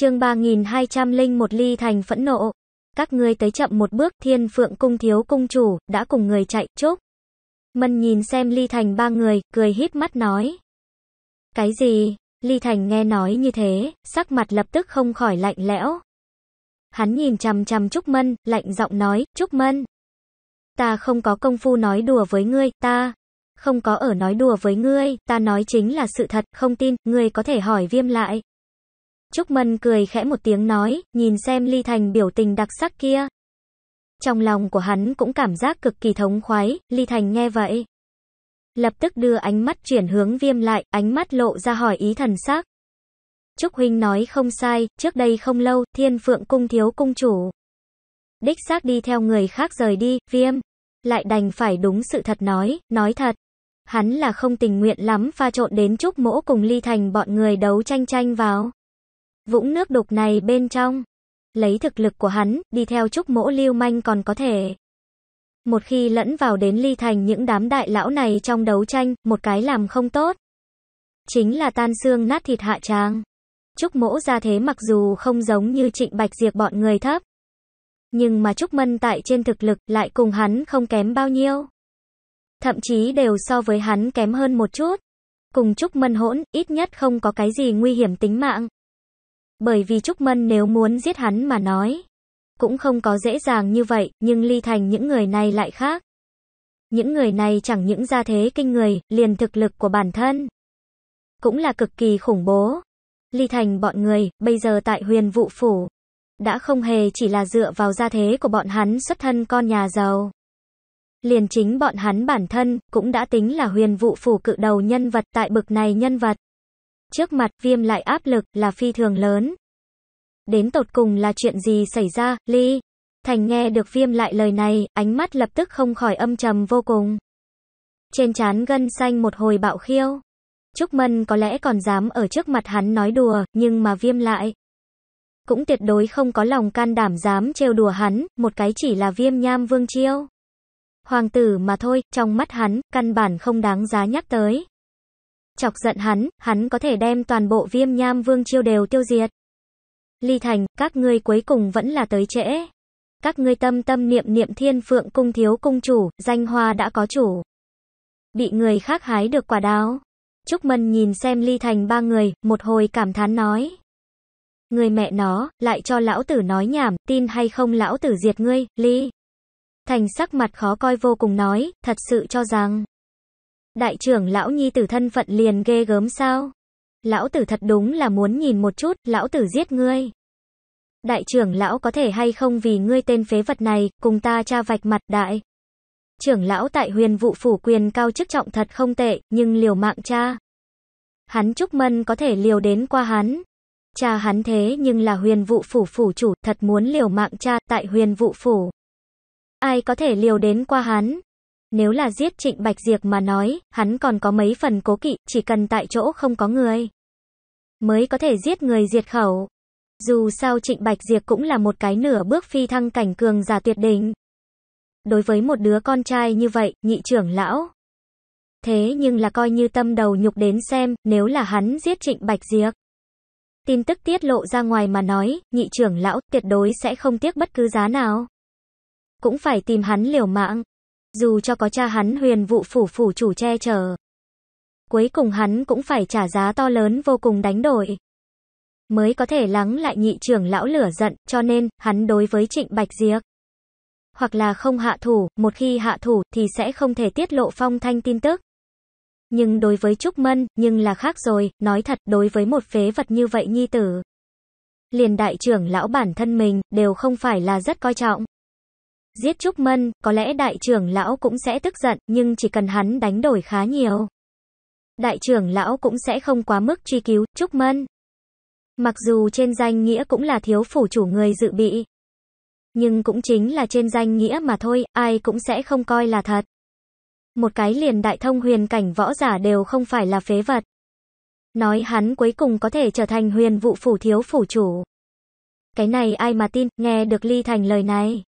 chương 3201 ly thành phẫn nộ. Các ngươi tới chậm một bước, thiên phượng cung thiếu cung chủ, đã cùng người chạy, chốt. Mân nhìn xem ly thành ba người, cười híp mắt nói. Cái gì? Ly thành nghe nói như thế, sắc mặt lập tức không khỏi lạnh lẽo. Hắn nhìn chằm chằm Trúc Mân, lạnh giọng nói, Trúc Mân. Ta không có công phu nói đùa với ngươi, ta, không có ở nói đùa với ngươi, ta nói chính là sự thật, không tin, ngươi có thể hỏi viêm lại. Trúc Mân cười khẽ một tiếng nói, nhìn xem Ly Thành biểu tình đặc sắc kia. Trong lòng của hắn cũng cảm giác cực kỳ thống khoái, Ly Thành nghe vậy. Lập tức đưa ánh mắt chuyển hướng viêm lại, ánh mắt lộ ra hỏi ý thần sắc. Trúc Huynh nói không sai, trước đây không lâu, thiên phượng cung thiếu cung chủ. Đích xác đi theo người khác rời đi, viêm. Lại đành phải đúng sự thật nói, nói thật. Hắn là không tình nguyện lắm pha trộn đến Trúc Mỗ cùng Ly Thành bọn người đấu tranh tranh vào vũng nước đục này bên trong. Lấy thực lực của hắn, đi theo trúc mỗ lưu manh còn có thể. Một khi lẫn vào đến ly thành những đám đại lão này trong đấu tranh, một cái làm không tốt. Chính là tan xương nát thịt hạ tràng. Trúc mỗ ra thế mặc dù không giống như trịnh bạch diệp bọn người thấp. Nhưng mà Trúc Mân tại trên thực lực lại cùng hắn không kém bao nhiêu. Thậm chí đều so với hắn kém hơn một chút. Cùng Trúc Mân hỗn, ít nhất không có cái gì nguy hiểm tính mạng. Bởi vì Trúc Mân nếu muốn giết hắn mà nói, cũng không có dễ dàng như vậy, nhưng Ly Thành những người này lại khác. Những người này chẳng những ra thế kinh người, liền thực lực của bản thân. Cũng là cực kỳ khủng bố. Ly Thành bọn người, bây giờ tại huyền vụ phủ, đã không hề chỉ là dựa vào gia thế của bọn hắn xuất thân con nhà giàu. Liền chính bọn hắn bản thân, cũng đã tính là huyền vụ phủ cự đầu nhân vật tại bực này nhân vật. Trước mặt viêm lại áp lực là phi thường lớn. Đến tột cùng là chuyện gì xảy ra, Ly? Thành nghe được viêm lại lời này, ánh mắt lập tức không khỏi âm trầm vô cùng. Trên trán gân xanh một hồi bạo khiêu. Trúc Mân có lẽ còn dám ở trước mặt hắn nói đùa, nhưng mà viêm lại. Cũng tuyệt đối không có lòng can đảm dám trêu đùa hắn, một cái chỉ là viêm nham vương chiêu. Hoàng tử mà thôi, trong mắt hắn, căn bản không đáng giá nhắc tới chọc giận hắn, hắn có thể đem toàn bộ viêm nham vương chiêu đều tiêu diệt. Ly Thành, các ngươi cuối cùng vẫn là tới trễ. Các ngươi tâm tâm niệm niệm thiên phượng cung thiếu cung chủ, danh hoa đã có chủ. Bị người khác hái được quả đáo. Trúc Mân nhìn xem Ly Thành ba người, một hồi cảm thán nói. Người mẹ nó, lại cho lão tử nói nhảm, tin hay không lão tử diệt ngươi, Ly. Thành sắc mặt khó coi vô cùng nói, thật sự cho rằng, Đại trưởng lão nhi tử thân phận liền ghê gớm sao? Lão tử thật đúng là muốn nhìn một chút, lão tử giết ngươi. Đại trưởng lão có thể hay không vì ngươi tên phế vật này, cùng ta tra vạch mặt đại. Trưởng lão tại huyền vụ phủ quyền cao chức trọng thật không tệ, nhưng liều mạng cha. Hắn chúc Mân có thể liều đến qua hắn. Cha hắn thế nhưng là huyền vụ phủ phủ chủ, thật muốn liều mạng cha tại huyền vụ phủ. Ai có thể liều đến qua hắn? Nếu là giết Trịnh Bạch Diệp mà nói, hắn còn có mấy phần cố kỵ, chỉ cần tại chỗ không có người. Mới có thể giết người diệt khẩu. Dù sao Trịnh Bạch Diệp cũng là một cái nửa bước phi thăng cảnh cường giả tuyệt đỉnh. Đối với một đứa con trai như vậy, nhị trưởng lão. Thế nhưng là coi như tâm đầu nhục đến xem, nếu là hắn giết Trịnh Bạch Diệp. Tin tức tiết lộ ra ngoài mà nói, nhị trưởng lão tuyệt đối sẽ không tiếc bất cứ giá nào. Cũng phải tìm hắn liều mạng. Dù cho có cha hắn huyền vụ phủ phủ chủ che chở. Cuối cùng hắn cũng phải trả giá to lớn vô cùng đánh đổi. Mới có thể lắng lại nhị trưởng lão lửa giận, cho nên, hắn đối với trịnh bạch diếc. Hoặc là không hạ thủ, một khi hạ thủ, thì sẽ không thể tiết lộ phong thanh tin tức. Nhưng đối với Trúc Mân, nhưng là khác rồi, nói thật đối với một phế vật như vậy nhi tử. Liền đại trưởng lão bản thân mình, đều không phải là rất coi trọng. Giết Trúc Mân, có lẽ đại trưởng lão cũng sẽ tức giận, nhưng chỉ cần hắn đánh đổi khá nhiều. Đại trưởng lão cũng sẽ không quá mức truy cứu Trúc Mân. Mặc dù trên danh nghĩa cũng là thiếu phủ chủ người dự bị. Nhưng cũng chính là trên danh nghĩa mà thôi, ai cũng sẽ không coi là thật. Một cái liền đại thông huyền cảnh võ giả đều không phải là phế vật. Nói hắn cuối cùng có thể trở thành huyền vụ phủ thiếu phủ chủ. Cái này ai mà tin, nghe được ly thành lời này.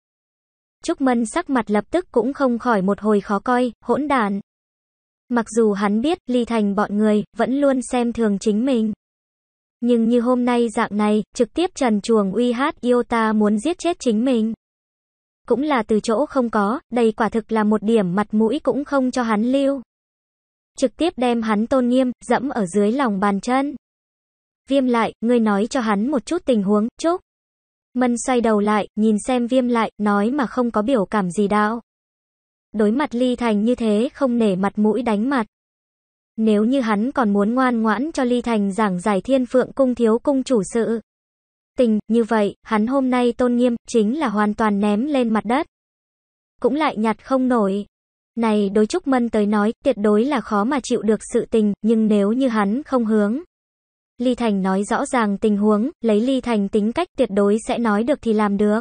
Trúc Mân sắc mặt lập tức cũng không khỏi một hồi khó coi, hỗn đản. Mặc dù hắn biết, Ly Thành bọn người, vẫn luôn xem thường chính mình. Nhưng như hôm nay dạng này, trực tiếp trần chuồng uy hát yêu ta muốn giết chết chính mình. Cũng là từ chỗ không có, đây quả thực là một điểm mặt mũi cũng không cho hắn lưu. Trực tiếp đem hắn tôn nghiêm, dẫm ở dưới lòng bàn chân. Viêm lại, ngươi nói cho hắn một chút tình huống, chúc. Mân xoay đầu lại, nhìn xem viêm lại, nói mà không có biểu cảm gì đạo. Đối mặt Ly Thành như thế, không nể mặt mũi đánh mặt. Nếu như hắn còn muốn ngoan ngoãn cho Ly Thành giảng giải thiên phượng cung thiếu cung chủ sự. Tình, như vậy, hắn hôm nay tôn nghiêm, chính là hoàn toàn ném lên mặt đất. Cũng lại nhặt không nổi. Này đối Trúc Mân tới nói, tuyệt đối là khó mà chịu được sự tình, nhưng nếu như hắn không hướng. Ly Thành nói rõ ràng tình huống, lấy Ly Thành tính cách tuyệt đối sẽ nói được thì làm được.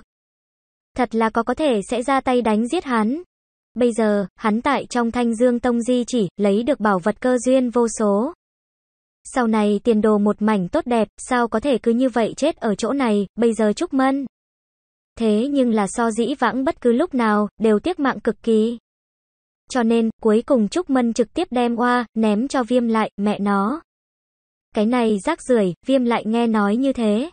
Thật là có có thể sẽ ra tay đánh giết hắn. Bây giờ, hắn tại trong thanh dương tông di chỉ, lấy được bảo vật cơ duyên vô số. Sau này tiền đồ một mảnh tốt đẹp, sao có thể cứ như vậy chết ở chỗ này, bây giờ chúc mân. Thế nhưng là so dĩ vãng bất cứ lúc nào, đều tiếc mạng cực kỳ. Cho nên, cuối cùng chúc Mân trực tiếp đem oa, ném cho viêm lại, mẹ nó. Cái này rác rưởi, viêm lại nghe nói như thế.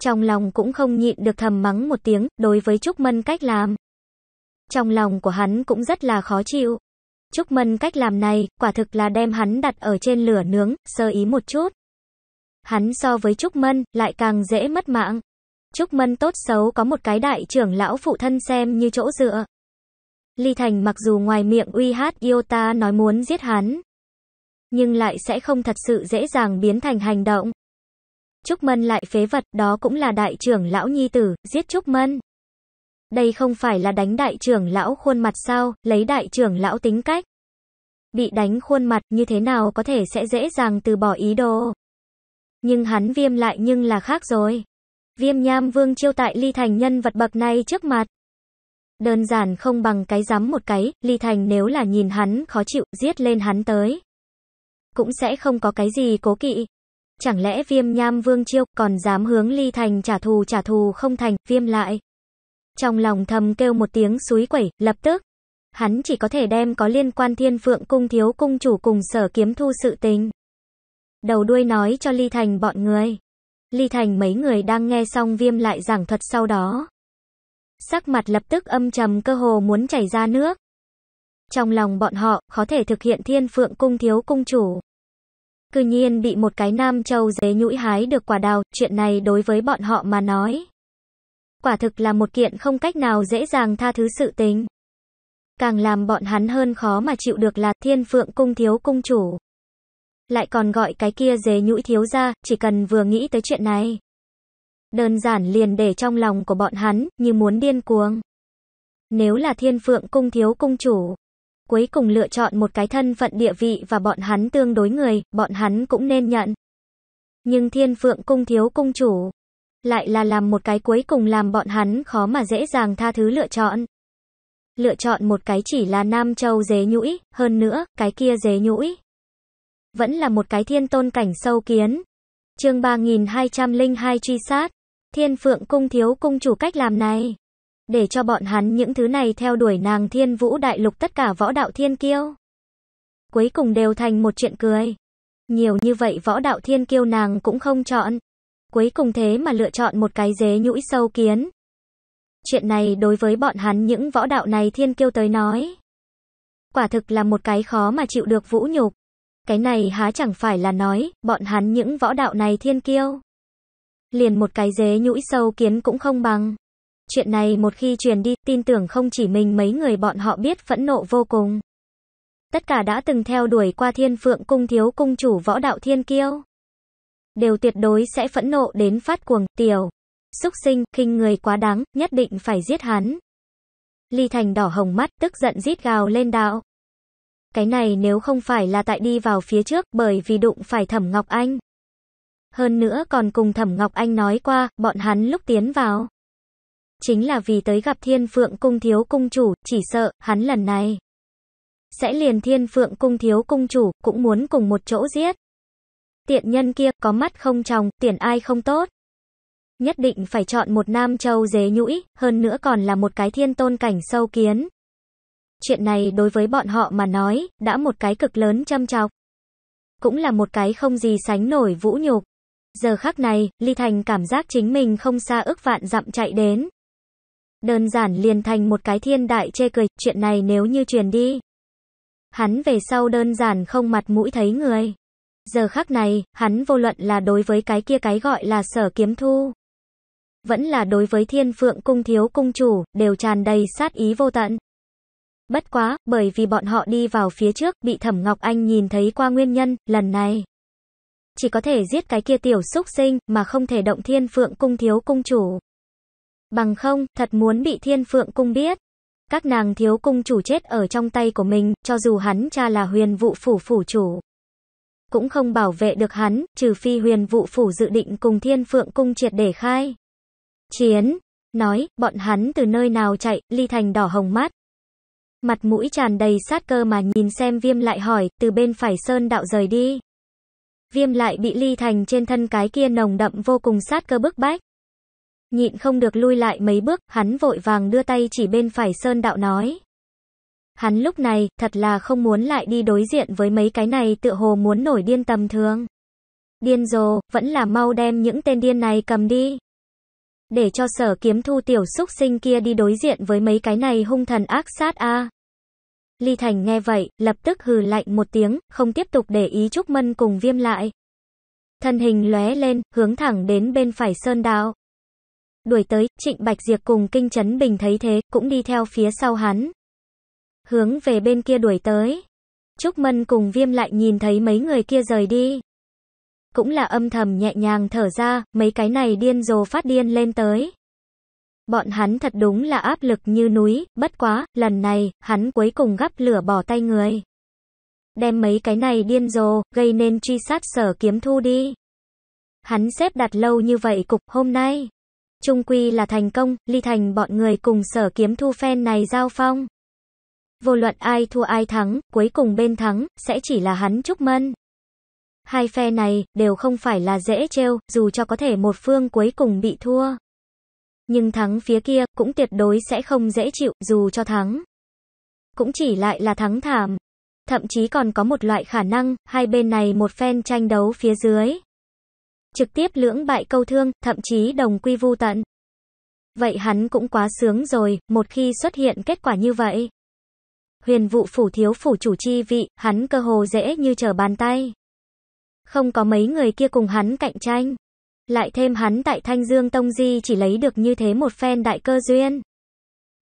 Trong lòng cũng không nhịn được thầm mắng một tiếng, đối với Trúc Mân cách làm. Trong lòng của hắn cũng rất là khó chịu. Trúc Mân cách làm này, quả thực là đem hắn đặt ở trên lửa nướng, sơ ý một chút. Hắn so với Trúc Mân, lại càng dễ mất mạng. Trúc Mân tốt xấu có một cái đại trưởng lão phụ thân xem như chỗ dựa. Ly Thành mặc dù ngoài miệng uy hát yêu ta nói muốn giết hắn, nhưng lại sẽ không thật sự dễ dàng biến thành hành động. Trúc Mân lại phế vật, đó cũng là đại trưởng lão nhi tử, giết Trúc Mân. Đây không phải là đánh đại trưởng lão khuôn mặt sao, lấy đại trưởng lão tính cách. Bị đánh khuôn mặt như thế nào có thể sẽ dễ dàng từ bỏ ý đồ. Nhưng hắn viêm lại nhưng là khác rồi. Viêm nham vương chiêu tại ly thành nhân vật bậc này trước mặt. Đơn giản không bằng cái giám một cái, ly thành nếu là nhìn hắn khó chịu, giết lên hắn tới cũng sẽ không có cái gì cố kỵ. Chẳng lẽ viêm nham vương chiêu còn dám hướng ly thành trả thù trả thù không thành, viêm lại. Trong lòng thầm kêu một tiếng suối quẩy, lập tức. Hắn chỉ có thể đem có liên quan thiên phượng cung thiếu cung chủ cùng sở kiếm thu sự tình. Đầu đuôi nói cho ly thành bọn người. Ly thành mấy người đang nghe xong viêm lại giảng thuật sau đó. Sắc mặt lập tức âm trầm cơ hồ muốn chảy ra nước. Trong lòng bọn họ, khó thể thực hiện thiên phượng cung thiếu cung chủ. Cư nhiên bị một cái nam châu dế nhũi hái được quả đào, chuyện này đối với bọn họ mà nói. Quả thực là một kiện không cách nào dễ dàng tha thứ sự tình. Càng làm bọn hắn hơn khó mà chịu được là thiên phượng cung thiếu cung chủ. Lại còn gọi cái kia dế nhũi thiếu ra, chỉ cần vừa nghĩ tới chuyện này. Đơn giản liền để trong lòng của bọn hắn, như muốn điên cuồng. Nếu là thiên phượng cung thiếu cung chủ, cuối cùng lựa chọn một cái thân phận địa vị và bọn hắn tương đối người, bọn hắn cũng nên nhận. Nhưng thiên phượng cung thiếu cung chủ, lại là làm một cái cuối cùng làm bọn hắn khó mà dễ dàng tha thứ lựa chọn. Lựa chọn một cái chỉ là nam châu dế nhũi, hơn nữa, cái kia dế nhũi. Vẫn là một cái thiên tôn cảnh sâu kiến. Chương 3202 truy sát. Thiên Phượng cung thiếu cung chủ cách làm này, để cho bọn hắn những thứ này theo đuổi nàng thiên vũ đại lục tất cả võ đạo thiên kiêu. Cuối cùng đều thành một chuyện cười. Nhiều như vậy võ đạo thiên kiêu nàng cũng không chọn. Cuối cùng thế mà lựa chọn một cái dế nhũi sâu kiến. Chuyện này đối với bọn hắn những võ đạo này thiên kiêu tới nói. Quả thực là một cái khó mà chịu được vũ nhục. Cái này há chẳng phải là nói, bọn hắn những võ đạo này thiên kiêu. Liền một cái dế nhũi sâu kiến cũng không bằng. Chuyện này một khi truyền đi, tin tưởng không chỉ mình mấy người bọn họ biết phẫn nộ vô cùng. Tất cả đã từng theo đuổi qua thiên phượng cung thiếu cung chủ võ đạo thiên kiêu. Đều tuyệt đối sẽ phẫn nộ đến phát cuồng, tiểu. Xúc sinh, khinh người quá đáng, nhất định phải giết hắn. Ly Thành đỏ hồng mắt, tức giận rít gào lên đạo. Cái này nếu không phải là tại đi vào phía trước, bởi vì đụng phải Thẩm Ngọc Anh. Hơn nữa còn cùng Thẩm Ngọc Anh nói qua, bọn hắn lúc tiến vào chính là vì tới gặp thiên phượng cung thiếu cung chủ, chỉ sợ, hắn lần này. Sẽ liền thiên phượng cung thiếu cung chủ, cũng muốn cùng một chỗ giết. Tiện nhân kia, có mắt không tròng, tiền ai không tốt. Nhất định phải chọn một nam châu dế nhũi, hơn nữa còn là một cái thiên tôn cảnh sâu kiến. Chuyện này đối với bọn họ mà nói, đã một cái cực lớn châm chọc. Cũng là một cái không gì sánh nổi vũ nhục. Giờ khắc này, Ly Thành cảm giác chính mình không xa ước vạn dặm chạy đến đơn giản liền thành một cái thiên đại chê cười, chuyện này nếu như truyền đi. Hắn về sau đơn giản không mặt mũi thấy người. Giờ khắc này, hắn vô luận là đối với cái kia cái gọi là sở kiếm thu. Vẫn là đối với thiên phượng cung thiếu cung chủ, đều tràn đầy sát ý vô tận. Bất quá, bởi vì bọn họ đi vào phía trước, bị Thẩm Ngọc Anh nhìn thấy qua nguyên nhân, lần này. Chỉ có thể giết cái kia tiểu xúc sinh, mà không thể động thiên phượng cung thiếu cung chủ. Bằng không, thật muốn bị thiên phượng cung biết. Các nàng thiếu cung chủ chết ở trong tay của mình, cho dù hắn cha là huyền vụ phủ phủ chủ. Cũng không bảo vệ được hắn, trừ phi huyền vụ phủ dự định cùng thiên phượng cung triệt để khai. Chiến, nói, bọn hắn từ nơi nào chạy, ly thành đỏ hồng mắt. Mặt mũi tràn đầy sát cơ mà nhìn xem viêm lại hỏi, từ bên phải sơn đạo rời đi. Viêm lại bị ly thành trên thân cái kia nồng đậm vô cùng sát cơ bức bách nhịn không được lui lại mấy bước, hắn vội vàng đưa tay chỉ bên phải sơn đạo nói. Hắn lúc này, thật là không muốn lại đi đối diện với mấy cái này tựa hồ muốn nổi điên tầm thường. Điên rồ, vẫn là mau đem những tên điên này cầm đi. Để cho sở kiếm thu tiểu xúc sinh kia đi đối diện với mấy cái này hung thần ác sát a Ly Thành nghe vậy, lập tức hừ lạnh một tiếng, không tiếp tục để ý Trúc Mân cùng viêm lại. Thân hình lóe lên, hướng thẳng đến bên phải sơn đạo. Đuổi tới, Trịnh Bạch Diệp cùng Kinh Trấn Bình thấy thế, cũng đi theo phía sau hắn. Hướng về bên kia đuổi tới. Trúc Mân cùng Viêm lại nhìn thấy mấy người kia rời đi. Cũng là âm thầm nhẹ nhàng thở ra, mấy cái này điên rồ phát điên lên tới. Bọn hắn thật đúng là áp lực như núi, bất quá, lần này, hắn cuối cùng gắp lửa bỏ tay người. Đem mấy cái này điên rồ, gây nên truy sát sở kiếm thu đi. Hắn xếp đặt lâu như vậy cục hôm nay. Trung quy là thành công, ly thành bọn người cùng sở kiếm thu phen này giao phong. Vô luận ai thua ai thắng, cuối cùng bên thắng, sẽ chỉ là hắn chúc Mân. Hai phe này, đều không phải là dễ trêu, dù cho có thể một phương cuối cùng bị thua. Nhưng thắng phía kia, cũng tuyệt đối sẽ không dễ chịu, dù cho thắng. Cũng chỉ lại là thắng thảm. Thậm chí còn có một loại khả năng, hai bên này một phen tranh đấu phía dưới trực tiếp lưỡng bại câu thương, thậm chí đồng quy vu tận. Vậy hắn cũng quá sướng rồi, một khi xuất hiện kết quả như vậy. Huyền vụ phủ thiếu phủ chủ chi vị, hắn cơ hồ dễ như trở bàn tay. Không có mấy người kia cùng hắn cạnh tranh. Lại thêm hắn tại Thanh Dương Tông Di chỉ lấy được như thế một phen đại cơ duyên.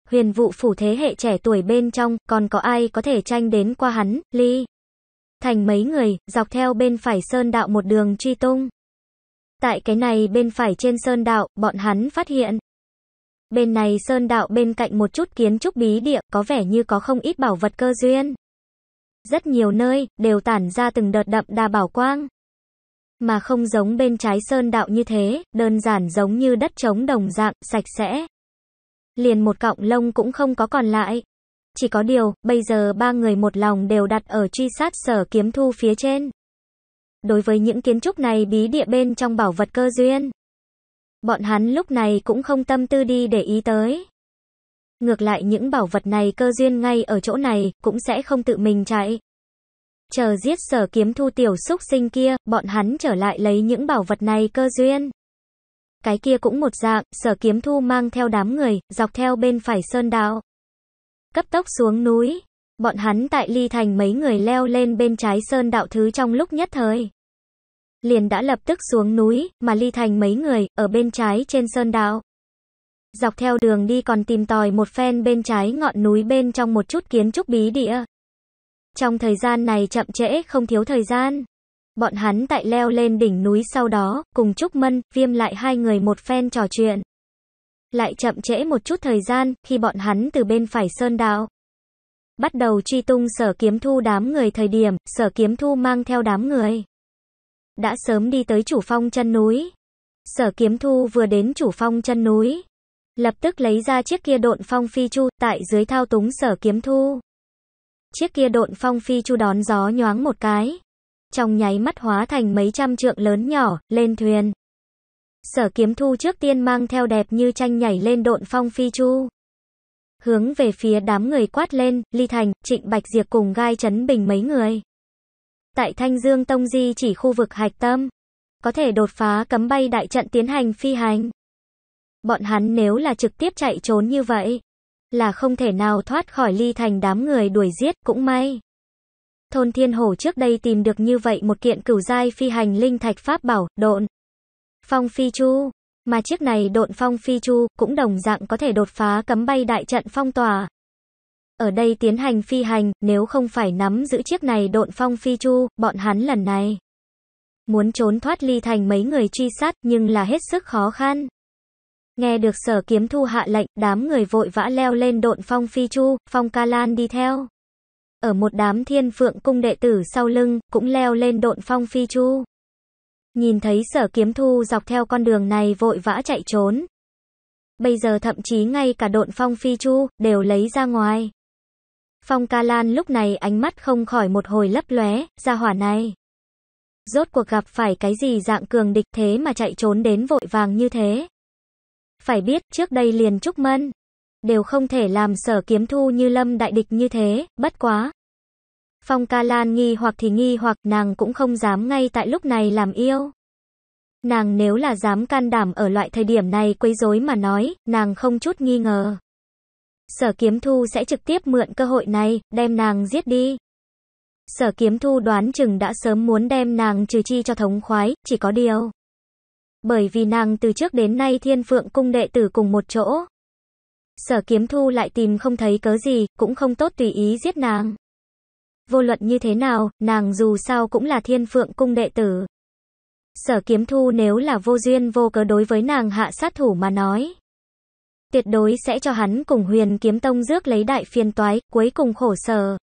Huyền vụ phủ thế hệ trẻ tuổi bên trong, còn có ai có thể tranh đến qua hắn, ly. Thành mấy người, dọc theo bên phải sơn đạo một đường truy tung. Tại cái này bên phải trên sơn đạo, bọn hắn phát hiện. Bên này sơn đạo bên cạnh một chút kiến trúc bí địa, có vẻ như có không ít bảo vật cơ duyên. Rất nhiều nơi, đều tản ra từng đợt đậm đà bảo quang. Mà không giống bên trái sơn đạo như thế, đơn giản giống như đất trống đồng dạng, sạch sẽ. Liền một cọng lông cũng không có còn lại. Chỉ có điều, bây giờ ba người một lòng đều đặt ở truy sát sở kiếm thu phía trên. Đối với những kiến trúc này bí địa bên trong bảo vật cơ duyên, bọn hắn lúc này cũng không tâm tư đi để ý tới. Ngược lại những bảo vật này cơ duyên ngay ở chỗ này, cũng sẽ không tự mình chạy. Chờ giết sở kiếm thu tiểu xúc sinh kia, bọn hắn trở lại lấy những bảo vật này cơ duyên. Cái kia cũng một dạng, sở kiếm thu mang theo đám người, dọc theo bên phải sơn đạo. Cấp tốc xuống núi. Bọn hắn tại Ly Thành mấy người leo lên bên trái sơn đạo thứ trong lúc nhất thời. Liền đã lập tức xuống núi, mà Ly Thành mấy người, ở bên trái trên sơn đạo. Dọc theo đường đi còn tìm tòi một phen bên trái ngọn núi bên trong một chút kiến trúc bí địa. Trong thời gian này chậm trễ không thiếu thời gian. Bọn hắn tại leo lên đỉnh núi sau đó, cùng Trúc Mân, Viêm lại hai người một phen trò chuyện. Lại chậm trễ một chút thời gian, khi bọn hắn từ bên phải sơn đạo bắt đầu truy tung sở kiếm thu đám người thời điểm, sở kiếm thu mang theo đám người. Đã sớm đi tới chủ phong chân núi. Sở kiếm thu vừa đến chủ phong chân núi. Lập tức lấy ra chiếc kia độn phong phi chu, tại dưới thao túng sở kiếm thu. Chiếc kia độn phong phi chu đón gió nhoáng một cái. Trong nháy mắt hóa thành mấy trăm trượng lớn nhỏ, lên thuyền. Sở kiếm thu trước tiên mang theo đẹp như tranh nhảy lên độn phong phi chu hướng về phía đám người quát lên, Ly Thành, Trịnh Bạch Diệp cùng Gai Trấn Bình mấy người. Tại Thanh Dương Tông Di chỉ khu vực hạch tâm, có thể đột phá cấm bay đại trận tiến hành phi hành. Bọn hắn nếu là trực tiếp chạy trốn như vậy, là không thể nào thoát khỏi Ly Thành đám người đuổi giết, cũng may. Thôn Thiên Hổ trước đây tìm được như vậy một kiện cửu giai phi hành linh thạch pháp bảo, độn. Phong Phi Chu, mà chiếc này độn phong phi chu cũng đồng dạng có thể đột phá cấm bay đại trận phong tỏa. Ở đây tiến hành phi hành, nếu không phải nắm giữ chiếc này độn phong phi chu, bọn hắn lần này muốn trốn thoát ly thành mấy người truy sát nhưng là hết sức khó khăn. Nghe được sở kiếm thu hạ lệnh, đám người vội vã leo lên độn phong phi chu, phong ca lan đi theo. Ở một đám thiên phượng cung đệ tử sau lưng, cũng leo lên độn phong phi chu. Nhìn thấy sở kiếm thu dọc theo con đường này vội vã chạy trốn. Bây giờ thậm chí ngay cả độn phong phi chu, đều lấy ra ngoài. Phong ca lan lúc này ánh mắt không khỏi một hồi lấp lóe, ra hỏa này. Rốt cuộc gặp phải cái gì dạng cường địch thế mà chạy trốn đến vội vàng như thế. Phải biết trước đây liền trúc mân. Đều không thể làm sở kiếm thu như lâm đại địch như thế, bất quá. Phong Ca Lan nghi hoặc thì nghi hoặc nàng cũng không dám ngay tại lúc này làm yêu. Nàng nếu là dám can đảm ở loại thời điểm này quấy rối mà nói, nàng không chút nghi ngờ. Sở Kiếm Thu sẽ trực tiếp mượn cơ hội này, đem nàng giết đi. Sở Kiếm Thu đoán chừng đã sớm muốn đem nàng trừ chi cho thống khoái, chỉ có điều. Bởi vì nàng từ trước đến nay thiên phượng cung đệ tử cùng một chỗ. Sở Kiếm Thu lại tìm không thấy cớ gì, cũng không tốt tùy ý giết nàng vô luận như thế nào, nàng dù sao cũng là thiên phượng cung đệ tử. Sở kiếm thu nếu là vô duyên vô cớ đối với nàng hạ sát thủ mà nói. Tuyệt đối sẽ cho hắn cùng huyền kiếm tông rước lấy đại phiền toái, cuối cùng khổ sở.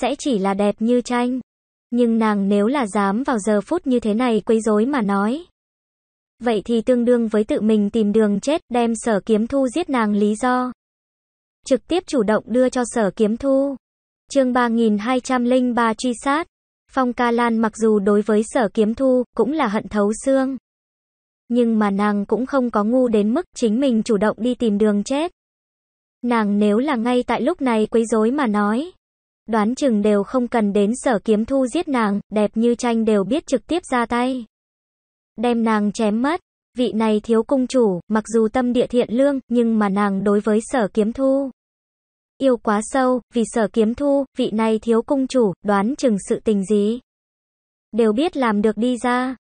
Sẽ chỉ là đẹp như tranh. Nhưng nàng nếu là dám vào giờ phút như thế này quấy rối mà nói. Vậy thì tương đương với tự mình tìm đường chết, đem sở kiếm thu giết nàng lý do. Trực tiếp chủ động đưa cho sở kiếm thu. Chương 3203 truy sát. Phong Ca Lan mặc dù đối với Sở Kiếm Thu cũng là hận thấu xương, nhưng mà nàng cũng không có ngu đến mức chính mình chủ động đi tìm đường chết. Nàng nếu là ngay tại lúc này quấy rối mà nói, đoán chừng đều không cần đến Sở Kiếm Thu giết nàng, đẹp như tranh đều biết trực tiếp ra tay. Đem nàng chém mất. Vị này thiếu cung chủ, mặc dù tâm địa thiện lương, nhưng mà nàng đối với Sở Kiếm Thu yêu quá sâu, vì sở kiếm thu, vị này thiếu cung chủ, đoán chừng sự tình gì. Đều biết làm được đi ra.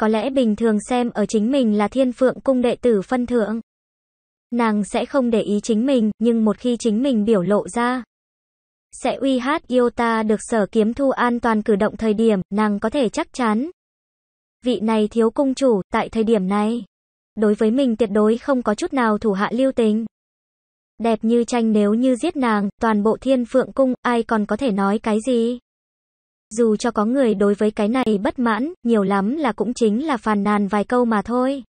Có lẽ bình thường xem ở chính mình là thiên phượng cung đệ tử phân thượng. Nàng sẽ không để ý chính mình, nhưng một khi chính mình biểu lộ ra, sẽ uy hát yêu ta được sở kiếm thu an toàn cử động thời điểm, nàng có thể chắc chắn. Vị này thiếu cung chủ, tại thời điểm này, đối với mình tuyệt đối không có chút nào thủ hạ lưu tình đẹp như tranh nếu như giết nàng, toàn bộ thiên phượng cung, ai còn có thể nói cái gì? Dù cho có người đối với cái này bất mãn, nhiều lắm là cũng chính là phàn nàn vài câu mà thôi.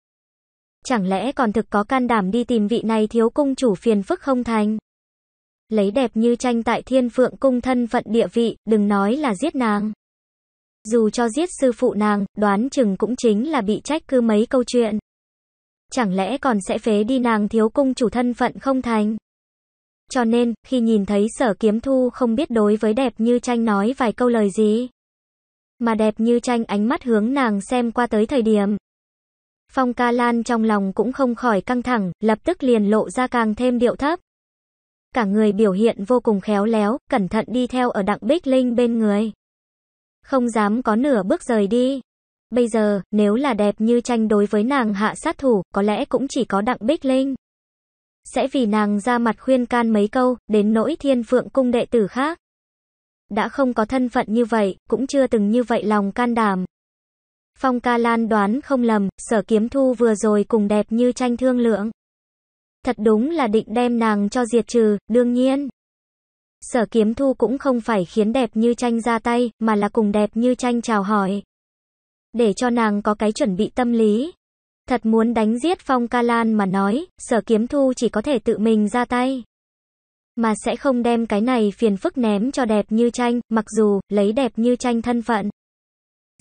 Chẳng lẽ còn thực có can đảm đi tìm vị này thiếu cung chủ phiền phức không thành? Lấy đẹp như tranh tại thiên phượng cung thân phận địa vị, đừng nói là giết nàng. Dù cho giết sư phụ nàng, đoán chừng cũng chính là bị trách cứ mấy câu chuyện. Chẳng lẽ còn sẽ phế đi nàng thiếu cung chủ thân phận không thành? Cho nên, khi nhìn thấy sở kiếm thu không biết đối với đẹp như tranh nói vài câu lời gì. Mà đẹp như tranh ánh mắt hướng nàng xem qua tới thời điểm. Phong ca lan trong lòng cũng không khỏi căng thẳng, lập tức liền lộ ra càng thêm điệu thấp. Cả người biểu hiện vô cùng khéo léo, cẩn thận đi theo ở đặng bích linh bên người. Không dám có nửa bước rời đi. Bây giờ, nếu là đẹp như tranh đối với nàng hạ sát thủ, có lẽ cũng chỉ có Đặng Bích Linh. Sẽ vì nàng ra mặt khuyên can mấy câu, đến nỗi thiên phượng cung đệ tử khác. Đã không có thân phận như vậy, cũng chưa từng như vậy lòng can đảm. Phong ca lan đoán không lầm, sở kiếm thu vừa rồi cùng đẹp như tranh thương lượng. Thật đúng là định đem nàng cho diệt trừ, đương nhiên. Sở kiếm thu cũng không phải khiến đẹp như tranh ra tay, mà là cùng đẹp như tranh chào hỏi để cho nàng có cái chuẩn bị tâm lý. Thật muốn đánh giết Phong Ca Lan mà nói, sở kiếm thu chỉ có thể tự mình ra tay. Mà sẽ không đem cái này phiền phức ném cho đẹp như tranh, mặc dù, lấy đẹp như tranh thân phận.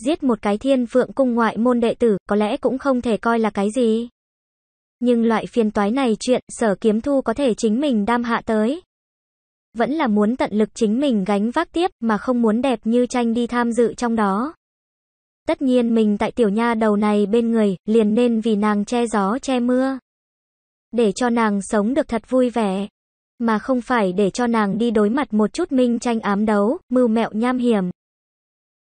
Giết một cái thiên phượng cung ngoại môn đệ tử, có lẽ cũng không thể coi là cái gì. Nhưng loại phiền toái này chuyện, sở kiếm thu có thể chính mình đam hạ tới. Vẫn là muốn tận lực chính mình gánh vác tiếp, mà không muốn đẹp như tranh đi tham dự trong đó. Tất nhiên mình tại tiểu nha đầu này bên người, liền nên vì nàng che gió che mưa. Để cho nàng sống được thật vui vẻ. Mà không phải để cho nàng đi đối mặt một chút minh tranh ám đấu, mưu mẹo nham hiểm.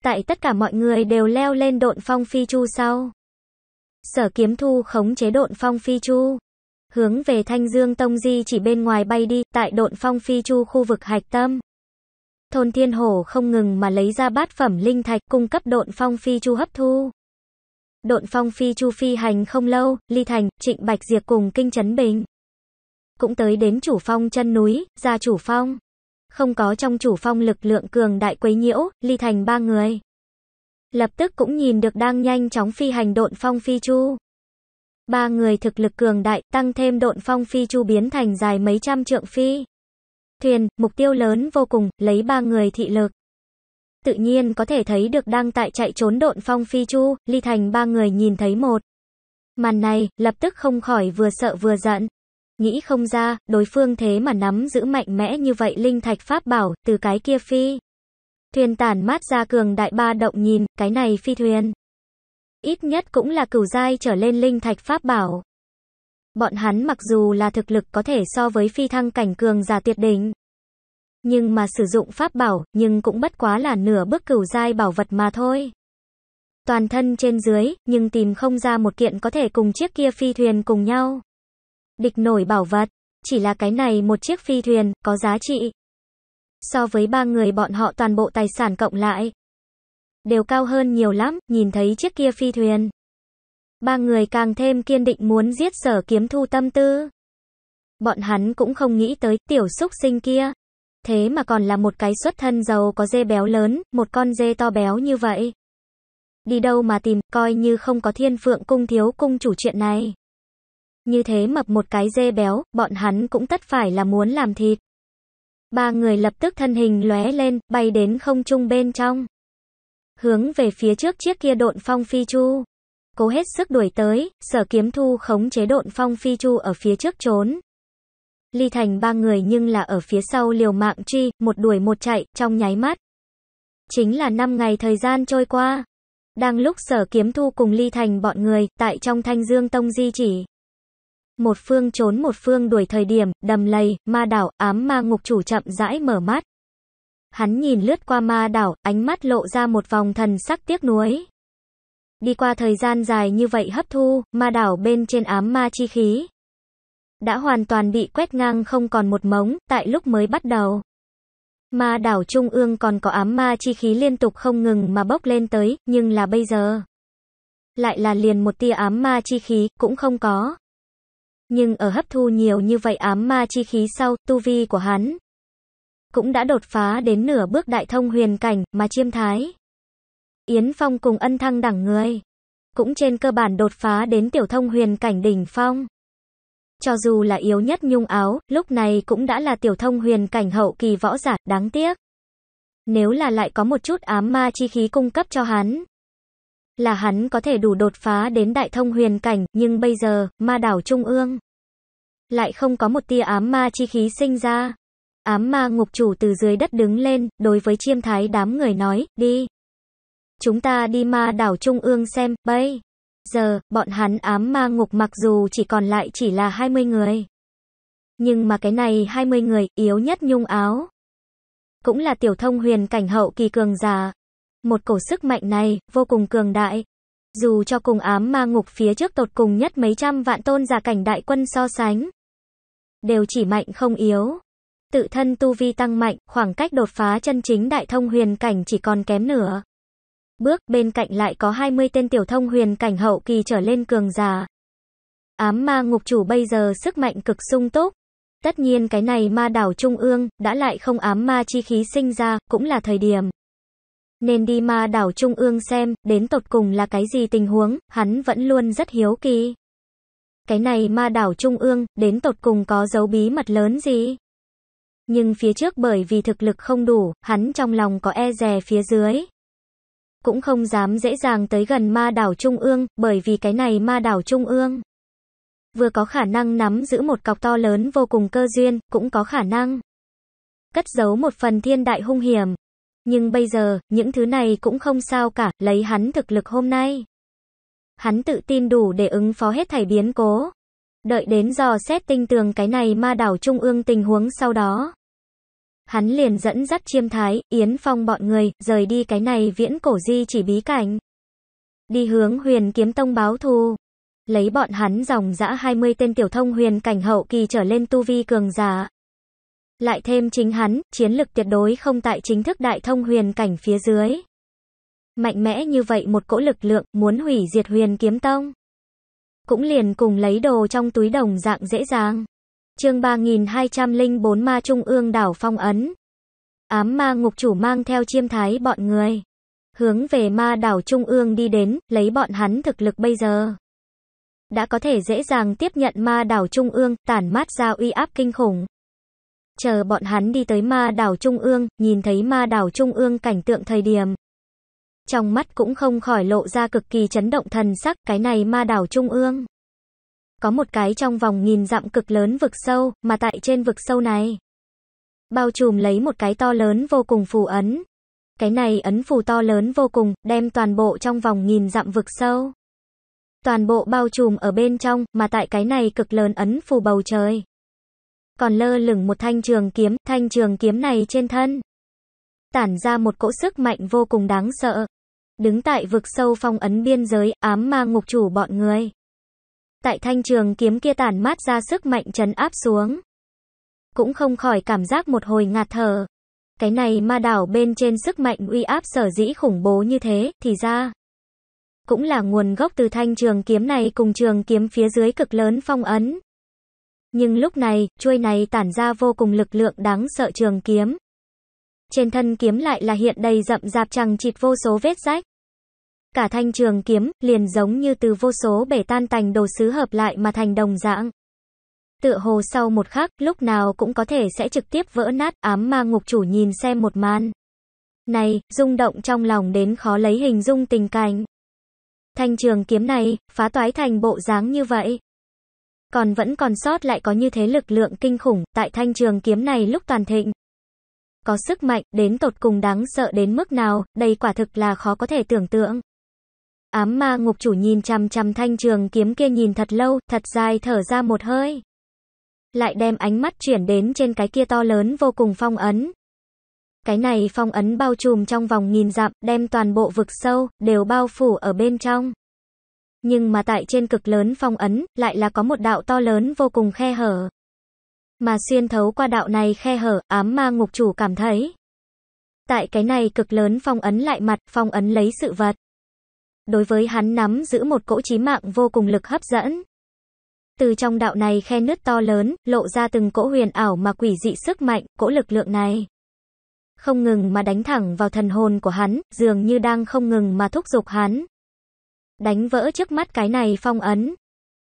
Tại tất cả mọi người đều leo lên độn phong phi chu sau. Sở kiếm thu khống chế độn phong phi chu. Hướng về Thanh Dương Tông Di chỉ bên ngoài bay đi, tại độn phong phi chu khu vực hạch tâm. Thôn Thiên Hổ không ngừng mà lấy ra bát phẩm linh thạch cung cấp độn phong phi chu hấp thu. Độn phong phi chu phi hành không lâu, Ly Thành, Trịnh Bạch diệt cùng Kinh chấn Bình. Cũng tới đến chủ phong chân núi, ra chủ phong. Không có trong chủ phong lực lượng cường đại quấy nhiễu, Ly Thành ba người. Lập tức cũng nhìn được đang nhanh chóng phi hành độn phong phi chu. Ba người thực lực cường đại, tăng thêm độn phong phi chu biến thành dài mấy trăm trượng phi thuyền, mục tiêu lớn vô cùng, lấy ba người thị lực. Tự nhiên có thể thấy được đang tại chạy trốn độn phong phi chu, ly thành ba người nhìn thấy một. Màn này, lập tức không khỏi vừa sợ vừa giận. Nghĩ không ra, đối phương thế mà nắm giữ mạnh mẽ như vậy linh thạch pháp bảo, từ cái kia phi. Thuyền tản mát ra cường đại ba động nhìn, cái này phi thuyền. Ít nhất cũng là cửu giai trở lên linh thạch pháp bảo. Bọn hắn mặc dù là thực lực có thể so với phi thăng cảnh cường giả tuyệt đỉnh, nhưng mà sử dụng pháp bảo, nhưng cũng bất quá là nửa bước cửu giai bảo vật mà thôi. Toàn thân trên dưới, nhưng tìm không ra một kiện có thể cùng chiếc kia phi thuyền cùng nhau. Địch nổi bảo vật, chỉ là cái này một chiếc phi thuyền, có giá trị. So với ba người bọn họ toàn bộ tài sản cộng lại, đều cao hơn nhiều lắm, nhìn thấy chiếc kia phi thuyền ba người càng thêm kiên định muốn giết sở kiếm thu tâm tư. Bọn hắn cũng không nghĩ tới tiểu xúc sinh kia. Thế mà còn là một cái xuất thân giàu có dê béo lớn, một con dê to béo như vậy. Đi đâu mà tìm, coi như không có thiên phượng cung thiếu cung chủ chuyện này. Như thế mập một cái dê béo, bọn hắn cũng tất phải là muốn làm thịt. Ba người lập tức thân hình lóe lên, bay đến không trung bên trong. Hướng về phía trước chiếc kia độn phong phi chu cố hết sức đuổi tới, sở kiếm thu khống chế độn phong phi chu ở phía trước trốn. Ly thành ba người nhưng là ở phía sau liều mạng truy, một đuổi một chạy, trong nháy mắt. Chính là năm ngày thời gian trôi qua. Đang lúc sở kiếm thu cùng ly thành bọn người, tại trong thanh dương tông di chỉ. Một phương trốn một phương đuổi thời điểm, đầm lầy, ma đảo, ám ma ngục chủ chậm rãi mở mắt. Hắn nhìn lướt qua ma đảo, ánh mắt lộ ra một vòng thần sắc tiếc nuối. Đi qua thời gian dài như vậy hấp thu, ma đảo bên trên ám ma chi khí. Đã hoàn toàn bị quét ngang không còn một mống, tại lúc mới bắt đầu. Ma đảo trung ương còn có ám ma chi khí liên tục không ngừng mà bốc lên tới, nhưng là bây giờ. Lại là liền một tia ám ma chi khí, cũng không có. Nhưng ở hấp thu nhiều như vậy ám ma chi khí sau, tu vi của hắn. Cũng đã đột phá đến nửa bước đại thông huyền cảnh, mà chiêm thái. Yến Phong cùng ân thăng đẳng người. Cũng trên cơ bản đột phá đến tiểu thông huyền cảnh đỉnh phong. Cho dù là yếu nhất nhung áo, lúc này cũng đã là tiểu thông huyền cảnh hậu kỳ võ giả, đáng tiếc. Nếu là lại có một chút ám ma chi khí cung cấp cho hắn. Là hắn có thể đủ đột phá đến đại thông huyền cảnh, nhưng bây giờ, ma đảo trung ương. Lại không có một tia ám ma chi khí sinh ra. Ám ma ngục chủ từ dưới đất đứng lên, đối với chiêm thái đám người nói, đi. Chúng ta đi ma đảo Trung ương xem, bây. Giờ, bọn hắn ám ma ngục mặc dù chỉ còn lại chỉ là 20 người. Nhưng mà cái này 20 người, yếu nhất nhung áo. Cũng là tiểu thông huyền cảnh hậu kỳ cường giả. Một cổ sức mạnh này, vô cùng cường đại. Dù cho cùng ám ma ngục phía trước tột cùng nhất mấy trăm vạn tôn giả cảnh đại quân so sánh. Đều chỉ mạnh không yếu. Tự thân tu vi tăng mạnh, khoảng cách đột phá chân chính đại thông huyền cảnh chỉ còn kém nửa bước, bên cạnh lại có 20 tên tiểu thông huyền cảnh hậu kỳ trở lên cường già. Ám ma ngục chủ bây giờ sức mạnh cực sung túc. Tất nhiên cái này ma đảo trung ương, đã lại không ám ma chi khí sinh ra, cũng là thời điểm. Nên đi ma đảo trung ương xem, đến tột cùng là cái gì tình huống, hắn vẫn luôn rất hiếu kỳ. Cái này ma đảo trung ương, đến tột cùng có dấu bí mật lớn gì? Nhưng phía trước bởi vì thực lực không đủ, hắn trong lòng có e rè phía dưới cũng không dám dễ dàng tới gần ma đảo Trung ương, bởi vì cái này ma đảo Trung ương vừa có khả năng nắm giữ một cọc to lớn vô cùng cơ duyên, cũng có khả năng cất giấu một phần thiên đại hung hiểm. Nhưng bây giờ, những thứ này cũng không sao cả, lấy hắn thực lực hôm nay. Hắn tự tin đủ để ứng phó hết thảy biến cố. Đợi đến dò xét tinh tường cái này ma đảo trung ương tình huống sau đó. Hắn liền dẫn dắt chiêm thái, yến phong bọn người, rời đi cái này viễn cổ di chỉ bí cảnh. Đi hướng huyền kiếm tông báo thù. Lấy bọn hắn dòng dã 20 tên tiểu thông huyền cảnh hậu kỳ trở lên tu vi cường giả. Lại thêm chính hắn, chiến lực tuyệt đối không tại chính thức đại thông huyền cảnh phía dưới. Mạnh mẽ như vậy một cỗ lực lượng muốn hủy diệt huyền kiếm tông. Cũng liền cùng lấy đồ trong túi đồng dạng dễ dàng. Chương 3204 Ma Trung ương đảo phong ấn. Ám ma ngục chủ mang theo chiêm thái bọn người, hướng về ma đảo trung ương đi đến, lấy bọn hắn thực lực bây giờ. Đã có thể dễ dàng tiếp nhận ma đảo trung ương, tản mát ra uy áp kinh khủng. Chờ bọn hắn đi tới ma đảo trung ương, nhìn thấy ma đảo trung ương cảnh tượng thời điểm. Trong mắt cũng không khỏi lộ ra cực kỳ chấn động thần sắc, cái này ma đảo trung ương có một cái trong vòng nghìn dặm cực lớn vực sâu, mà tại trên vực sâu này, bao trùm lấy một cái to lớn vô cùng phù ấn. Cái này ấn phù to lớn vô cùng, đem toàn bộ trong vòng nghìn dặm vực sâu. Toàn bộ bao trùm ở bên trong, mà tại cái này cực lớn ấn phù bầu trời. Còn lơ lửng một thanh trường kiếm, thanh trường kiếm này trên thân. Tản ra một cỗ sức mạnh vô cùng đáng sợ. Đứng tại vực sâu phong ấn biên giới, ám ma ngục chủ bọn người tại thanh trường kiếm kia tản mát ra sức mạnh chấn áp xuống. Cũng không khỏi cảm giác một hồi ngạt thở. Cái này ma đảo bên trên sức mạnh uy áp sở dĩ khủng bố như thế, thì ra. Cũng là nguồn gốc từ thanh trường kiếm này cùng trường kiếm phía dưới cực lớn phong ấn. Nhưng lúc này, chuôi này tản ra vô cùng lực lượng đáng sợ trường kiếm. Trên thân kiếm lại là hiện đầy rậm rạp chẳng chịt vô số vết rách cả thanh trường kiếm, liền giống như từ vô số bể tan tành đồ sứ hợp lại mà thành đồng dạng. Tựa hồ sau một khắc, lúc nào cũng có thể sẽ trực tiếp vỡ nát, ám ma ngục chủ nhìn xem một màn. Này, rung động trong lòng đến khó lấy hình dung tình cảnh. Thanh trường kiếm này, phá toái thành bộ dáng như vậy. Còn vẫn còn sót lại có như thế lực lượng kinh khủng, tại thanh trường kiếm này lúc toàn thịnh. Có sức mạnh, đến tột cùng đáng sợ đến mức nào, đây quả thực là khó có thể tưởng tượng. Ám ma ngục chủ nhìn chằm chằm thanh trường kiếm kia nhìn thật lâu, thật dài thở ra một hơi. Lại đem ánh mắt chuyển đến trên cái kia to lớn vô cùng phong ấn. Cái này phong ấn bao trùm trong vòng nghìn dặm, đem toàn bộ vực sâu, đều bao phủ ở bên trong. Nhưng mà tại trên cực lớn phong ấn, lại là có một đạo to lớn vô cùng khe hở. Mà xuyên thấu qua đạo này khe hở, ám ma ngục chủ cảm thấy. Tại cái này cực lớn phong ấn lại mặt, phong ấn lấy sự vật đối với hắn nắm giữ một cỗ chí mạng vô cùng lực hấp dẫn. Từ trong đạo này khe nứt to lớn, lộ ra từng cỗ huyền ảo mà quỷ dị sức mạnh, cỗ lực lượng này. Không ngừng mà đánh thẳng vào thần hồn của hắn, dường như đang không ngừng mà thúc giục hắn. Đánh vỡ trước mắt cái này phong ấn.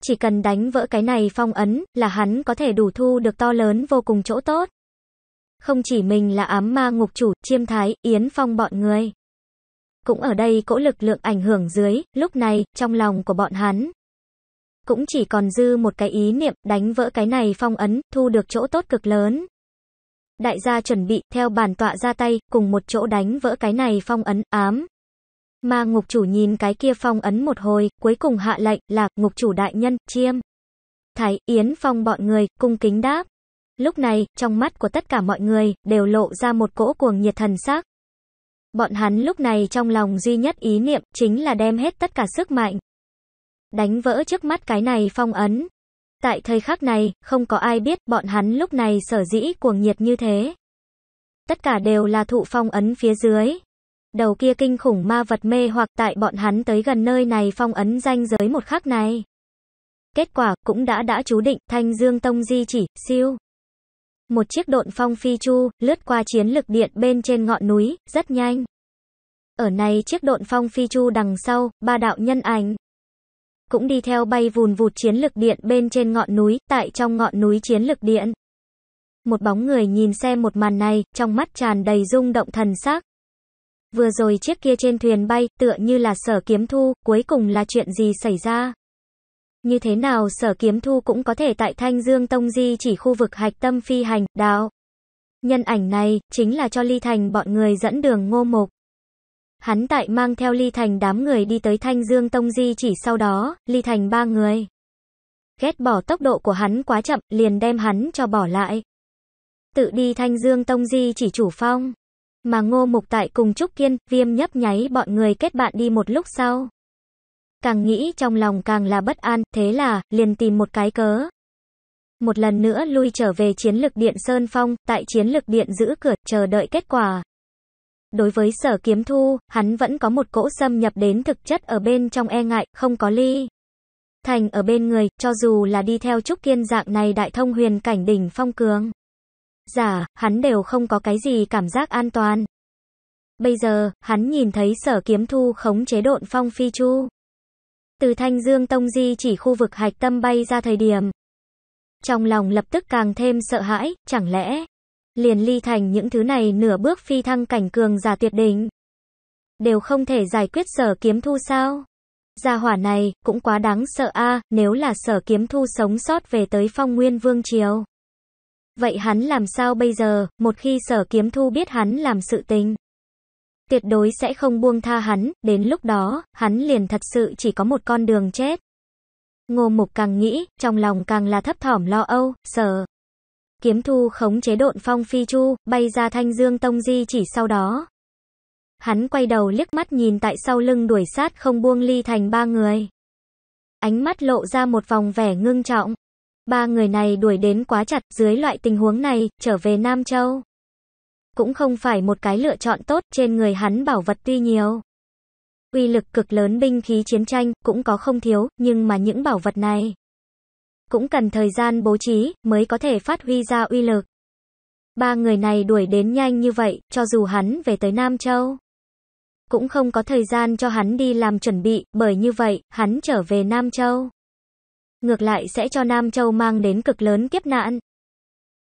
Chỉ cần đánh vỡ cái này phong ấn là hắn có thể đủ thu được to lớn vô cùng chỗ tốt. Không chỉ mình là ám ma ngục chủ, chiêm thái, yến phong bọn người cũng ở đây cỗ lực lượng ảnh hưởng dưới, lúc này, trong lòng của bọn hắn. Cũng chỉ còn dư một cái ý niệm, đánh vỡ cái này phong ấn, thu được chỗ tốt cực lớn. Đại gia chuẩn bị, theo bản tọa ra tay, cùng một chỗ đánh vỡ cái này phong ấn, ám. Mà ngục chủ nhìn cái kia phong ấn một hồi, cuối cùng hạ lệnh, là, ngục chủ đại nhân, chiêm. Thái, Yến Phong bọn người, cung kính đáp. Lúc này, trong mắt của tất cả mọi người, đều lộ ra một cỗ cuồng nhiệt thần sắc. Bọn hắn lúc này trong lòng duy nhất ý niệm chính là đem hết tất cả sức mạnh. Đánh vỡ trước mắt cái này phong ấn. Tại thời khắc này, không có ai biết bọn hắn lúc này sở dĩ cuồng nhiệt như thế. Tất cả đều là thụ phong ấn phía dưới. Đầu kia kinh khủng ma vật mê hoặc tại bọn hắn tới gần nơi này phong ấn danh giới một khắc này. Kết quả cũng đã đã chú định Thanh Dương Tông di chỉ, siêu. Một chiếc độn phong phi chu, lướt qua chiến lực điện bên trên ngọn núi, rất nhanh. Ở này chiếc độn phong phi chu đằng sau, ba đạo nhân ảnh. Cũng đi theo bay vùn vụt chiến lực điện bên trên ngọn núi, tại trong ngọn núi chiến lực điện. Một bóng người nhìn xem một màn này, trong mắt tràn đầy rung động thần sắc. Vừa rồi chiếc kia trên thuyền bay, tựa như là sở kiếm thu, cuối cùng là chuyện gì xảy ra? Như thế nào sở kiếm thu cũng có thể tại Thanh Dương Tông Di chỉ khu vực hạch tâm phi hành, đạo. Nhân ảnh này, chính là cho Ly Thành bọn người dẫn đường ngô mục. Hắn tại mang theo Ly Thành đám người đi tới Thanh Dương Tông Di chỉ sau đó, Ly Thành ba người. Ghét bỏ tốc độ của hắn quá chậm, liền đem hắn cho bỏ lại. Tự đi Thanh Dương Tông Di chỉ chủ phong. Mà ngô mục tại cùng Trúc Kiên, viêm nhấp nháy bọn người kết bạn đi một lúc sau. Càng nghĩ trong lòng càng là bất an, thế là, liền tìm một cái cớ. Một lần nữa lui trở về chiến lực điện Sơn Phong, tại chiến lực điện giữ cửa, chờ đợi kết quả. Đối với sở kiếm thu, hắn vẫn có một cỗ xâm nhập đến thực chất ở bên trong e ngại, không có ly. Thành ở bên người, cho dù là đi theo trúc kiên dạng này đại thông huyền cảnh đỉnh phong cường. Giả, hắn đều không có cái gì cảm giác an toàn. Bây giờ, hắn nhìn thấy sở kiếm thu khống chế độn phong phi chu từ Thanh Dương Tông di chỉ khu vực hạch tâm bay ra thời điểm. Trong lòng lập tức càng thêm sợ hãi, chẳng lẽ liền ly thành những thứ này nửa bước phi thăng cảnh cường giả tuyệt đỉnh. Đều không thể giải quyết sở kiếm thu sao? Gia hỏa này, cũng quá đáng sợ a nếu là sở kiếm thu sống sót về tới phong nguyên vương triều. Vậy hắn làm sao bây giờ, một khi sở kiếm thu biết hắn làm sự tình? tuyệt đối sẽ không buông tha hắn, đến lúc đó, hắn liền thật sự chỉ có một con đường chết. Ngô Mục càng nghĩ, trong lòng càng là thấp thỏm lo âu, sợ. Kiếm thu khống chế độn phong phi chu, bay ra thanh dương tông di chỉ sau đó. Hắn quay đầu liếc mắt nhìn tại sau lưng đuổi sát không buông ly thành ba người. Ánh mắt lộ ra một vòng vẻ ngưng trọng. Ba người này đuổi đến quá chặt dưới loại tình huống này, trở về Nam Châu cũng không phải một cái lựa chọn tốt, trên người hắn bảo vật tuy nhiều. Uy lực cực lớn binh khí chiến tranh cũng có không thiếu, nhưng mà những bảo vật này cũng cần thời gian bố trí mới có thể phát huy ra uy lực. Ba người này đuổi đến nhanh như vậy, cho dù hắn về tới Nam Châu, cũng không có thời gian cho hắn đi làm chuẩn bị, bởi như vậy, hắn trở về Nam Châu. Ngược lại sẽ cho Nam Châu mang đến cực lớn kiếp nạn.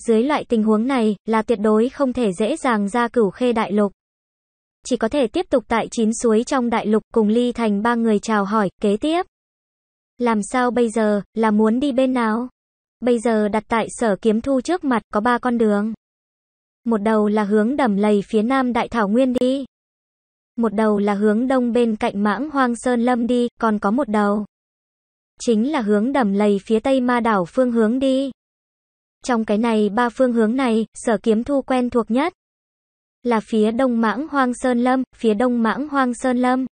Dưới loại tình huống này, là tuyệt đối không thể dễ dàng ra cửu khê đại lục. Chỉ có thể tiếp tục tại chín suối trong đại lục cùng ly thành ba người chào hỏi, kế tiếp. Làm sao bây giờ, là muốn đi bên nào? Bây giờ đặt tại sở kiếm thu trước mặt có ba con đường. Một đầu là hướng đầm lầy phía nam đại thảo nguyên đi. Một đầu là hướng đông bên cạnh mãng hoang sơn lâm đi, còn có một đầu. Chính là hướng đầm lầy phía tây ma đảo phương hướng đi. Trong cái này ba phương hướng này, sở kiếm thu quen thuộc nhất là phía đông mãng hoang sơn lâm, phía đông mãng hoang sơn lâm.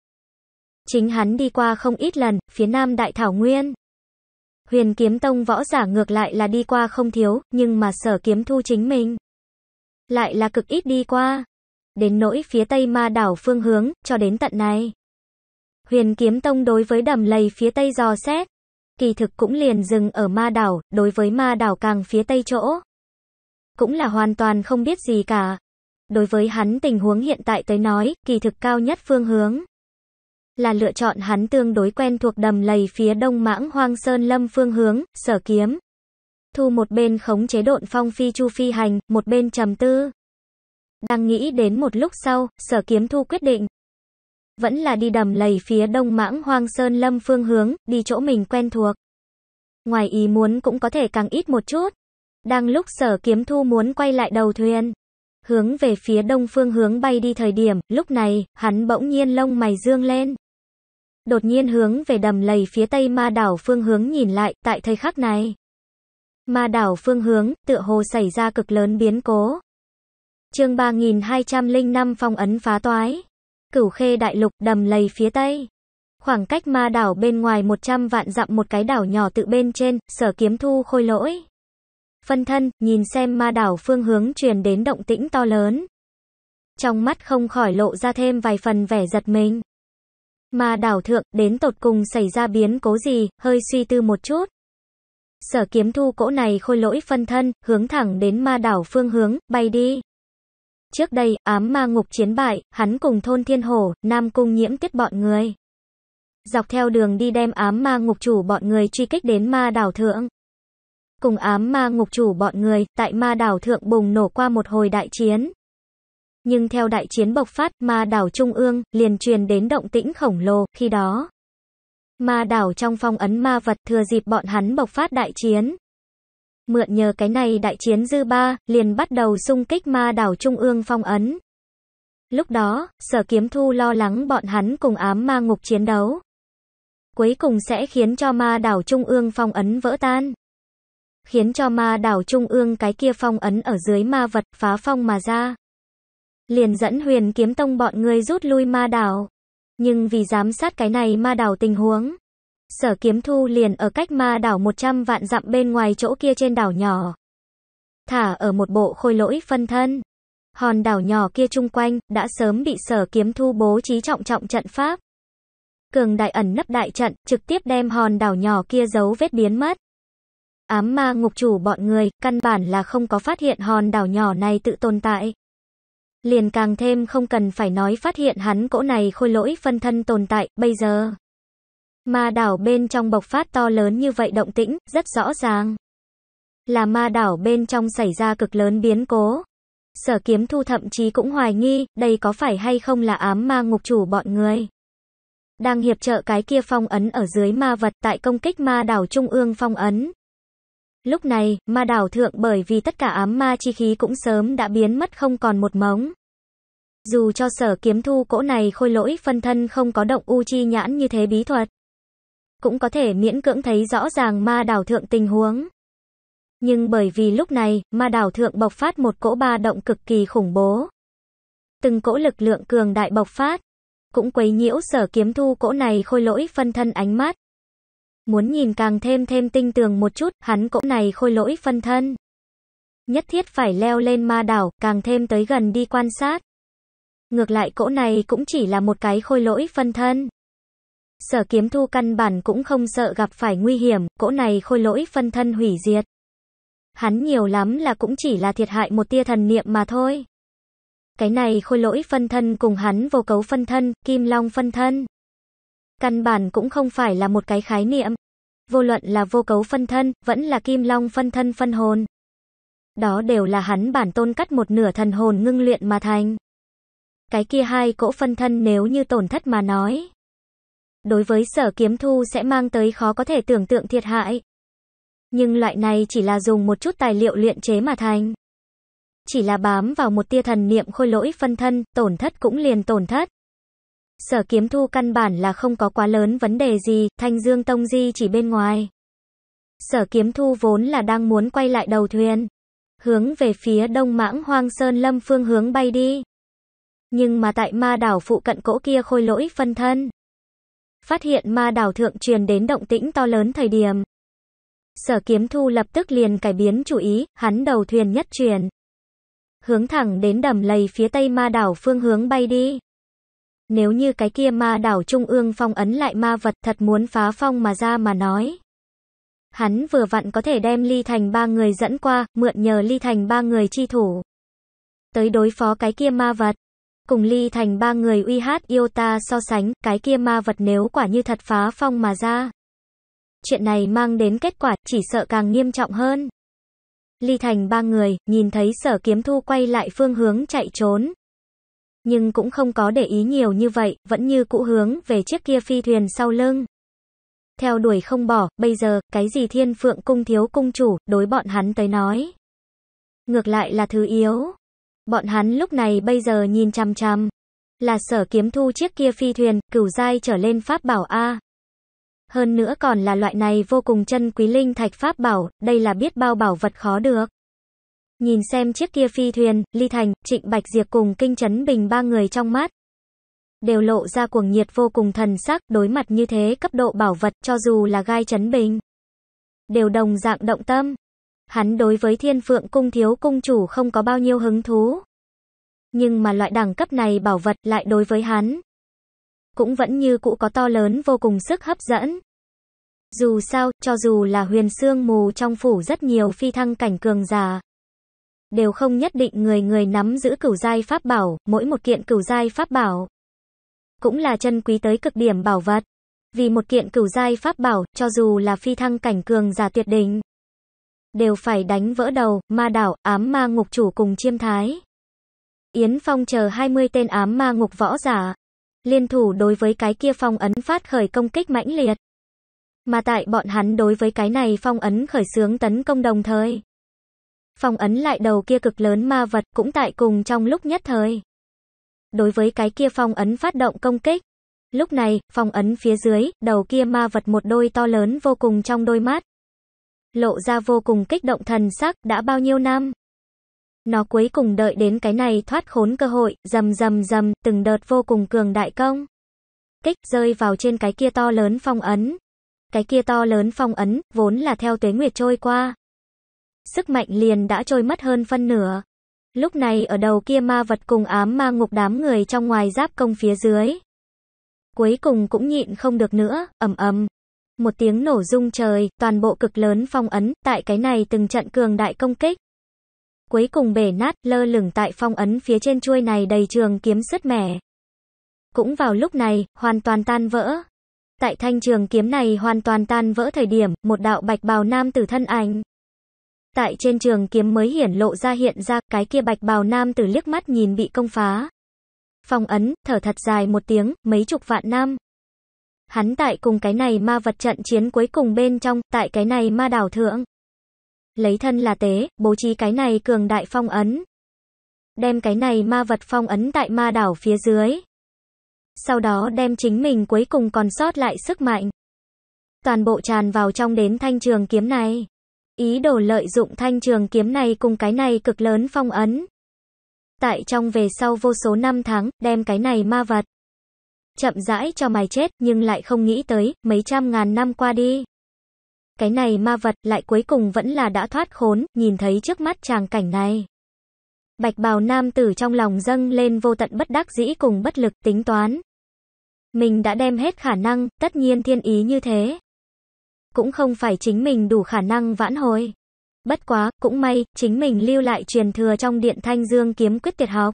Chính hắn đi qua không ít lần, phía nam đại thảo nguyên. Huyền kiếm tông võ giả ngược lại là đi qua không thiếu, nhưng mà sở kiếm thu chính mình. Lại là cực ít đi qua. Đến nỗi phía tây ma đảo phương hướng, cho đến tận này. Huyền kiếm tông đối với đầm lầy phía tây dò xét kỳ thực cũng liền dừng ở ma đảo, đối với ma đảo càng phía tây chỗ. Cũng là hoàn toàn không biết gì cả. Đối với hắn tình huống hiện tại tới nói, kỳ thực cao nhất phương hướng. Là lựa chọn hắn tương đối quen thuộc đầm lầy phía đông mãng hoang sơn lâm phương hướng, sở kiếm. Thu một bên khống chế độn phong phi chu phi hành, một bên trầm tư. Đang nghĩ đến một lúc sau, sở kiếm thu quyết định, vẫn là đi đầm lầy phía đông mãng hoang sơn lâm phương hướng, đi chỗ mình quen thuộc. Ngoài ý muốn cũng có thể càng ít một chút. Đang lúc sở kiếm thu muốn quay lại đầu thuyền, hướng về phía đông phương hướng bay đi thời điểm, lúc này, hắn bỗng nhiên lông mày dương lên. Đột nhiên hướng về đầm lầy phía tây ma đảo phương hướng nhìn lại, tại thời khắc này. Ma đảo phương hướng, tựa hồ xảy ra cực lớn biến cố. chương 3205 phong ấn phá toái cửu khê đại lục đầm lầy phía tây. Khoảng cách ma đảo bên ngoài 100 vạn dặm một cái đảo nhỏ tự bên trên, sở kiếm thu khôi lỗi. Phân thân, nhìn xem ma đảo phương hướng truyền đến động tĩnh to lớn. Trong mắt không khỏi lộ ra thêm vài phần vẻ giật mình. Ma đảo thượng, đến tột cùng xảy ra biến cố gì, hơi suy tư một chút. Sở kiếm thu cỗ này khôi lỗi phân thân, hướng thẳng đến ma đảo phương hướng, bay đi. Trước đây, ám ma ngục chiến bại, hắn cùng thôn thiên hồ, nam cung nhiễm tiết bọn người. Dọc theo đường đi đem ám ma ngục chủ bọn người truy kích đến ma đảo thượng. Cùng ám ma ngục chủ bọn người, tại ma đảo thượng bùng nổ qua một hồi đại chiến. Nhưng theo đại chiến bộc phát, ma đảo trung ương, liền truyền đến động tĩnh khổng lồ, khi đó. Ma đảo trong phong ấn ma vật thừa dịp bọn hắn bộc phát đại chiến, Mượn nhờ cái này đại chiến dư ba, liền bắt đầu xung kích ma đảo Trung ương phong ấn. Lúc đó, sở kiếm thu lo lắng bọn hắn cùng ám ma ngục chiến đấu. Cuối cùng sẽ khiến cho ma đảo Trung ương phong ấn vỡ tan. Khiến cho ma đảo Trung ương cái kia phong ấn ở dưới ma vật phá phong mà ra. Liền dẫn huyền kiếm tông bọn người rút lui ma đảo. Nhưng vì giám sát cái này ma đảo tình huống, Sở kiếm thu liền ở cách ma đảo 100 vạn dặm bên ngoài chỗ kia trên đảo nhỏ. Thả ở một bộ khôi lỗi phân thân. Hòn đảo nhỏ kia chung quanh, đã sớm bị sở kiếm thu bố trí trọng trọng trận pháp. Cường đại ẩn nấp đại trận, trực tiếp đem hòn đảo nhỏ kia giấu vết biến mất. Ám ma ngục chủ bọn người, căn bản là không có phát hiện hòn đảo nhỏ này tự tồn tại. Liền càng thêm không cần phải nói phát hiện hắn cỗ này khôi lỗi phân thân tồn tại, bây giờ. Ma đảo bên trong bộc phát to lớn như vậy động tĩnh, rất rõ ràng. Là ma đảo bên trong xảy ra cực lớn biến cố. Sở kiếm thu thậm chí cũng hoài nghi, đây có phải hay không là ám ma ngục chủ bọn người. Đang hiệp trợ cái kia phong ấn ở dưới ma vật tại công kích ma đảo trung ương phong ấn. Lúc này, ma đảo thượng bởi vì tất cả ám ma chi khí cũng sớm đã biến mất không còn một mống. Dù cho sở kiếm thu cỗ này khôi lỗi phân thân không có động u chi nhãn như thế bí thuật cũng có thể miễn cưỡng thấy rõ ràng ma đảo thượng tình huống. Nhưng bởi vì lúc này, ma đảo thượng bộc phát một cỗ ba động cực kỳ khủng bố. Từng cỗ lực lượng cường đại bộc phát, cũng quấy nhiễu sở kiếm thu cỗ này khôi lỗi phân thân ánh mắt. Muốn nhìn càng thêm thêm tinh tường một chút, hắn cỗ này khôi lỗi phân thân. Nhất thiết phải leo lên ma đảo, càng thêm tới gần đi quan sát. Ngược lại cỗ này cũng chỉ là một cái khôi lỗi phân thân sở kiếm thu căn bản cũng không sợ gặp phải nguy hiểm, cỗ này khôi lỗi phân thân hủy diệt. Hắn nhiều lắm là cũng chỉ là thiệt hại một tia thần niệm mà thôi. Cái này khôi lỗi phân thân cùng hắn vô cấu phân thân, kim long phân thân. Căn bản cũng không phải là một cái khái niệm. Vô luận là vô cấu phân thân, vẫn là kim long phân thân phân hồn. Đó đều là hắn bản tôn cắt một nửa thần hồn ngưng luyện mà thành. Cái kia hai cỗ phân thân nếu như tổn thất mà nói, đối với sở kiếm thu sẽ mang tới khó có thể tưởng tượng thiệt hại. Nhưng loại này chỉ là dùng một chút tài liệu luyện chế mà thành. Chỉ là bám vào một tia thần niệm khôi lỗi phân thân, tổn thất cũng liền tổn thất. Sở kiếm thu căn bản là không có quá lớn vấn đề gì, thanh dương tông di chỉ bên ngoài. Sở kiếm thu vốn là đang muốn quay lại đầu thuyền. Hướng về phía đông mãng hoang sơn lâm phương hướng bay đi. Nhưng mà tại ma đảo phụ cận cỗ kia khôi lỗi phân thân phát hiện ma đảo thượng truyền đến động tĩnh to lớn thời điểm. Sở kiếm thu lập tức liền cải biến chủ ý, hắn đầu thuyền nhất truyền. Hướng thẳng đến đầm lầy phía tây ma đảo phương hướng bay đi. Nếu như cái kia ma đảo trung ương phong ấn lại ma vật thật muốn phá phong mà ra mà nói. Hắn vừa vặn có thể đem ly thành ba người dẫn qua, mượn nhờ ly thành ba người chi thủ. Tới đối phó cái kia ma vật. Cùng ly thành ba người uy hát yêu ta so sánh, cái kia ma vật nếu quả như thật phá phong mà ra. Chuyện này mang đến kết quả, chỉ sợ càng nghiêm trọng hơn. Ly thành ba người, nhìn thấy sở kiếm thu quay lại phương hướng chạy trốn. Nhưng cũng không có để ý nhiều như vậy, vẫn như cũ hướng về chiếc kia phi thuyền sau lưng. Theo đuổi không bỏ, bây giờ, cái gì thiên phượng cung thiếu cung chủ, đối bọn hắn tới nói. Ngược lại là thứ yếu. Bọn hắn lúc này bây giờ nhìn chăm chăm. Là sở kiếm thu chiếc kia phi thuyền, cửu dai trở lên pháp bảo A. Hơn nữa còn là loại này vô cùng chân quý linh thạch pháp bảo, đây là biết bao bảo vật khó được. Nhìn xem chiếc kia phi thuyền, Ly Thành, Trịnh Bạch Diệp cùng Kinh chấn Bình ba người trong mắt. Đều lộ ra cuồng nhiệt vô cùng thần sắc, đối mặt như thế cấp độ bảo vật cho dù là gai chấn Bình. Đều đồng dạng động tâm. Hắn đối với thiên phượng cung thiếu cung chủ không có bao nhiêu hứng thú. Nhưng mà loại đẳng cấp này bảo vật lại đối với hắn. Cũng vẫn như cũ có to lớn vô cùng sức hấp dẫn. Dù sao, cho dù là huyền sương mù trong phủ rất nhiều phi thăng cảnh cường già. Đều không nhất định người người nắm giữ cửu giai pháp bảo, mỗi một kiện cửu giai pháp bảo. Cũng là chân quý tới cực điểm bảo vật. Vì một kiện cửu giai pháp bảo, cho dù là phi thăng cảnh cường giả tuyệt đỉnh, đều phải đánh vỡ đầu, ma đảo, ám ma ngục chủ cùng chiêm thái. Yến Phong chờ 20 tên ám ma ngục võ giả, liên thủ đối với cái kia phong ấn phát khởi công kích mãnh liệt. Mà tại bọn hắn đối với cái này phong ấn khởi sướng tấn công đồng thời. Phong ấn lại đầu kia cực lớn ma vật cũng tại cùng trong lúc nhất thời. Đối với cái kia phong ấn phát động công kích. Lúc này, phong ấn phía dưới, đầu kia ma vật một đôi to lớn vô cùng trong đôi mắt lộ ra vô cùng kích động thần sắc, đã bao nhiêu năm. Nó cuối cùng đợi đến cái này thoát khốn cơ hội, rầm rầm rầm từng đợt vô cùng cường đại công. Kích rơi vào trên cái kia to lớn phong ấn. Cái kia to lớn phong ấn, vốn là theo tuế nguyệt trôi qua. Sức mạnh liền đã trôi mất hơn phân nửa. Lúc này ở đầu kia ma vật cùng ám ma ngục đám người trong ngoài giáp công phía dưới. Cuối cùng cũng nhịn không được nữa, ầm ầm. Một tiếng nổ rung trời, toàn bộ cực lớn phong ấn, tại cái này từng trận cường đại công kích. Cuối cùng bể nát, lơ lửng tại phong ấn phía trên chuôi này đầy trường kiếm sứt mẻ. Cũng vào lúc này, hoàn toàn tan vỡ. Tại thanh trường kiếm này hoàn toàn tan vỡ thời điểm, một đạo bạch bào nam tử thân ảnh. Tại trên trường kiếm mới hiển lộ ra hiện ra, cái kia bạch bào nam tử liếc mắt nhìn bị công phá. Phong ấn, thở thật dài một tiếng, mấy chục vạn năm. Hắn tại cùng cái này ma vật trận chiến cuối cùng bên trong, tại cái này ma đảo thượng. Lấy thân là tế, bố trí cái này cường đại phong ấn. Đem cái này ma vật phong ấn tại ma đảo phía dưới. Sau đó đem chính mình cuối cùng còn sót lại sức mạnh. Toàn bộ tràn vào trong đến thanh trường kiếm này. Ý đồ lợi dụng thanh trường kiếm này cùng cái này cực lớn phong ấn. Tại trong về sau vô số năm tháng, đem cái này ma vật chậm rãi cho mày chết, nhưng lại không nghĩ tới, mấy trăm ngàn năm qua đi. Cái này ma vật lại cuối cùng vẫn là đã thoát khốn, nhìn thấy trước mắt chàng cảnh này. Bạch bào nam tử trong lòng dâng lên vô tận bất đắc dĩ cùng bất lực tính toán. Mình đã đem hết khả năng, tất nhiên thiên ý như thế. Cũng không phải chính mình đủ khả năng vãn hồi. Bất quá, cũng may, chính mình lưu lại truyền thừa trong điện thanh dương kiếm quyết tuyệt học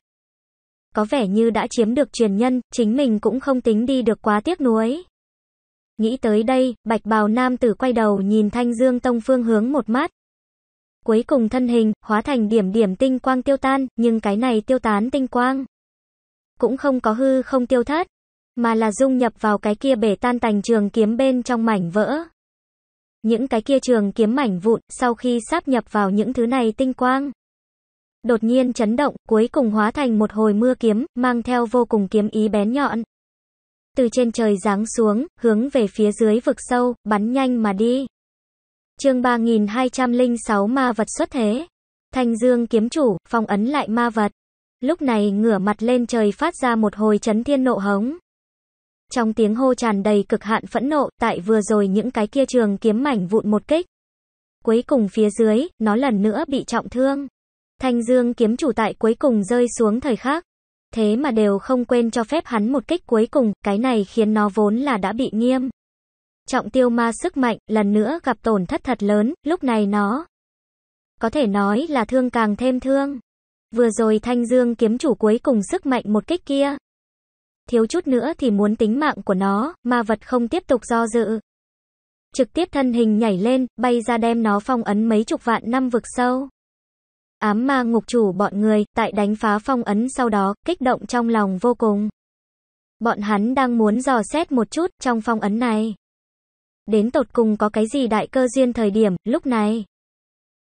có vẻ như đã chiếm được truyền nhân, chính mình cũng không tính đi được quá tiếc nuối. Nghĩ tới đây, bạch bào nam tử quay đầu nhìn thanh dương tông phương hướng một mắt. Cuối cùng thân hình, hóa thành điểm điểm tinh quang tiêu tan, nhưng cái này tiêu tán tinh quang. Cũng không có hư không tiêu thất, mà là dung nhập vào cái kia bể tan tành trường kiếm bên trong mảnh vỡ. Những cái kia trường kiếm mảnh vụn, sau khi sáp nhập vào những thứ này tinh quang đột nhiên chấn động, cuối cùng hóa thành một hồi mưa kiếm, mang theo vô cùng kiếm ý bén nhọn. Từ trên trời giáng xuống, hướng về phía dưới vực sâu, bắn nhanh mà đi. Chương 3206 ma vật xuất thế. Thanh Dương kiếm chủ, phong ấn lại ma vật. Lúc này ngửa mặt lên trời phát ra một hồi chấn thiên nộ hống. Trong tiếng hô tràn đầy cực hạn phẫn nộ, tại vừa rồi những cái kia trường kiếm mảnh vụn một kích. Cuối cùng phía dưới, nó lần nữa bị trọng thương. Thanh Dương kiếm chủ tại cuối cùng rơi xuống thời khắc. Thế mà đều không quên cho phép hắn một kích cuối cùng, cái này khiến nó vốn là đã bị nghiêm. Trọng tiêu ma sức mạnh, lần nữa gặp tổn thất thật lớn, lúc này nó. Có thể nói là thương càng thêm thương. Vừa rồi Thanh Dương kiếm chủ cuối cùng sức mạnh một kích kia. Thiếu chút nữa thì muốn tính mạng của nó, ma vật không tiếp tục do dự. Trực tiếp thân hình nhảy lên, bay ra đem nó phong ấn mấy chục vạn năm vực sâu ám ma ngục chủ bọn người, tại đánh phá phong ấn sau đó, kích động trong lòng vô cùng. Bọn hắn đang muốn dò xét một chút trong phong ấn này. Đến tột cùng có cái gì đại cơ duyên thời điểm, lúc này.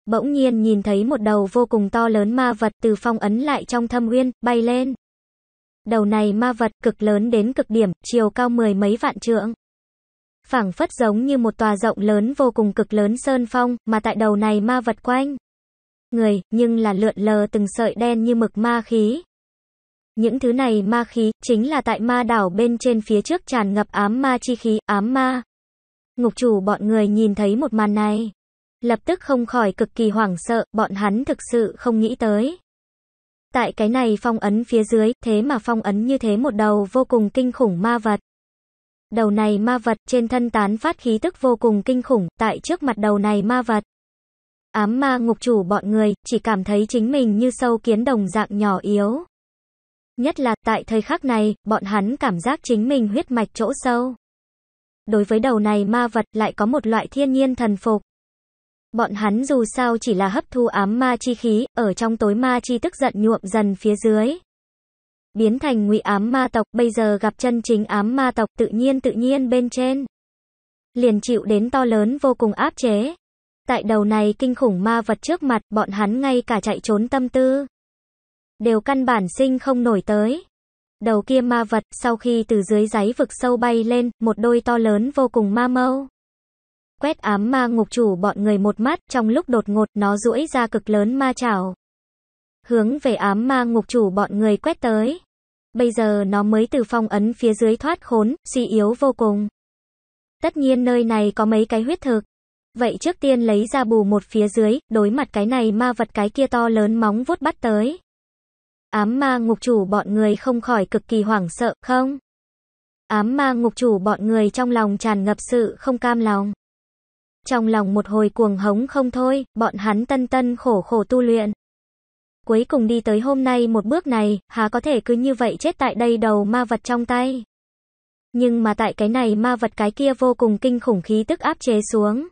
Bỗng nhiên nhìn thấy một đầu vô cùng to lớn ma vật từ phong ấn lại trong thâm uyên, bay lên. Đầu này ma vật cực lớn đến cực điểm, chiều cao mười mấy vạn trượng. Phảng phất giống như một tòa rộng lớn vô cùng cực lớn sơn phong, mà tại đầu này ma vật quanh người, nhưng là lượn lờ từng sợi đen như mực ma khí. Những thứ này ma khí, chính là tại ma đảo bên trên phía trước tràn ngập ám ma chi khí, ám ma. Ngục chủ bọn người nhìn thấy một màn này. Lập tức không khỏi cực kỳ hoảng sợ, bọn hắn thực sự không nghĩ tới. Tại cái này phong ấn phía dưới, thế mà phong ấn như thế một đầu vô cùng kinh khủng ma vật. Đầu này ma vật trên thân tán phát khí tức vô cùng kinh khủng, tại trước mặt đầu này ma vật. Ám ma ngục chủ bọn người, chỉ cảm thấy chính mình như sâu kiến đồng dạng nhỏ yếu. Nhất là tại thời khắc này, bọn hắn cảm giác chính mình huyết mạch chỗ sâu. Đối với đầu này ma vật lại có một loại thiên nhiên thần phục. Bọn hắn dù sao chỉ là hấp thu ám ma chi khí, ở trong tối ma chi tức giận nhuộm dần phía dưới. Biến thành ngụy ám ma tộc, bây giờ gặp chân chính ám ma tộc tự nhiên tự nhiên bên trên. Liền chịu đến to lớn vô cùng áp chế tại đầu này kinh khủng ma vật trước mặt, bọn hắn ngay cả chạy trốn tâm tư. Đều căn bản sinh không nổi tới. Đầu kia ma vật, sau khi từ dưới giấy vực sâu bay lên, một đôi to lớn vô cùng ma mâu. Quét ám ma ngục chủ bọn người một mắt, trong lúc đột ngột, nó duỗi ra cực lớn ma chảo. Hướng về ám ma ngục chủ bọn người quét tới. Bây giờ nó mới từ phong ấn phía dưới thoát khốn, suy yếu vô cùng. Tất nhiên nơi này có mấy cái huyết thực. Vậy trước tiên lấy ra bù một phía dưới, đối mặt cái này ma vật cái kia to lớn móng vuốt bắt tới. Ám ma ngục chủ bọn người không khỏi cực kỳ hoảng sợ, không? Ám ma ngục chủ bọn người trong lòng tràn ngập sự không cam lòng. Trong lòng một hồi cuồng hống không thôi, bọn hắn tân tân khổ khổ tu luyện. Cuối cùng đi tới hôm nay một bước này, há có thể cứ như vậy chết tại đây đầu ma vật trong tay. Nhưng mà tại cái này ma vật cái kia vô cùng kinh khủng khí tức áp chế xuống.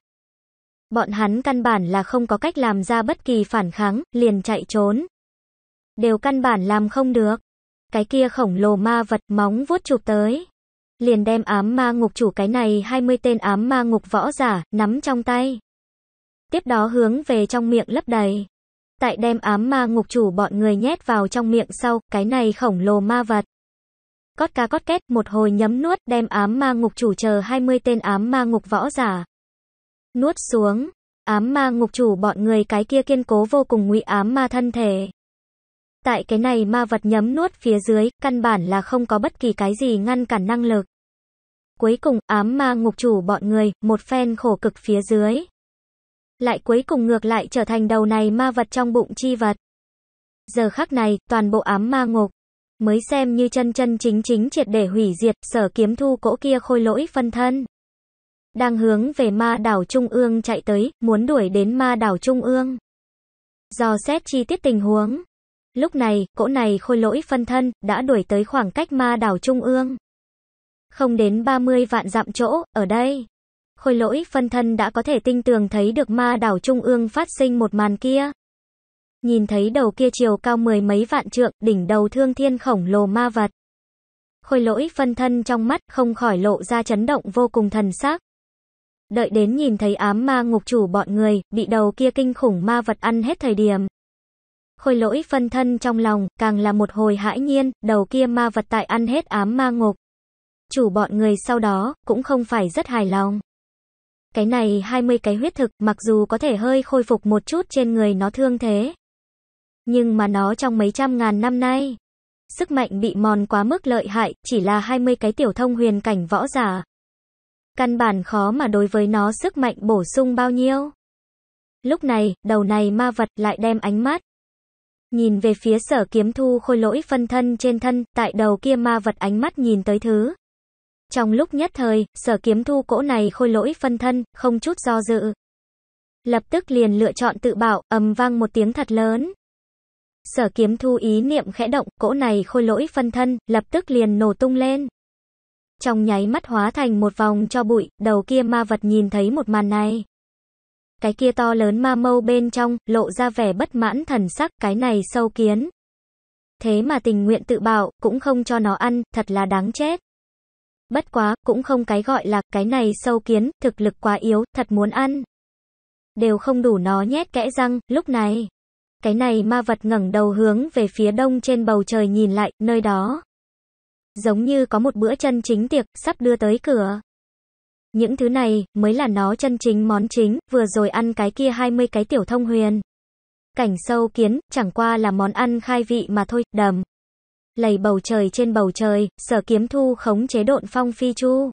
Bọn hắn căn bản là không có cách làm ra bất kỳ phản kháng, liền chạy trốn. Đều căn bản làm không được. Cái kia khổng lồ ma vật móng vuốt chụp tới. Liền đem ám ma ngục chủ cái này 20 tên ám ma ngục võ giả, nắm trong tay. Tiếp đó hướng về trong miệng lấp đầy. Tại đem ám ma ngục chủ bọn người nhét vào trong miệng sau, cái này khổng lồ ma vật. Cót ca cót két, một hồi nhấm nuốt, đem ám ma ngục chủ chờ 20 tên ám ma ngục võ giả, nuốt xuống. Ám ma ngục chủ bọn người cái kia kiên cố vô cùng ngụy ám ma thân thể. Tại cái này ma vật nhấm nuốt phía dưới, căn bản là không có bất kỳ cái gì ngăn cản năng lực. Cuối cùng, ám ma ngục chủ bọn người, một phen khổ cực phía dưới. Lại cuối cùng ngược lại trở thành đầu này ma vật trong bụng chi vật. Giờ khắc này, toàn bộ ám ma ngục, mới xem như chân chân chính chính triệt để hủy diệt, sở kiếm thu cỗ kia khôi lỗi phân thân đang hướng về ma đảo Trung ương chạy tới, muốn đuổi đến ma đảo Trung ương. Do xét chi tiết tình huống. Lúc này, cỗ này khôi lỗi phân thân, đã đuổi tới khoảng cách ma đảo Trung ương. Không đến 30 vạn dặm chỗ, ở đây. Khôi lỗi phân thân đã có thể tinh tường thấy được ma đảo Trung ương phát sinh một màn kia. Nhìn thấy đầu kia chiều cao mười mấy vạn trượng, đỉnh đầu thương thiên khổng lồ ma vật. Khôi lỗi phân thân trong mắt không khỏi lộ ra chấn động vô cùng thần sắc. Đợi đến nhìn thấy ám ma ngục chủ bọn người, bị đầu kia kinh khủng ma vật ăn hết thời điểm. Khôi lỗi phân thân trong lòng, càng là một hồi hãi nhiên, đầu kia ma vật tại ăn hết ám ma ngục. Chủ bọn người sau đó, cũng không phải rất hài lòng. Cái này 20 cái huyết thực, mặc dù có thể hơi khôi phục một chút trên người nó thương thế. Nhưng mà nó trong mấy trăm ngàn năm nay, sức mạnh bị mòn quá mức lợi hại, chỉ là 20 cái tiểu thông huyền cảnh võ giả, Căn bản khó mà đối với nó sức mạnh bổ sung bao nhiêu. Lúc này, đầu này ma vật lại đem ánh mắt. Nhìn về phía sở kiếm thu khôi lỗi phân thân trên thân, tại đầu kia ma vật ánh mắt nhìn tới thứ. Trong lúc nhất thời, sở kiếm thu cỗ này khôi lỗi phân thân, không chút do dự. Lập tức liền lựa chọn tự bảo, ầm vang một tiếng thật lớn. Sở kiếm thu ý niệm khẽ động, cỗ này khôi lỗi phân thân, lập tức liền nổ tung lên trong nháy mắt hóa thành một vòng cho bụi, đầu kia ma vật nhìn thấy một màn này. Cái kia to lớn ma mâu bên trong, lộ ra vẻ bất mãn thần sắc, cái này sâu kiến. Thế mà tình nguyện tự bảo, cũng không cho nó ăn, thật là đáng chết. Bất quá, cũng không cái gọi là, cái này sâu kiến, thực lực quá yếu, thật muốn ăn. Đều không đủ nó nhét kẽ răng, lúc này. Cái này ma vật ngẩng đầu hướng về phía đông trên bầu trời nhìn lại, nơi đó giống như có một bữa chân chính tiệc sắp đưa tới cửa. Những thứ này mới là nó chân chính món chính, vừa rồi ăn cái kia 20 cái tiểu thông huyền. Cảnh sâu kiến, chẳng qua là món ăn khai vị mà thôi, đầm. Lầy bầu trời trên bầu trời, sở kiếm thu khống chế độn phong phi chu.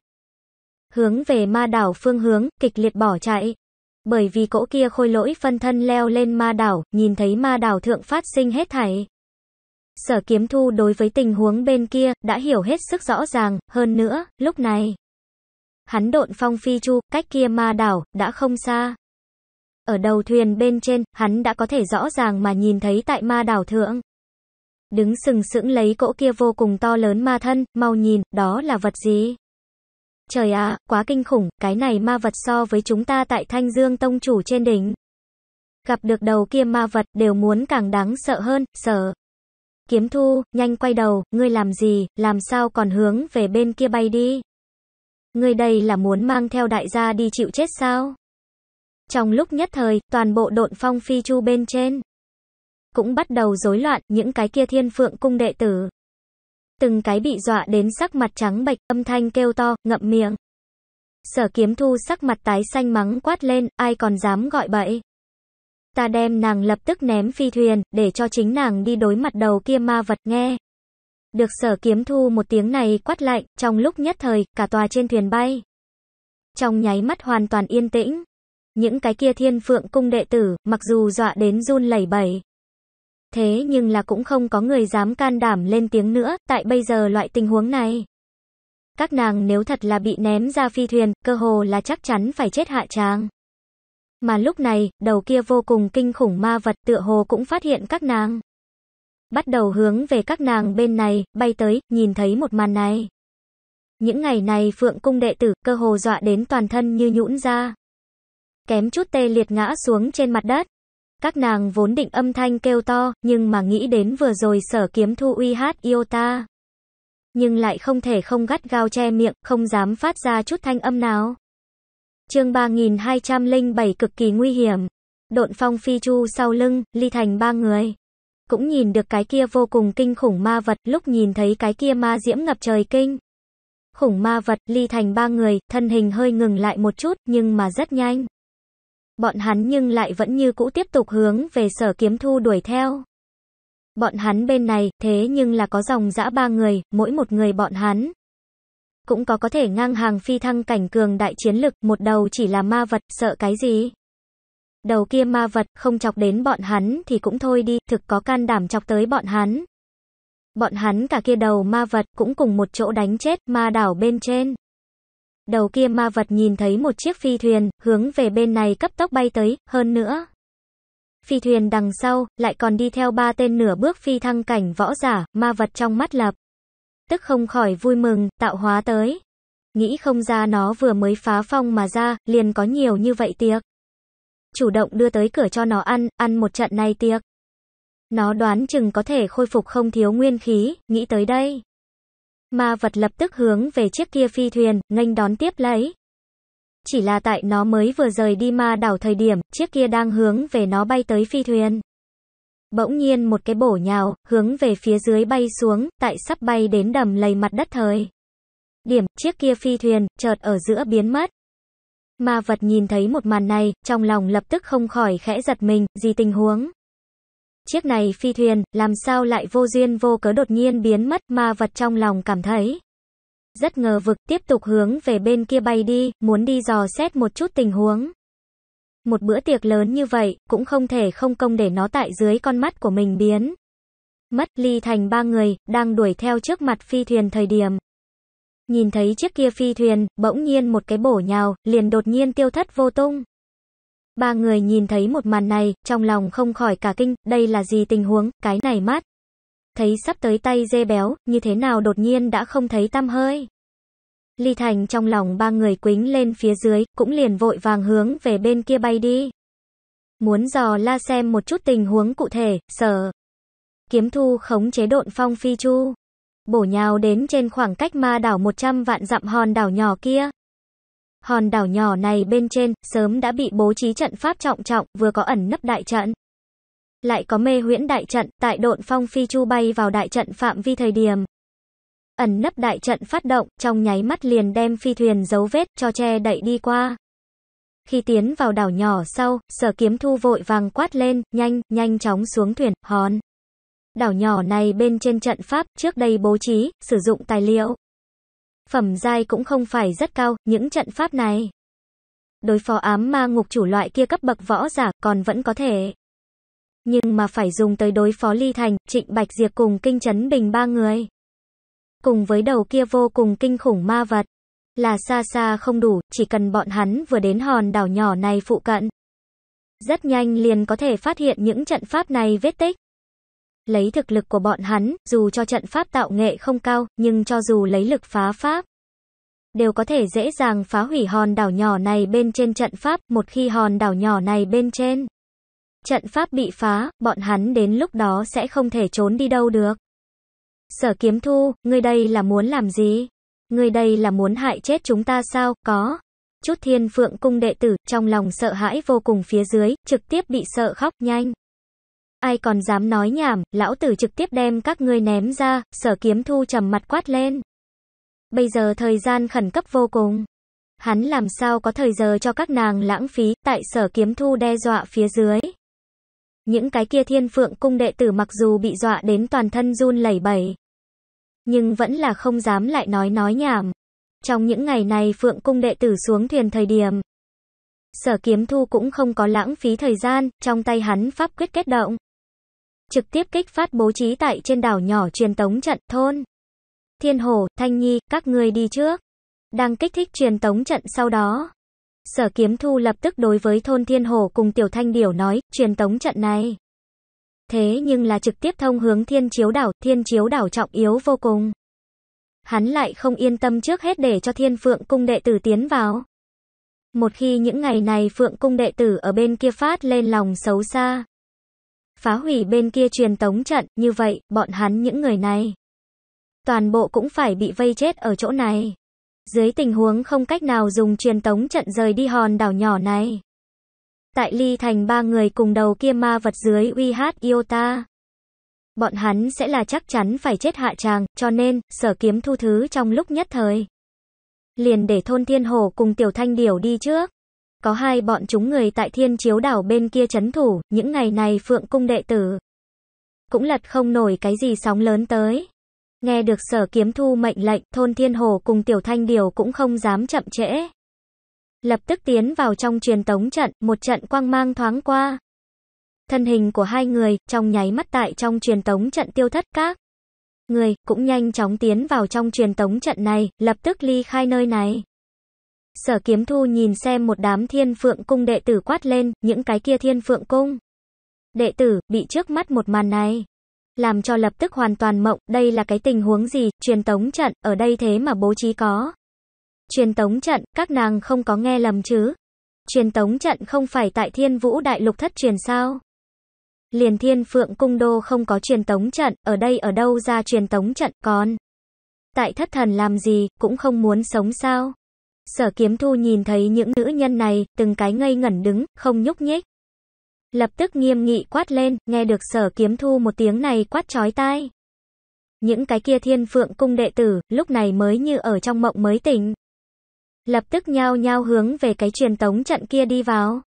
Hướng về ma đảo phương hướng, kịch liệt bỏ chạy. Bởi vì cỗ kia khôi lỗi phân thân leo lên ma đảo, nhìn thấy ma đảo thượng phát sinh hết thảy. Sở kiếm thu đối với tình huống bên kia, đã hiểu hết sức rõ ràng, hơn nữa, lúc này. Hắn độn phong phi chu, cách kia ma đảo, đã không xa. Ở đầu thuyền bên trên, hắn đã có thể rõ ràng mà nhìn thấy tại ma đảo thượng. Đứng sừng sững lấy cỗ kia vô cùng to lớn ma thân, mau nhìn, đó là vật gì? Trời ạ, quá kinh khủng, cái này ma vật so với chúng ta tại Thanh Dương Tông chủ trên đỉnh. Gặp được đầu kia ma vật đều muốn càng đáng sợ hơn, sợ. Kiếm thu, nhanh quay đầu, ngươi làm gì, làm sao còn hướng về bên kia bay đi. Ngươi đây là muốn mang theo đại gia đi chịu chết sao? Trong lúc nhất thời, toàn bộ độn phong phi chu bên trên. Cũng bắt đầu rối loạn những cái kia thiên phượng cung đệ tử. Từng cái bị dọa đến sắc mặt trắng bệch âm thanh kêu to, ngậm miệng. Sở kiếm thu sắc mặt tái xanh mắng quát lên, ai còn dám gọi bậy ta đem nàng lập tức ném phi thuyền, để cho chính nàng đi đối mặt đầu kia ma vật nghe. Được sở kiếm thu một tiếng này quát lạnh, trong lúc nhất thời, cả tòa trên thuyền bay. Trong nháy mắt hoàn toàn yên tĩnh. Những cái kia thiên phượng cung đệ tử, mặc dù dọa đến run lẩy bẩy. Thế nhưng là cũng không có người dám can đảm lên tiếng nữa, tại bây giờ loại tình huống này. Các nàng nếu thật là bị ném ra phi thuyền, cơ hồ là chắc chắn phải chết hạ tràng. Mà lúc này, đầu kia vô cùng kinh khủng ma vật tựa hồ cũng phát hiện các nàng. Bắt đầu hướng về các nàng bên này, bay tới, nhìn thấy một màn này. Những ngày này Phượng cung đệ tử cơ hồ dọa đến toàn thân như nhũn ra. Kém chút tê liệt ngã xuống trên mặt đất. Các nàng vốn định âm thanh kêu to, nhưng mà nghĩ đến vừa rồi sở kiếm thu uy hát yêu ta. Nhưng lại không thể không gắt gao che miệng, không dám phát ra chút thanh âm nào. Chương 3207 cực kỳ nguy hiểm. Độn phong phi chu sau lưng, ly thành ba người. Cũng nhìn được cái kia vô cùng kinh khủng ma vật, lúc nhìn thấy cái kia ma diễm ngập trời kinh. Khủng ma vật, ly thành ba người, thân hình hơi ngừng lại một chút, nhưng mà rất nhanh. Bọn hắn nhưng lại vẫn như cũ tiếp tục hướng về sở kiếm thu đuổi theo. Bọn hắn bên này, thế nhưng là có dòng dã ba người, mỗi một người bọn hắn, cũng có có thể ngang hàng phi thăng cảnh cường đại chiến lực, một đầu chỉ là ma vật, sợ cái gì? Đầu kia ma vật, không chọc đến bọn hắn thì cũng thôi đi, thực có can đảm chọc tới bọn hắn. Bọn hắn cả kia đầu ma vật cũng cùng một chỗ đánh chết ma đảo bên trên. Đầu kia ma vật nhìn thấy một chiếc phi thuyền, hướng về bên này cấp tốc bay tới, hơn nữa. Phi thuyền đằng sau, lại còn đi theo ba tên nửa bước phi thăng cảnh võ giả, ma vật trong mắt lập tức không khỏi vui mừng, tạo hóa tới. Nghĩ không ra nó vừa mới phá phong mà ra, liền có nhiều như vậy tiệc. Chủ động đưa tới cửa cho nó ăn, ăn một trận này tiệc. Nó đoán chừng có thể khôi phục không thiếu nguyên khí, nghĩ tới đây. Ma vật lập tức hướng về chiếc kia phi thuyền, nghênh đón tiếp lấy. Chỉ là tại nó mới vừa rời đi ma đảo thời điểm, chiếc kia đang hướng về nó bay tới phi thuyền bỗng nhiên một cái bổ nhào, hướng về phía dưới bay xuống, tại sắp bay đến đầm lầy mặt đất thời. Điểm, chiếc kia phi thuyền, chợt ở giữa biến mất. Ma vật nhìn thấy một màn này, trong lòng lập tức không khỏi khẽ giật mình, gì tình huống. Chiếc này phi thuyền, làm sao lại vô duyên vô cớ đột nhiên biến mất, ma vật trong lòng cảm thấy. Rất ngờ vực, tiếp tục hướng về bên kia bay đi, muốn đi dò xét một chút tình huống. Một bữa tiệc lớn như vậy, cũng không thể không công để nó tại dưới con mắt của mình biến. Mất ly thành ba người, đang đuổi theo trước mặt phi thuyền thời điểm. Nhìn thấy chiếc kia phi thuyền, bỗng nhiên một cái bổ nhào, liền đột nhiên tiêu thất vô tung. Ba người nhìn thấy một màn này, trong lòng không khỏi cả kinh, đây là gì tình huống, cái này mát. Thấy sắp tới tay dê béo, như thế nào đột nhiên đã không thấy tăm hơi. Ly Thành trong lòng ba người quính lên phía dưới, cũng liền vội vàng hướng về bên kia bay đi. Muốn dò la xem một chút tình huống cụ thể, sở. Kiếm thu khống chế độn phong phi chu. Bổ nhào đến trên khoảng cách ma đảo 100 vạn dặm hòn đảo nhỏ kia. Hòn đảo nhỏ này bên trên, sớm đã bị bố trí trận pháp trọng trọng, vừa có ẩn nấp đại trận. Lại có mê huyễn đại trận, tại độn phong phi chu bay vào đại trận phạm vi thời điểm, ẩn nấp đại trận phát động, trong nháy mắt liền đem phi thuyền dấu vết cho che đậy đi qua. Khi tiến vào đảo nhỏ sau, sở kiếm thu vội vàng quát lên, nhanh, nhanh chóng xuống thuyền, hòn. Đảo nhỏ này bên trên trận pháp, trước đây bố trí, sử dụng tài liệu. Phẩm giai cũng không phải rất cao, những trận pháp này. Đối phó ám ma ngục chủ loại kia cấp bậc võ giả, còn vẫn có thể. Nhưng mà phải dùng tới đối phó ly thành, trịnh bạch diệt cùng kinh chấn bình ba người cùng với đầu kia vô cùng kinh khủng ma vật. Là xa xa không đủ, chỉ cần bọn hắn vừa đến hòn đảo nhỏ này phụ cận. Rất nhanh liền có thể phát hiện những trận pháp này vết tích. Lấy thực lực của bọn hắn, dù cho trận pháp tạo nghệ không cao, nhưng cho dù lấy lực phá pháp, đều có thể dễ dàng phá hủy hòn đảo nhỏ này bên trên trận pháp, một khi hòn đảo nhỏ này bên trên. Trận pháp bị phá, bọn hắn đến lúc đó sẽ không thể trốn đi đâu được. Sở kiếm thu, ngươi đây là muốn làm gì? Ngươi đây là muốn hại chết chúng ta sao? Có. Chút thiên phượng cung đệ tử, trong lòng sợ hãi vô cùng phía dưới, trực tiếp bị sợ khóc nhanh. Ai còn dám nói nhảm, lão tử trực tiếp đem các ngươi ném ra, sở kiếm thu trầm mặt quát lên. Bây giờ thời gian khẩn cấp vô cùng. Hắn làm sao có thời giờ cho các nàng lãng phí, tại sở kiếm thu đe dọa phía dưới. Những cái kia thiên phượng cung đệ tử mặc dù bị dọa đến toàn thân run lẩy bẩy, nhưng vẫn là không dám lại nói nói nhảm. Trong những ngày này phượng cung đệ tử xuống thuyền thời điểm, sở kiếm thu cũng không có lãng phí thời gian, trong tay hắn pháp quyết kết động. Trực tiếp kích phát bố trí tại trên đảo nhỏ truyền tống trận thôn. Thiên Hồ, Thanh Nhi, các người đi trước. Đang kích thích truyền tống trận sau đó. Sở Kiếm Thu lập tức đối với thôn Thiên Hồ cùng Tiểu Thanh Điểu nói, truyền tống trận này. Thế nhưng là trực tiếp thông hướng Thiên Chiếu Đảo, Thiên Chiếu Đảo trọng yếu vô cùng. Hắn lại không yên tâm trước hết để cho Thiên Phượng Cung đệ tử tiến vào. Một khi những ngày này Phượng Cung đệ tử ở bên kia phát lên lòng xấu xa. Phá hủy bên kia truyền tống trận, như vậy, bọn hắn những người này. Toàn bộ cũng phải bị vây chết ở chỗ này. Dưới tình huống không cách nào dùng truyền tống trận rời đi hòn đảo nhỏ này. Tại Ly Thành ba người cùng đầu kia ma vật dưới uy hát Iota. Bọn hắn sẽ là chắc chắn phải chết hạ tràng, cho nên, sở kiếm thu thứ trong lúc nhất thời. Liền để thôn thiên hồ cùng tiểu thanh điểu đi trước. Có hai bọn chúng người tại thiên chiếu đảo bên kia chấn thủ, những ngày này phượng cung đệ tử. Cũng lật không nổi cái gì sóng lớn tới. Nghe được sở kiếm thu mệnh lệnh, thôn thiên hồ cùng tiểu thanh điều cũng không dám chậm trễ. Lập tức tiến vào trong truyền tống trận, một trận quang mang thoáng qua. Thân hình của hai người, trong nháy mắt tại trong truyền tống trận tiêu thất các. Người, cũng nhanh chóng tiến vào trong truyền tống trận này, lập tức ly khai nơi này. Sở kiếm thu nhìn xem một đám thiên phượng cung đệ tử quát lên, những cái kia thiên phượng cung. Đệ tử, bị trước mắt một màn này làm cho lập tức hoàn toàn mộng, đây là cái tình huống gì, truyền tống trận, ở đây thế mà bố trí có. Truyền tống trận, các nàng không có nghe lầm chứ. Truyền tống trận không phải tại thiên vũ đại lục thất truyền sao. Liền thiên phượng cung đô không có truyền tống trận, ở đây ở đâu ra truyền tống trận, còn. Tại thất thần làm gì, cũng không muốn sống sao. Sở kiếm thu nhìn thấy những nữ nhân này, từng cái ngây ngẩn đứng, không nhúc nhích lập tức nghiêm nghị quát lên, nghe được sở kiếm thu một tiếng này quát chói tai. Những cái kia thiên phượng cung đệ tử, lúc này mới như ở trong mộng mới tỉnh. Lập tức nhao nhao hướng về cái truyền tống trận kia đi vào.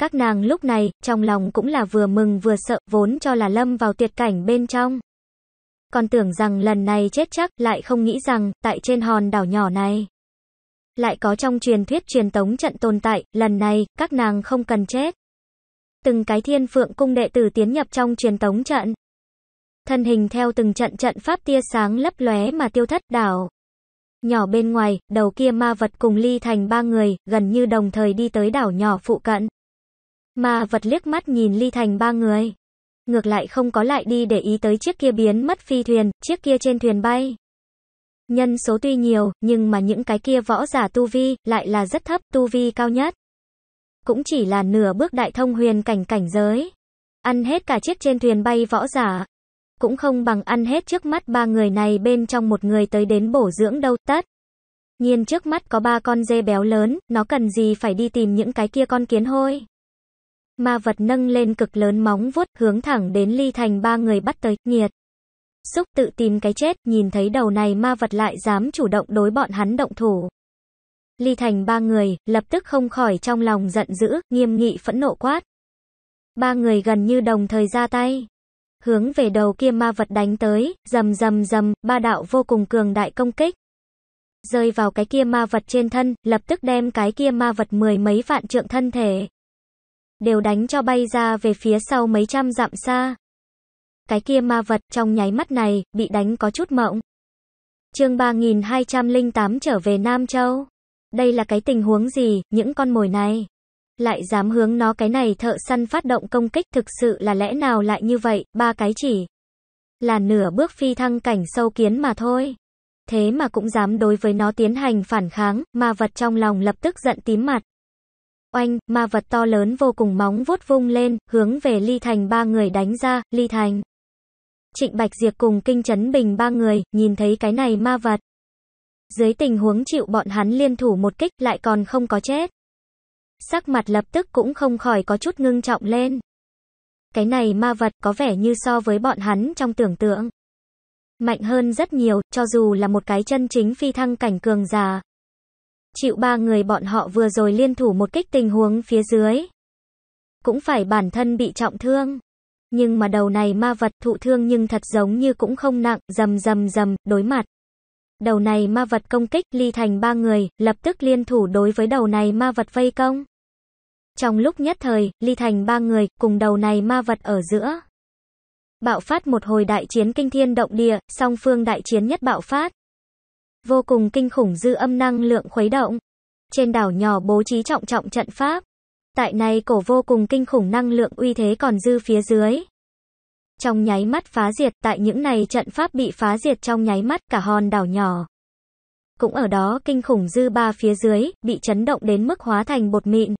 Các nàng lúc này, trong lòng cũng là vừa mừng vừa sợ, vốn cho là lâm vào tuyệt cảnh bên trong. Còn tưởng rằng lần này chết chắc, lại không nghĩ rằng, tại trên hòn đảo nhỏ này. Lại có trong truyền thuyết truyền tống trận tồn tại, lần này, các nàng không cần chết từng cái thiên phượng cung đệ tử tiến nhập trong truyền tống trận. Thân hình theo từng trận trận pháp tia sáng lấp lóe mà tiêu thất đảo. Nhỏ bên ngoài, đầu kia ma vật cùng ly thành ba người, gần như đồng thời đi tới đảo nhỏ phụ cận. Ma vật liếc mắt nhìn ly thành ba người. Ngược lại không có lại đi để ý tới chiếc kia biến mất phi thuyền, chiếc kia trên thuyền bay. Nhân số tuy nhiều, nhưng mà những cái kia võ giả tu vi, lại là rất thấp, tu vi cao nhất cũng chỉ là nửa bước đại thông huyền cảnh cảnh giới. Ăn hết cả chiếc trên thuyền bay võ giả, cũng không bằng ăn hết trước mắt ba người này bên trong một người tới đến bổ dưỡng đâu tất. Nhiên trước mắt có ba con dê béo lớn, nó cần gì phải đi tìm những cái kia con kiến hôi. Ma vật nâng lên cực lớn móng vuốt, hướng thẳng đến ly thành ba người bắt tới, nghiệt. Xúc tự tìm cái chết, nhìn thấy đầu này ma vật lại dám chủ động đối bọn hắn động thủ. Ly Thành ba người, lập tức không khỏi trong lòng giận dữ, nghiêm nghị phẫn nộ quát. Ba người gần như đồng thời ra tay. Hướng về đầu kia ma vật đánh tới, rầm rầm rầm, ba đạo vô cùng cường đại công kích. Rơi vào cái kia ma vật trên thân, lập tức đem cái kia ma vật mười mấy vạn trượng thân thể. Đều đánh cho bay ra về phía sau mấy trăm dặm xa. Cái kia ma vật trong nháy mắt này, bị đánh có chút mộng. chương 3208 trở về Nam Châu. Đây là cái tình huống gì, những con mồi này? Lại dám hướng nó cái này thợ săn phát động công kích thực sự là lẽ nào lại như vậy, ba cái chỉ. Là nửa bước phi thăng cảnh sâu kiến mà thôi. Thế mà cũng dám đối với nó tiến hành phản kháng, ma vật trong lòng lập tức giận tím mặt. Oanh, ma vật to lớn vô cùng móng vuốt vung lên, hướng về Ly Thành ba người đánh ra, Ly Thành. Trịnh Bạch Diệp cùng Kinh chấn Bình ba người, nhìn thấy cái này ma vật. Dưới tình huống chịu bọn hắn liên thủ một kích lại còn không có chết. Sắc mặt lập tức cũng không khỏi có chút ngưng trọng lên. Cái này ma vật có vẻ như so với bọn hắn trong tưởng tượng. Mạnh hơn rất nhiều, cho dù là một cái chân chính phi thăng cảnh cường già. Chịu ba người bọn họ vừa rồi liên thủ một kích tình huống phía dưới. Cũng phải bản thân bị trọng thương. Nhưng mà đầu này ma vật thụ thương nhưng thật giống như cũng không nặng, dầm dầm dầm, đối mặt. Đầu này ma vật công kích, ly thành ba người, lập tức liên thủ đối với đầu này ma vật vây công. Trong lúc nhất thời, ly thành ba người, cùng đầu này ma vật ở giữa. Bạo phát một hồi đại chiến kinh thiên động địa, song phương đại chiến nhất bạo phát. Vô cùng kinh khủng dư âm năng lượng khuấy động. Trên đảo nhỏ bố trí trọng trọng trận pháp. Tại này cổ vô cùng kinh khủng năng lượng uy thế còn dư phía dưới trong nháy mắt phá diệt, tại những này trận pháp bị phá diệt trong nháy mắt cả hòn đảo nhỏ. Cũng ở đó kinh khủng dư ba phía dưới, bị chấn động đến mức hóa thành bột mịn.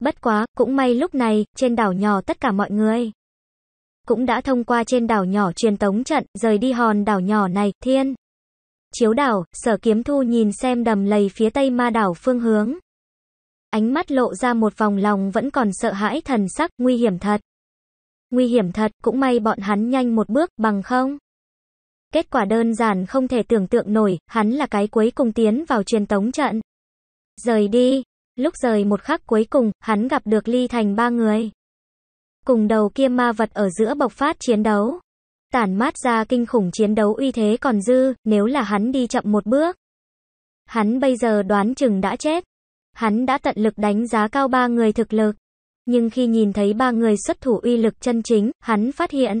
Bất quá, cũng may lúc này, trên đảo nhỏ tất cả mọi người cũng đã thông qua trên đảo nhỏ truyền tống trận, rời đi hòn đảo nhỏ này, thiên. Chiếu đảo, sở kiếm thu nhìn xem đầm lầy phía tây ma đảo phương hướng. Ánh mắt lộ ra một vòng lòng vẫn còn sợ hãi thần sắc, nguy hiểm thật. Nguy hiểm thật, cũng may bọn hắn nhanh một bước, bằng không. Kết quả đơn giản không thể tưởng tượng nổi, hắn là cái cuối cùng tiến vào truyền tống trận. Rời đi. Lúc rời một khắc cuối cùng, hắn gặp được ly thành ba người. Cùng đầu kia ma vật ở giữa bộc phát chiến đấu. Tản mát ra kinh khủng chiến đấu uy thế còn dư, nếu là hắn đi chậm một bước. Hắn bây giờ đoán chừng đã chết. Hắn đã tận lực đánh giá cao ba người thực lực. Nhưng khi nhìn thấy ba người xuất thủ uy lực chân chính, hắn phát hiện.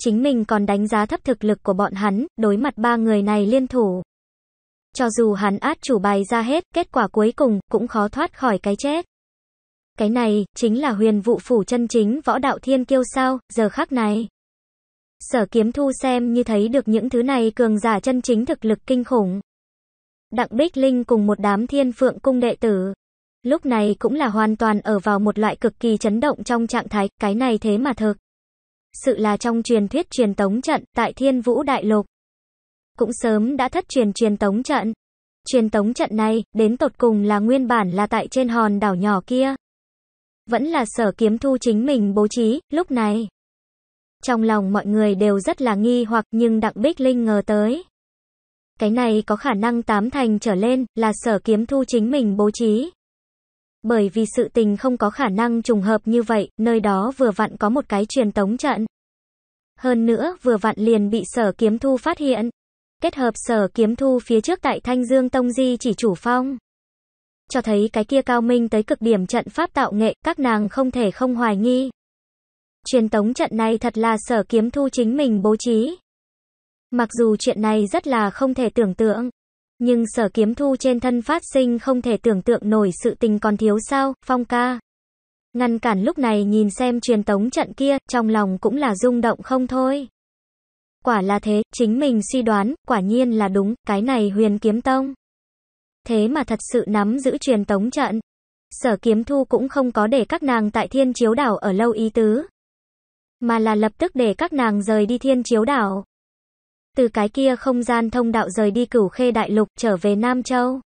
Chính mình còn đánh giá thấp thực lực của bọn hắn, đối mặt ba người này liên thủ. Cho dù hắn át chủ bài ra hết, kết quả cuối cùng, cũng khó thoát khỏi cái chết. Cái này, chính là huyền vụ phủ chân chính võ đạo thiên kiêu sao, giờ khắc này. Sở kiếm thu xem như thấy được những thứ này cường giả chân chính thực lực kinh khủng. Đặng Bích Linh cùng một đám thiên phượng cung đệ tử, Lúc này cũng là hoàn toàn ở vào một loại cực kỳ chấn động trong trạng thái, cái này thế mà thực. Sự là trong truyền thuyết truyền tống trận tại Thiên Vũ Đại Lục. Cũng sớm đã thất truyền truyền tống trận. Truyền tống trận này, đến tột cùng là nguyên bản là tại trên hòn đảo nhỏ kia. Vẫn là sở kiếm thu chính mình bố trí, lúc này. Trong lòng mọi người đều rất là nghi hoặc nhưng Đặng Bích Linh ngờ tới. Cái này có khả năng tám thành trở lên là sở kiếm thu chính mình bố trí. Bởi vì sự tình không có khả năng trùng hợp như vậy, nơi đó vừa vặn có một cái truyền tống trận. Hơn nữa, vừa vặn liền bị sở kiếm thu phát hiện. Kết hợp sở kiếm thu phía trước tại Thanh Dương Tông Di chỉ chủ phong. Cho thấy cái kia cao minh tới cực điểm trận pháp tạo nghệ, các nàng không thể không hoài nghi. Truyền tống trận này thật là sở kiếm thu chính mình bố trí. Mặc dù chuyện này rất là không thể tưởng tượng. Nhưng sở kiếm thu trên thân phát sinh không thể tưởng tượng nổi sự tình còn thiếu sao, phong ca. Ngăn cản lúc này nhìn xem truyền tống trận kia, trong lòng cũng là rung động không thôi. Quả là thế, chính mình suy đoán, quả nhiên là đúng, cái này huyền kiếm tông. Thế mà thật sự nắm giữ truyền tống trận. Sở kiếm thu cũng không có để các nàng tại thiên chiếu đảo ở lâu ý tứ. Mà là lập tức để các nàng rời đi thiên chiếu đảo từ cái kia không gian thông đạo rời đi cửu khê đại lục trở về Nam Châu.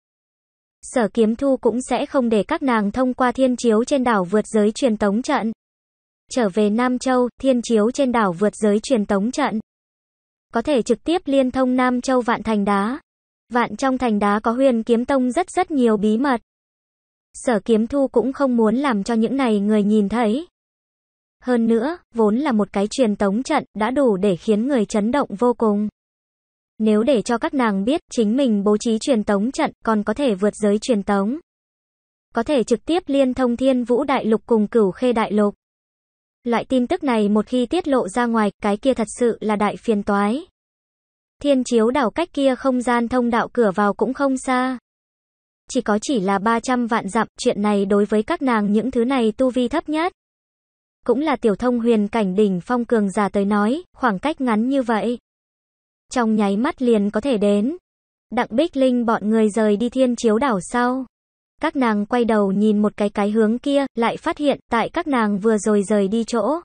Sở kiếm thu cũng sẽ không để các nàng thông qua thiên chiếu trên đảo vượt giới truyền tống trận. Trở về Nam Châu, thiên chiếu trên đảo vượt giới truyền tống trận. Có thể trực tiếp liên thông Nam Châu vạn thành đá. Vạn trong thành đá có huyền kiếm tông rất rất nhiều bí mật. Sở kiếm thu cũng không muốn làm cho những này người nhìn thấy. Hơn nữa, vốn là một cái truyền tống trận, đã đủ để khiến người chấn động vô cùng. Nếu để cho các nàng biết chính mình bố trí truyền tống trận còn có thể vượt giới truyền tống. Có thể trực tiếp liên thông thiên vũ đại lục cùng cửu khê đại lục. Loại tin tức này một khi tiết lộ ra ngoài, cái kia thật sự là đại phiền toái. Thiên chiếu đảo cách kia không gian thông đạo cửa vào cũng không xa. Chỉ có chỉ là 300 vạn dặm, chuyện này đối với các nàng những thứ này tu vi thấp nhất. Cũng là tiểu thông huyền cảnh đỉnh phong cường giả tới nói, khoảng cách ngắn như vậy. Trong nháy mắt liền có thể đến. Đặng Bích Linh bọn người rời đi thiên chiếu đảo sau. Các nàng quay đầu nhìn một cái cái hướng kia, lại phát hiện, tại các nàng vừa rồi rời đi chỗ.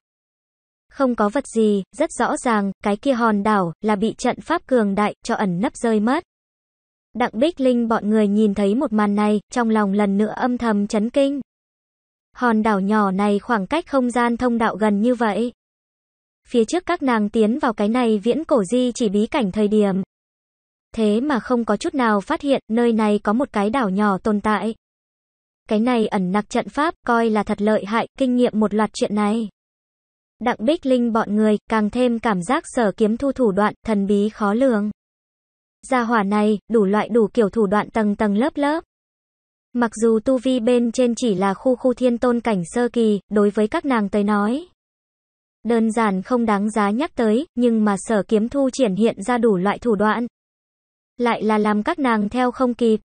Không có vật gì, rất rõ ràng, cái kia hòn đảo, là bị trận pháp cường đại, cho ẩn nấp rơi mất. Đặng Bích Linh bọn người nhìn thấy một màn này, trong lòng lần nữa âm thầm chấn kinh. Hòn đảo nhỏ này khoảng cách không gian thông đạo gần như vậy. Phía trước các nàng tiến vào cái này viễn cổ di chỉ bí cảnh thời điểm. Thế mà không có chút nào phát hiện nơi này có một cái đảo nhỏ tồn tại. Cái này ẩn nặc trận pháp coi là thật lợi hại, kinh nghiệm một loạt chuyện này. Đặng Bích Linh bọn người càng thêm cảm giác sở kiếm thu thủ đoạn thần bí khó lường. Gia hỏa này, đủ loại đủ kiểu thủ đoạn tầng tầng lớp lớp. Mặc dù tu vi bên trên chỉ là khu khu thiên tôn cảnh sơ kỳ, đối với các nàng tới nói, đơn giản không đáng giá nhắc tới, nhưng mà sở kiếm thu triển hiện ra đủ loại thủ đoạn. Lại là làm các nàng theo không kịp.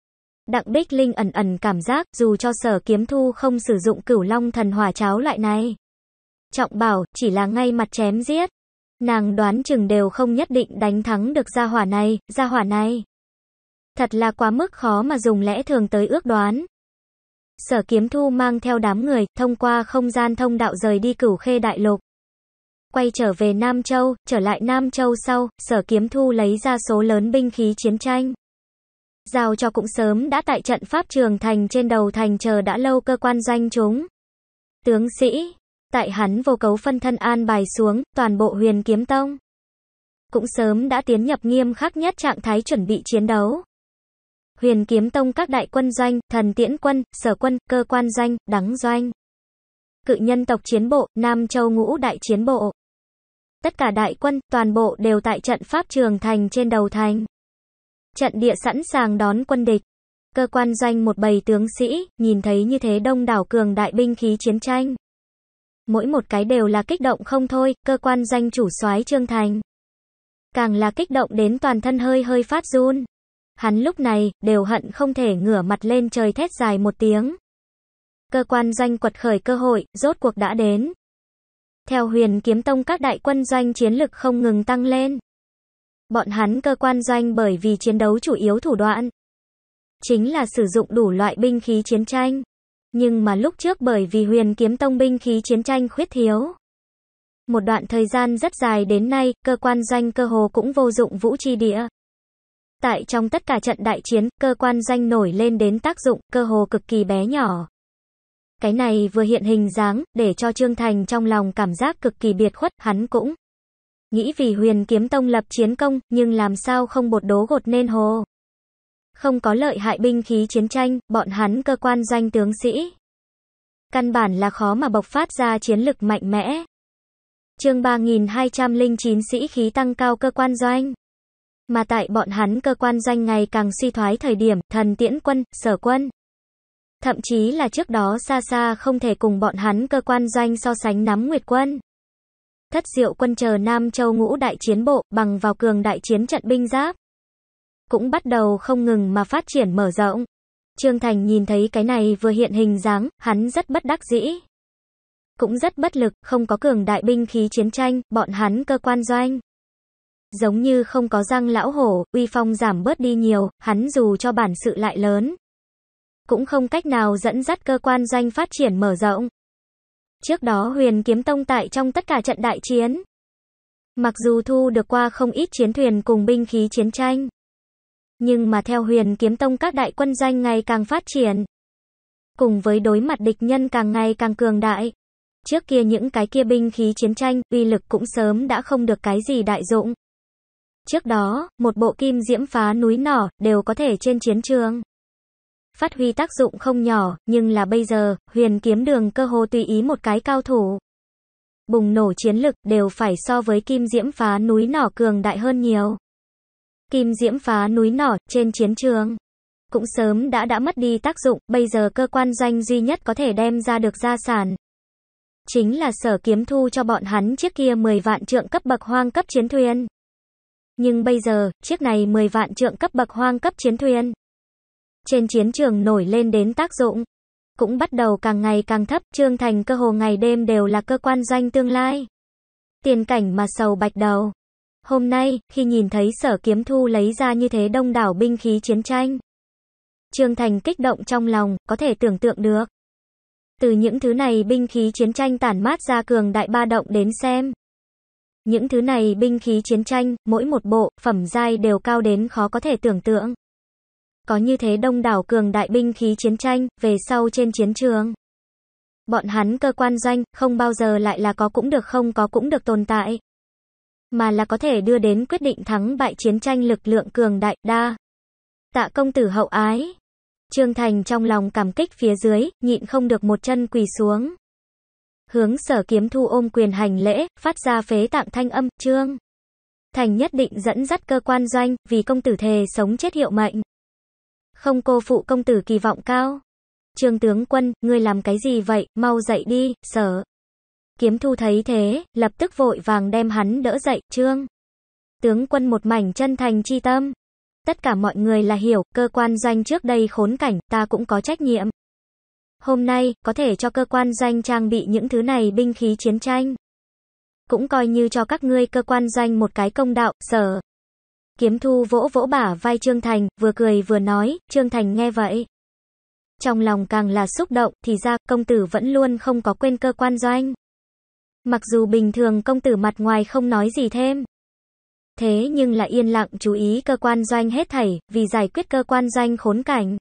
Đặng Bích Linh ẩn ẩn cảm giác, dù cho sở kiếm thu không sử dụng cửu long thần hỏa cháo loại này. Trọng bảo, chỉ là ngay mặt chém giết. Nàng đoán chừng đều không nhất định đánh thắng được gia hỏa này, gia hỏa này. Thật là quá mức khó mà dùng lẽ thường tới ước đoán. Sở kiếm thu mang theo đám người, thông qua không gian thông đạo rời đi cửu khê đại lục. Quay trở về Nam Châu, trở lại Nam Châu sau, sở kiếm thu lấy ra số lớn binh khí chiến tranh. Giao cho cũng sớm đã tại trận pháp trường thành trên đầu thành chờ đã lâu cơ quan doanh chúng. Tướng sĩ, tại hắn vô cấu phân thân an bài xuống, toàn bộ huyền kiếm tông. Cũng sớm đã tiến nhập nghiêm khắc nhất trạng thái chuẩn bị chiến đấu. Huyền kiếm tông các đại quân doanh, thần tiễn quân, sở quân, cơ quan doanh, đắng doanh. Cự nhân tộc chiến bộ, Nam Châu ngũ đại chiến bộ tất cả đại quân, toàn bộ đều tại trận pháp trường thành trên đầu thành. Trận địa sẵn sàng đón quân địch. Cơ quan doanh một bầy tướng sĩ, nhìn thấy như thế đông đảo cường đại binh khí chiến tranh. Mỗi một cái đều là kích động không thôi, cơ quan doanh chủ soái Trương Thành. Càng là kích động đến toàn thân hơi hơi phát run. Hắn lúc này, đều hận không thể ngửa mặt lên trời thét dài một tiếng. Cơ quan doanh quật khởi cơ hội, rốt cuộc đã đến. Theo huyền kiếm tông các đại quân doanh chiến lực không ngừng tăng lên. Bọn hắn cơ quan doanh bởi vì chiến đấu chủ yếu thủ đoạn. Chính là sử dụng đủ loại binh khí chiến tranh. Nhưng mà lúc trước bởi vì huyền kiếm tông binh khí chiến tranh khuyết thiếu. Một đoạn thời gian rất dài đến nay, cơ quan doanh cơ hồ cũng vô dụng vũ chi địa. Tại trong tất cả trận đại chiến, cơ quan doanh nổi lên đến tác dụng, cơ hồ cực kỳ bé nhỏ. Cái này vừa hiện hình dáng, để cho Trương Thành trong lòng cảm giác cực kỳ biệt khuất, hắn cũng nghĩ vì huyền kiếm tông lập chiến công, nhưng làm sao không bột đố gột nên hồ. Không có lợi hại binh khí chiến tranh, bọn hắn cơ quan doanh tướng sĩ. Căn bản là khó mà bộc phát ra chiến lực mạnh mẽ. chương 3209 sĩ khí tăng cao cơ quan doanh. Mà tại bọn hắn cơ quan doanh ngày càng suy thoái thời điểm, thần tiễn quân, sở quân. Thậm chí là trước đó xa xa không thể cùng bọn hắn cơ quan doanh so sánh nắm Nguyệt quân. Thất diệu quân chờ Nam Châu ngũ đại chiến bộ bằng vào cường đại chiến trận binh giáp. Cũng bắt đầu không ngừng mà phát triển mở rộng. Trương Thành nhìn thấy cái này vừa hiện hình dáng, hắn rất bất đắc dĩ. Cũng rất bất lực, không có cường đại binh khí chiến tranh, bọn hắn cơ quan doanh. Giống như không có răng lão hổ, uy phong giảm bớt đi nhiều, hắn dù cho bản sự lại lớn cũng không cách nào dẫn dắt cơ quan doanh phát triển mở rộng. Trước đó huyền kiếm tông tại trong tất cả trận đại chiến. Mặc dù thu được qua không ít chiến thuyền cùng binh khí chiến tranh. Nhưng mà theo huyền kiếm tông các đại quân doanh ngày càng phát triển. Cùng với đối mặt địch nhân càng ngày càng cường đại. Trước kia những cái kia binh khí chiến tranh, uy lực cũng sớm đã không được cái gì đại dụng. Trước đó, một bộ kim diễm phá núi nỏ, đều có thể trên chiến trường phát huy tác dụng không nhỏ, nhưng là bây giờ, huyền kiếm đường cơ hồ tùy ý một cái cao thủ. Bùng nổ chiến lực đều phải so với kim diễm phá núi nỏ cường đại hơn nhiều. Kim diễm phá núi nỏ trên chiến trường cũng sớm đã đã mất đi tác dụng, bây giờ cơ quan doanh duy nhất có thể đem ra được gia sản. Chính là sở kiếm thu cho bọn hắn chiếc kia 10 vạn trượng cấp bậc hoang cấp chiến thuyền. Nhưng bây giờ, chiếc này 10 vạn trượng cấp bậc hoang cấp chiến thuyền, trên chiến trường nổi lên đến tác dụng cũng bắt đầu càng ngày càng thấp, Trương Thành cơ hồ ngày đêm đều là cơ quan doanh tương lai. Tiền cảnh mà sầu bạch đầu. Hôm nay, khi nhìn thấy sở kiếm thu lấy ra như thế đông đảo binh khí chiến tranh. Trương Thành kích động trong lòng, có thể tưởng tượng được. Từ những thứ này binh khí chiến tranh tản mát ra cường đại ba động đến xem. Những thứ này binh khí chiến tranh, mỗi một bộ, phẩm giai đều cao đến khó có thể tưởng tượng có như thế đông đảo cường đại binh khí chiến tranh, về sau trên chiến trường. Bọn hắn cơ quan doanh, không bao giờ lại là có cũng được không có cũng được tồn tại. Mà là có thể đưa đến quyết định thắng bại chiến tranh lực lượng cường đại, đa. Tạ công tử hậu ái. Trương Thành trong lòng cảm kích phía dưới, nhịn không được một chân quỳ xuống. Hướng sở kiếm thu ôm quyền hành lễ, phát ra phế tạng thanh âm, trương. Thành nhất định dẫn dắt cơ quan doanh, vì công tử thề sống chết hiệu mệnh không cô phụ công tử kỳ vọng cao. Trương tướng quân, ngươi làm cái gì vậy, mau dậy đi, sở. Kiếm thu thấy thế, lập tức vội vàng đem hắn đỡ dậy, trương. Tướng quân một mảnh chân thành chi tâm. Tất cả mọi người là hiểu, cơ quan doanh trước đây khốn cảnh, ta cũng có trách nhiệm. Hôm nay, có thể cho cơ quan doanh trang bị những thứ này binh khí chiến tranh. Cũng coi như cho các ngươi cơ quan doanh một cái công đạo, sở. Kiếm thu vỗ vỗ bả vai Trương Thành, vừa cười vừa nói, Trương Thành nghe vậy. Trong lòng càng là xúc động, thì ra công tử vẫn luôn không có quên cơ quan doanh. Mặc dù bình thường công tử mặt ngoài không nói gì thêm. Thế nhưng là yên lặng chú ý cơ quan doanh hết thảy, vì giải quyết cơ quan doanh khốn cảnh.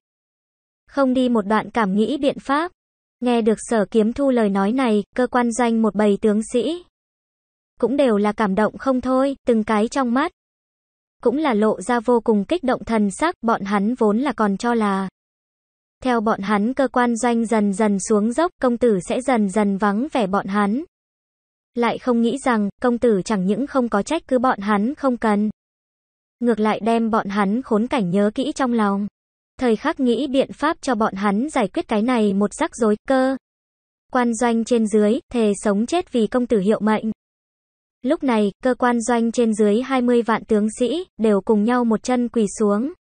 Không đi một đoạn cảm nghĩ biện pháp. Nghe được sở kiếm thu lời nói này, cơ quan doanh một bầy tướng sĩ. Cũng đều là cảm động không thôi, từng cái trong mắt cũng là lộ ra vô cùng kích động thần sắc, bọn hắn vốn là còn cho là theo bọn hắn cơ quan doanh dần dần xuống dốc, công tử sẽ dần dần vắng vẻ bọn hắn. Lại không nghĩ rằng, công tử chẳng những không có trách cứ bọn hắn không cần. Ngược lại đem bọn hắn khốn cảnh nhớ kỹ trong lòng. Thời khắc nghĩ biện pháp cho bọn hắn giải quyết cái này một rắc rối cơ. Quan doanh trên dưới, thề sống chết vì công tử hiệu mệnh. Lúc này, cơ quan doanh trên dưới 20 vạn tướng sĩ, đều cùng nhau một chân quỳ xuống.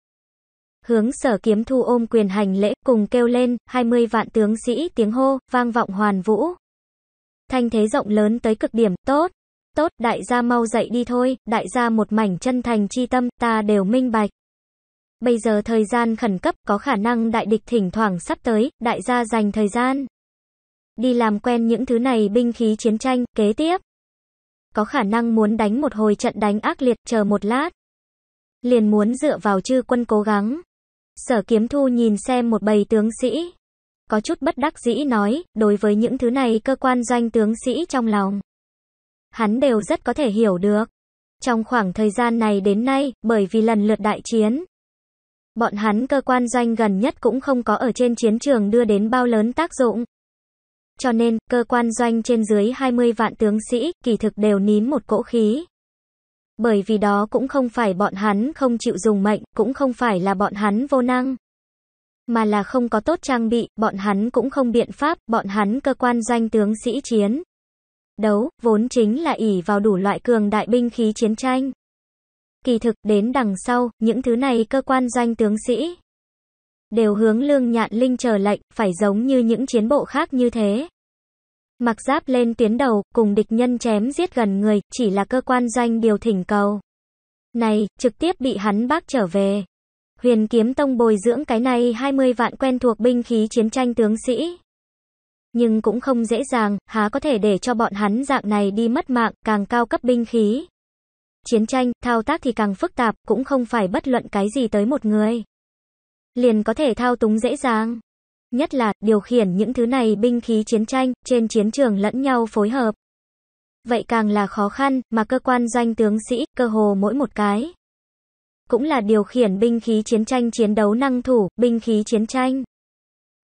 Hướng sở kiếm thu ôm quyền hành lễ, cùng kêu lên, 20 vạn tướng sĩ tiếng hô, vang vọng hoàn vũ. Thanh thế rộng lớn tới cực điểm, tốt, tốt, đại gia mau dậy đi thôi, đại gia một mảnh chân thành chi tâm, ta đều minh bạch. Bây giờ thời gian khẩn cấp, có khả năng đại địch thỉnh thoảng sắp tới, đại gia dành thời gian. Đi làm quen những thứ này binh khí chiến tranh, kế tiếp có khả năng muốn đánh một hồi trận đánh ác liệt, chờ một lát. Liền muốn dựa vào chư quân cố gắng. Sở kiếm thu nhìn xem một bầy tướng sĩ. Có chút bất đắc dĩ nói, đối với những thứ này cơ quan doanh tướng sĩ trong lòng. Hắn đều rất có thể hiểu được. Trong khoảng thời gian này đến nay, bởi vì lần lượt đại chiến, bọn hắn cơ quan doanh gần nhất cũng không có ở trên chiến trường đưa đến bao lớn tác dụng. Cho nên, cơ quan doanh trên dưới 20 vạn tướng sĩ, kỳ thực đều nín một cỗ khí. Bởi vì đó cũng không phải bọn hắn không chịu dùng mệnh, cũng không phải là bọn hắn vô năng. Mà là không có tốt trang bị, bọn hắn cũng không biện pháp, bọn hắn cơ quan doanh tướng sĩ chiến. Đấu, vốn chính là ỷ vào đủ loại cường đại binh khí chiến tranh. Kỳ thực, đến đằng sau, những thứ này cơ quan doanh tướng sĩ đều hướng lương nhạn linh chờ lệnh, phải giống như những chiến bộ khác như thế. Mặc giáp lên tuyến đầu, cùng địch nhân chém giết gần người, chỉ là cơ quan danh điều thỉnh cầu. Này, trực tiếp bị hắn bác trở về. Huyền kiếm tông bồi dưỡng cái này 20 vạn quen thuộc binh khí chiến tranh tướng sĩ. Nhưng cũng không dễ dàng, há có thể để cho bọn hắn dạng này đi mất mạng, càng cao cấp binh khí. Chiến tranh, thao tác thì càng phức tạp, cũng không phải bất luận cái gì tới một người liền có thể thao túng dễ dàng. Nhất là, điều khiển những thứ này binh khí chiến tranh, trên chiến trường lẫn nhau phối hợp. Vậy càng là khó khăn, mà cơ quan doanh tướng sĩ, cơ hồ mỗi một cái. Cũng là điều khiển binh khí chiến tranh chiến đấu năng thủ, binh khí chiến tranh.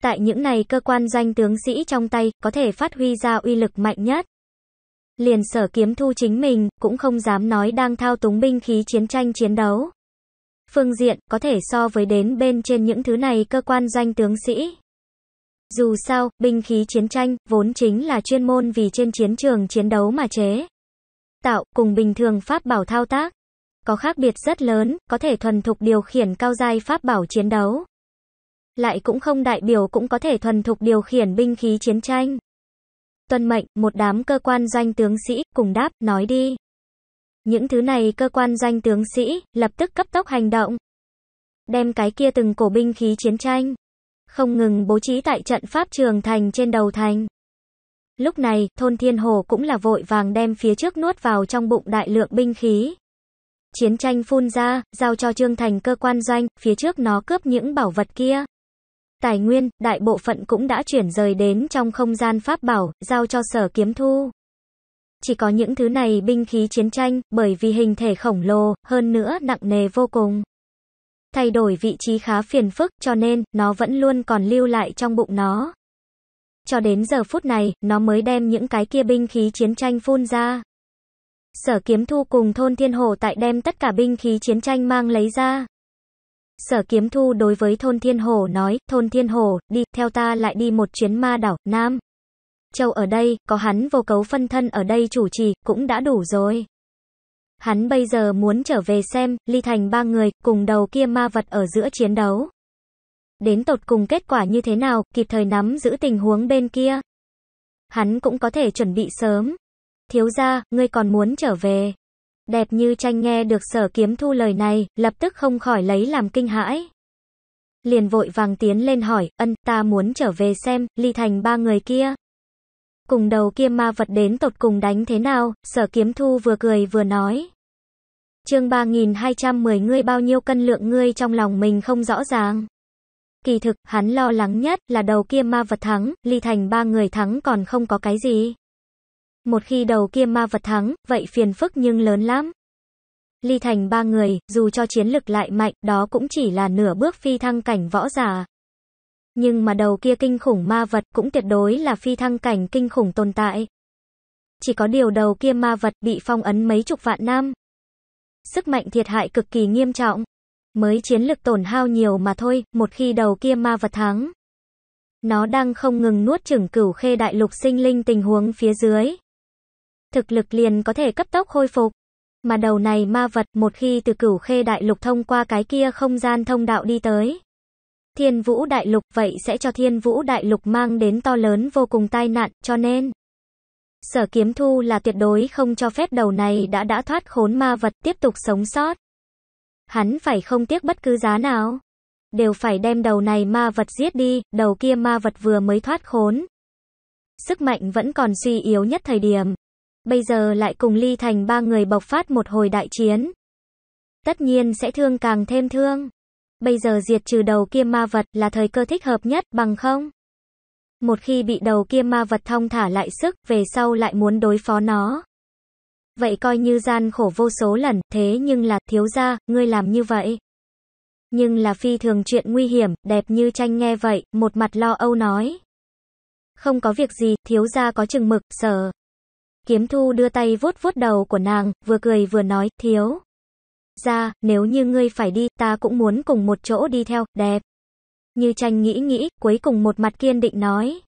Tại những này cơ quan doanh tướng sĩ trong tay, có thể phát huy ra uy lực mạnh nhất. Liền sở kiếm thu chính mình, cũng không dám nói đang thao túng binh khí chiến tranh chiến đấu phương diện có thể so với đến bên trên những thứ này cơ quan doanh tướng sĩ. Dù sao, binh khí chiến tranh vốn chính là chuyên môn vì trên chiến trường chiến đấu mà chế. Tạo cùng bình thường pháp bảo thao tác có khác biệt rất lớn, có thể thuần thục điều khiển cao giai pháp bảo chiến đấu. Lại cũng không đại biểu cũng có thể thuần thục điều khiển binh khí chiến tranh. Tuân mệnh, một đám cơ quan doanh tướng sĩ cùng đáp, nói đi. Những thứ này cơ quan danh tướng sĩ lập tức cấp tốc hành động. Đem cái kia từng cổ binh khí chiến tranh. Không ngừng bố trí tại trận pháp trường thành trên đầu thành. Lúc này, thôn Thiên Hồ cũng là vội vàng đem phía trước nuốt vào trong bụng đại lượng binh khí. Chiến tranh phun ra, giao cho Trương Thành cơ quan doanh, phía trước nó cướp những bảo vật kia. Tài nguyên, đại bộ phận cũng đã chuyển rời đến trong không gian pháp bảo, giao cho sở kiếm thu. Chỉ có những thứ này binh khí chiến tranh, bởi vì hình thể khổng lồ, hơn nữa nặng nề vô cùng. Thay đổi vị trí khá phiền phức, cho nên, nó vẫn luôn còn lưu lại trong bụng nó. Cho đến giờ phút này, nó mới đem những cái kia binh khí chiến tranh phun ra. Sở kiếm thu cùng thôn thiên hồ tại đem tất cả binh khí chiến tranh mang lấy ra. Sở kiếm thu đối với thôn thiên hồ nói, thôn thiên hồ, đi, theo ta lại đi một chuyến ma đảo, nam. Châu ở đây, có hắn vô cấu phân thân ở đây chủ trì, cũng đã đủ rồi. Hắn bây giờ muốn trở về xem, ly thành ba người, cùng đầu kia ma vật ở giữa chiến đấu. Đến tột cùng kết quả như thế nào, kịp thời nắm giữ tình huống bên kia. Hắn cũng có thể chuẩn bị sớm. Thiếu ra, ngươi còn muốn trở về. Đẹp như tranh nghe được sở kiếm thu lời này, lập tức không khỏi lấy làm kinh hãi. Liền vội vàng tiến lên hỏi, ân ta muốn trở về xem, ly thành ba người kia cùng đầu kia ma vật đến tột cùng đánh thế nào, sở kiếm thu vừa cười vừa nói. chương 3210 ngươi bao nhiêu cân lượng ngươi trong lòng mình không rõ ràng. Kỳ thực, hắn lo lắng nhất là đầu kia ma vật thắng, ly thành ba người thắng còn không có cái gì. Một khi đầu kia ma vật thắng, vậy phiền phức nhưng lớn lắm. Ly thành ba người, dù cho chiến lực lại mạnh, đó cũng chỉ là nửa bước phi thăng cảnh võ giả, nhưng mà đầu kia kinh khủng ma vật cũng tuyệt đối là phi thăng cảnh kinh khủng tồn tại. Chỉ có điều đầu kia ma vật bị phong ấn mấy chục vạn năm. Sức mạnh thiệt hại cực kỳ nghiêm trọng. Mới chiến lực tổn hao nhiều mà thôi, một khi đầu kia ma vật thắng. Nó đang không ngừng nuốt chửng cửu khê đại lục sinh linh tình huống phía dưới. Thực lực liền có thể cấp tốc khôi phục. Mà đầu này ma vật một khi từ cửu khê đại lục thông qua cái kia không gian thông đạo đi tới thiên vũ đại lục, vậy sẽ cho thiên vũ đại lục mang đến to lớn vô cùng tai nạn, cho nên... Sở kiếm thu là tuyệt đối không cho phép đầu này đã đã thoát khốn ma vật tiếp tục sống sót. Hắn phải không tiếc bất cứ giá nào. Đều phải đem đầu này ma vật giết đi, đầu kia ma vật vừa mới thoát khốn. Sức mạnh vẫn còn suy yếu nhất thời điểm. Bây giờ lại cùng ly thành ba người bộc phát một hồi đại chiến. Tất nhiên sẽ thương càng thêm thương. Bây giờ diệt trừ đầu kia ma vật là thời cơ thích hợp nhất, bằng không? Một khi bị đầu kia ma vật thông thả lại sức, về sau lại muốn đối phó nó. Vậy coi như gian khổ vô số lần, thế nhưng là, thiếu gia, ngươi làm như vậy. Nhưng là phi thường chuyện nguy hiểm, đẹp như tranh nghe vậy, một mặt lo âu nói. Không có việc gì, thiếu gia có chừng mực, sợ. Kiếm thu đưa tay vuốt vuốt đầu của nàng, vừa cười vừa nói, thiếu ra, nếu như ngươi phải đi, ta cũng muốn cùng một chỗ đi theo, đẹp. Như tranh nghĩ nghĩ, cuối cùng một mặt kiên định nói.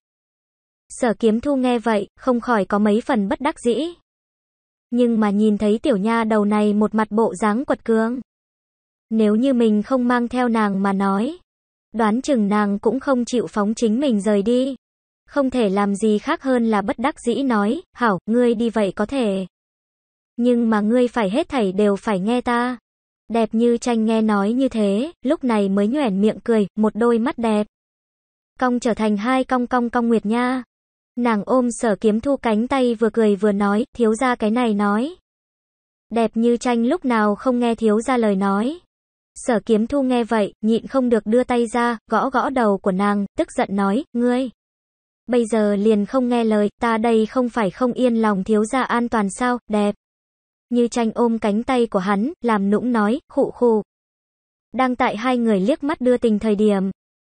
Sở kiếm thu nghe vậy, không khỏi có mấy phần bất đắc dĩ. Nhưng mà nhìn thấy tiểu nha đầu này một mặt bộ dáng quật cường. Nếu như mình không mang theo nàng mà nói. Đoán chừng nàng cũng không chịu phóng chính mình rời đi. Không thể làm gì khác hơn là bất đắc dĩ nói, hảo, ngươi đi vậy có thể. Nhưng mà ngươi phải hết thảy đều phải nghe ta. Đẹp như tranh nghe nói như thế, lúc này mới nhoẻn miệng cười, một đôi mắt đẹp. Cong trở thành hai cong cong cong nguyệt nha. Nàng ôm sở kiếm thu cánh tay vừa cười vừa nói, thiếu ra cái này nói. Đẹp như tranh lúc nào không nghe thiếu ra lời nói. Sở kiếm thu nghe vậy, nhịn không được đưa tay ra, gõ gõ đầu của nàng, tức giận nói, ngươi. Bây giờ liền không nghe lời, ta đây không phải không yên lòng thiếu gia an toàn sao, đẹp. Như tranh ôm cánh tay của hắn, làm nũng nói, khụ khụ. Đang tại hai người liếc mắt đưa tình thời điểm.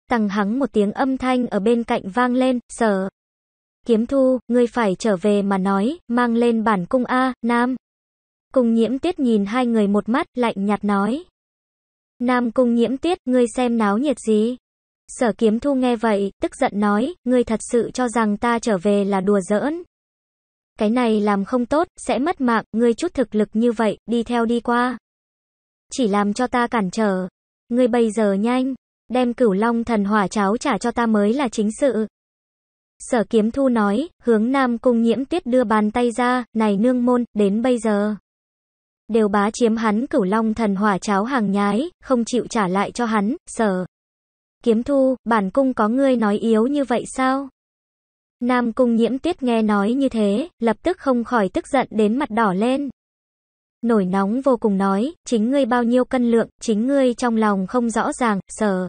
Tằng hắng một tiếng âm thanh ở bên cạnh vang lên, sở. Kiếm thu, ngươi phải trở về mà nói, mang lên bản cung A, nam. Cùng nhiễm tiết nhìn hai người một mắt, lạnh nhạt nói. Nam cung nhiễm tiết, ngươi xem náo nhiệt gì? Sở kiếm thu nghe vậy, tức giận nói, ngươi thật sự cho rằng ta trở về là đùa giỡn, cái này làm không tốt, sẽ mất mạng, ngươi chút thực lực như vậy, đi theo đi qua. Chỉ làm cho ta cản trở. Ngươi bây giờ nhanh, đem cửu long thần hỏa cháo trả cho ta mới là chính sự. Sở kiếm thu nói, hướng nam cung nhiễm tuyết đưa bàn tay ra, này nương môn, đến bây giờ. Đều bá chiếm hắn cửu long thần hỏa cháo hàng nhái, không chịu trả lại cho hắn, sở. Kiếm thu, bản cung có ngươi nói yếu như vậy sao? Nam Cung Nhiễm Tuyết nghe nói như thế, lập tức không khỏi tức giận đến mặt đỏ lên. Nổi nóng vô cùng nói, chính ngươi bao nhiêu cân lượng, chính ngươi trong lòng không rõ ràng, sợ.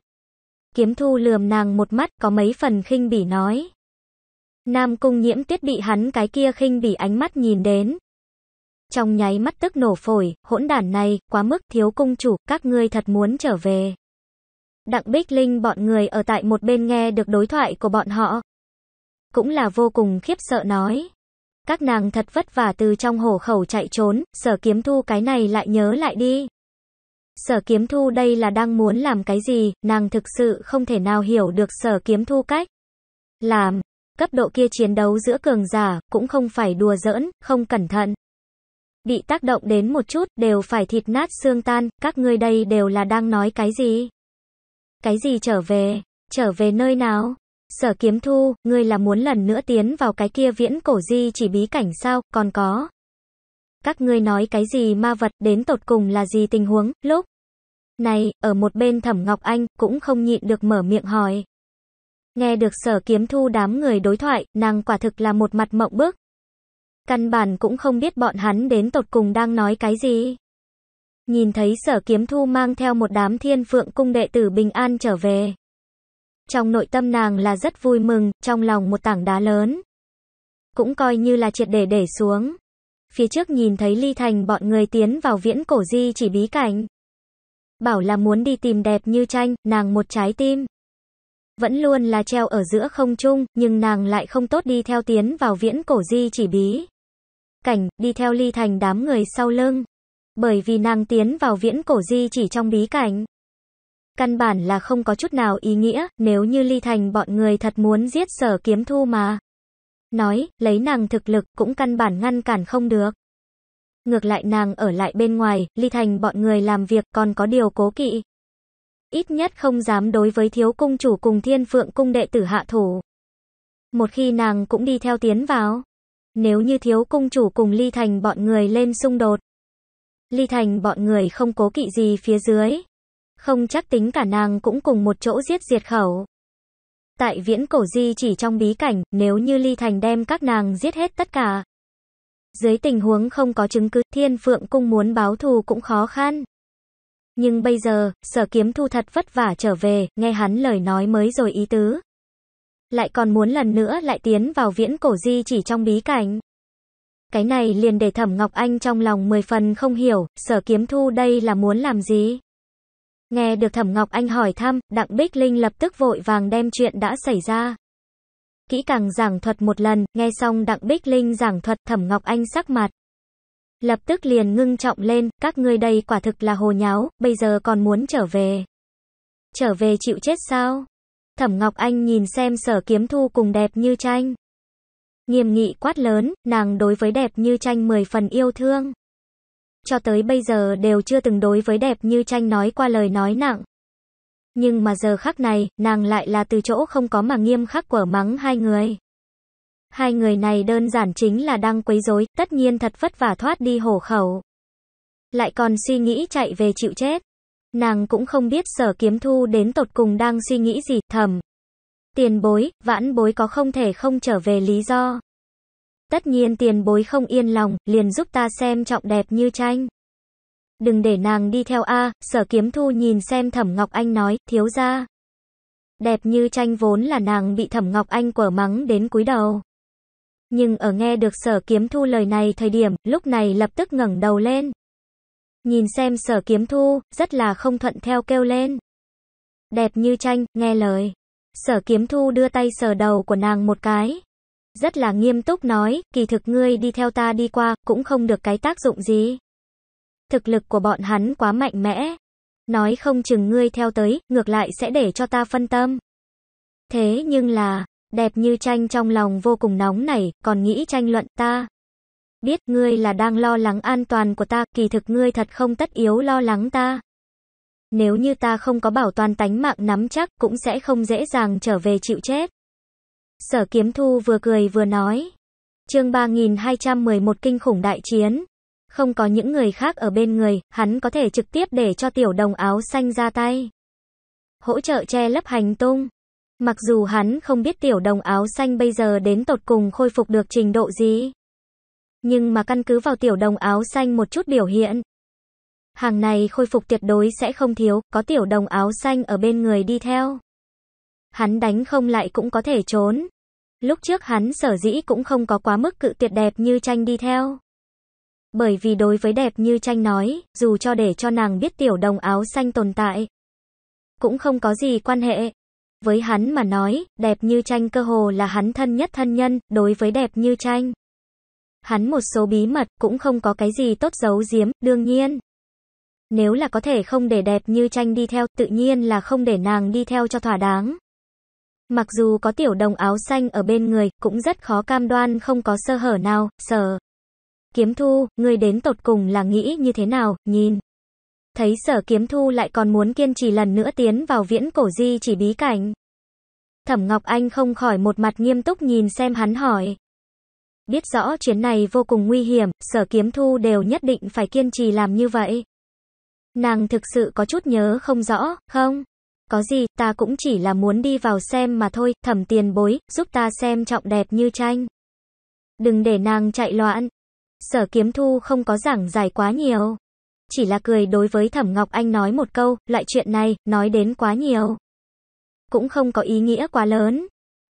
Kiếm thu lườm nàng một mắt có mấy phần khinh bỉ nói. Nam Cung Nhiễm Tuyết bị hắn cái kia khinh bỉ ánh mắt nhìn đến. Trong nháy mắt tức nổ phổi, hỗn đản này, quá mức thiếu cung chủ, các ngươi thật muốn trở về. Đặng Bích Linh bọn người ở tại một bên nghe được đối thoại của bọn họ, cũng là vô cùng khiếp sợ nói. Các nàng thật vất vả từ trong hổ khẩu chạy trốn, sở kiếm thu cái này lại nhớ lại đi. Sở kiếm thu đây là đang muốn làm cái gì, nàng thực sự không thể nào hiểu được sở kiếm thu cách. Làm, cấp độ kia chiến đấu giữa cường giả, cũng không phải đùa giỡn, không cẩn thận. Bị tác động đến một chút, đều phải thịt nát xương tan, các ngươi đây đều là đang nói cái gì? Cái gì trở về? Trở về nơi nào? Sở kiếm thu, ngươi là muốn lần nữa tiến vào cái kia viễn cổ di chỉ bí cảnh sao, còn có. Các ngươi nói cái gì ma vật, đến tột cùng là gì tình huống, lúc. Này, ở một bên thẩm Ngọc Anh, cũng không nhịn được mở miệng hỏi. Nghe được sở kiếm thu đám người đối thoại, nàng quả thực là một mặt mộng bức. Căn bản cũng không biết bọn hắn đến tột cùng đang nói cái gì. Nhìn thấy sở kiếm thu mang theo một đám thiên phượng cung đệ tử bình an trở về. Trong nội tâm nàng là rất vui mừng, trong lòng một tảng đá lớn. Cũng coi như là triệt để để xuống. Phía trước nhìn thấy Ly Thành bọn người tiến vào viễn cổ di chỉ bí cảnh. Bảo là muốn đi tìm đẹp như tranh, nàng một trái tim. Vẫn luôn là treo ở giữa không trung, nhưng nàng lại không tốt đi theo tiến vào viễn cổ di chỉ bí. Cảnh, đi theo Ly Thành đám người sau lưng. Bởi vì nàng tiến vào viễn cổ di chỉ trong bí cảnh căn bản là không có chút nào ý nghĩa, nếu như Ly Thành bọn người thật muốn giết sở kiếm thu mà. Nói, lấy nàng thực lực cũng căn bản ngăn cản không được. Ngược lại nàng ở lại bên ngoài, Ly Thành bọn người làm việc còn có điều cố kỵ. Ít nhất không dám đối với thiếu cung chủ cùng thiên phượng cung đệ tử hạ thủ. Một khi nàng cũng đi theo tiến vào. Nếu như thiếu cung chủ cùng Ly Thành bọn người lên xung đột. Ly Thành bọn người không cố kỵ gì phía dưới, không chắc tính cả nàng cũng cùng một chỗ giết diệt khẩu. Tại viễn cổ di chỉ trong bí cảnh, nếu như Ly Thành đem các nàng giết hết tất cả. Dưới tình huống không có chứng cứ, thiên phượng cung muốn báo thù cũng khó khăn. Nhưng bây giờ, sở kiếm thu thật vất vả trở về, nghe hắn lời nói mới rồi ý tứ. Lại còn muốn lần nữa lại tiến vào viễn cổ di chỉ trong bí cảnh. Cái này liền để thẩm Ngọc Anh trong lòng mười phần không hiểu, sở kiếm thu đây là muốn làm gì? Nghe được Thẩm Ngọc Anh hỏi thăm, Đặng Bích Linh lập tức vội vàng đem chuyện đã xảy ra. Kỹ càng giảng thuật một lần, nghe xong Đặng Bích Linh giảng thuật Thẩm Ngọc Anh sắc mặt. Lập tức liền ngưng trọng lên, các ngươi đây quả thực là hồ nháo, bây giờ còn muốn trở về. Trở về chịu chết sao? Thẩm Ngọc Anh nhìn xem sở kiếm thu cùng đẹp như tranh. Nghiêm nghị quát lớn, nàng đối với đẹp như tranh mười phần yêu thương cho tới bây giờ đều chưa từng đối với đẹp như tranh nói qua lời nói nặng. Nhưng mà giờ khắc này, nàng lại là từ chỗ không có mà nghiêm khắc quở mắng hai người. Hai người này đơn giản chính là đang quấy rối, tất nhiên thật vất vả thoát đi hổ khẩu. Lại còn suy nghĩ chạy về chịu chết. Nàng cũng không biết sở kiếm thu đến tột cùng đang suy nghĩ gì, thầm. Tiền bối, vãn bối có không thể không trở về lý do. Tất nhiên tiền bối không yên lòng, liền giúp ta xem trọng đẹp như tranh. Đừng để nàng đi theo A, sở kiếm thu nhìn xem thẩm Ngọc Anh nói, thiếu ra. Đẹp như tranh vốn là nàng bị thẩm Ngọc Anh quở mắng đến cúi đầu. Nhưng ở nghe được sở kiếm thu lời này thời điểm, lúc này lập tức ngẩng đầu lên. Nhìn xem sở kiếm thu, rất là không thuận theo kêu lên. Đẹp như tranh, nghe lời. Sở kiếm thu đưa tay sờ đầu của nàng một cái rất là nghiêm túc nói, kỳ thực ngươi đi theo ta đi qua, cũng không được cái tác dụng gì. Thực lực của bọn hắn quá mạnh mẽ. Nói không chừng ngươi theo tới, ngược lại sẽ để cho ta phân tâm. Thế nhưng là, đẹp như tranh trong lòng vô cùng nóng nảy, còn nghĩ tranh luận ta. Biết ngươi là đang lo lắng an toàn của ta, kỳ thực ngươi thật không tất yếu lo lắng ta. Nếu như ta không có bảo toàn tánh mạng nắm chắc cũng sẽ không dễ dàng trở về chịu chết. Sở Kiếm Thu vừa cười vừa nói. Chương 3211 kinh khủng đại chiến. Không có những người khác ở bên người, hắn có thể trực tiếp để cho tiểu đồng áo xanh ra tay. Hỗ trợ che lấp hành tung. Mặc dù hắn không biết tiểu đồng áo xanh bây giờ đến tột cùng khôi phục được trình độ gì. Nhưng mà căn cứ vào tiểu đồng áo xanh một chút biểu hiện. Hàng này khôi phục tuyệt đối sẽ không thiếu, có tiểu đồng áo xanh ở bên người đi theo hắn đánh không lại cũng có thể trốn. Lúc trước hắn sở dĩ cũng không có quá mức cự tuyệt đẹp như tranh đi theo. Bởi vì đối với đẹp như tranh nói, dù cho để cho nàng biết tiểu đồng áo xanh tồn tại, cũng không có gì quan hệ. Với hắn mà nói, đẹp như tranh cơ hồ là hắn thân nhất thân nhân, đối với đẹp như tranh. Hắn một số bí mật cũng không có cái gì tốt giấu giếm, đương nhiên. Nếu là có thể không để đẹp như tranh đi theo, tự nhiên là không để nàng đi theo cho thỏa đáng. Mặc dù có tiểu đồng áo xanh ở bên người, cũng rất khó cam đoan không có sơ hở nào, sở. Kiếm thu, người đến tột cùng là nghĩ như thế nào, nhìn. Thấy sở kiếm thu lại còn muốn kiên trì lần nữa tiến vào viễn cổ di chỉ bí cảnh. Thẩm Ngọc Anh không khỏi một mặt nghiêm túc nhìn xem hắn hỏi. Biết rõ chuyến này vô cùng nguy hiểm, sở kiếm thu đều nhất định phải kiên trì làm như vậy. Nàng thực sự có chút nhớ không rõ, không? Có gì, ta cũng chỉ là muốn đi vào xem mà thôi, thẩm tiền bối, giúp ta xem trọng đẹp như tranh. Đừng để nàng chạy loạn. Sở kiếm thu không có giảng giải quá nhiều. Chỉ là cười đối với thẩm Ngọc Anh nói một câu, loại chuyện này, nói đến quá nhiều. Cũng không có ý nghĩa quá lớn.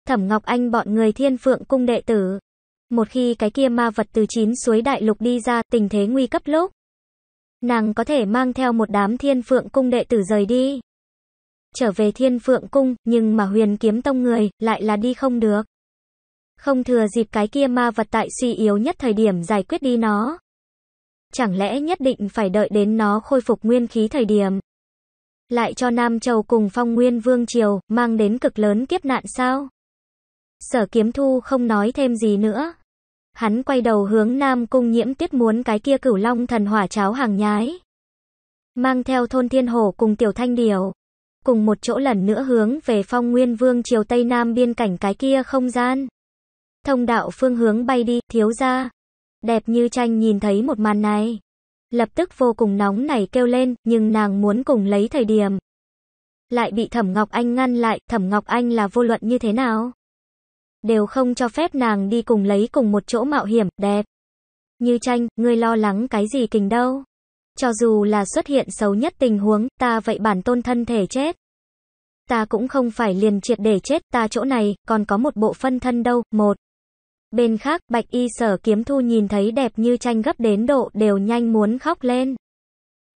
Thẩm Ngọc Anh bọn người thiên phượng cung đệ tử. Một khi cái kia ma vật từ chín suối đại lục đi ra, tình thế nguy cấp lúc. Nàng có thể mang theo một đám thiên phượng cung đệ tử rời đi trở về thiên phượng cung, nhưng mà huyền kiếm tông người, lại là đi không được. Không thừa dịp cái kia ma vật tại suy yếu nhất thời điểm giải quyết đi nó. Chẳng lẽ nhất định phải đợi đến nó khôi phục nguyên khí thời điểm. Lại cho Nam Châu cùng phong nguyên vương triều, mang đến cực lớn kiếp nạn sao? Sở kiếm thu không nói thêm gì nữa. Hắn quay đầu hướng Nam Cung nhiễm tuyết muốn cái kia cửu long thần hỏa cháo hàng nhái. Mang theo thôn thiên hổ cùng tiểu thanh điều cùng một chỗ lần nữa hướng về phong nguyên vương triều Tây Nam biên cảnh cái kia không gian. Thông đạo phương hướng bay đi, thiếu ra. Đẹp như tranh nhìn thấy một màn này. Lập tức vô cùng nóng nảy kêu lên, nhưng nàng muốn cùng lấy thời điểm. Lại bị Thẩm Ngọc Anh ngăn lại, Thẩm Ngọc Anh là vô luận như thế nào? Đều không cho phép nàng đi cùng lấy cùng một chỗ mạo hiểm, đẹp. Như tranh, ngươi lo lắng cái gì kình đâu? Cho dù là xuất hiện xấu nhất tình huống, ta vậy bản tôn thân thể chết. Ta cũng không phải liền triệt để chết, ta chỗ này, còn có một bộ phân thân đâu, một. Bên khác, bạch y sở kiếm thu nhìn thấy đẹp như tranh gấp đến độ đều nhanh muốn khóc lên.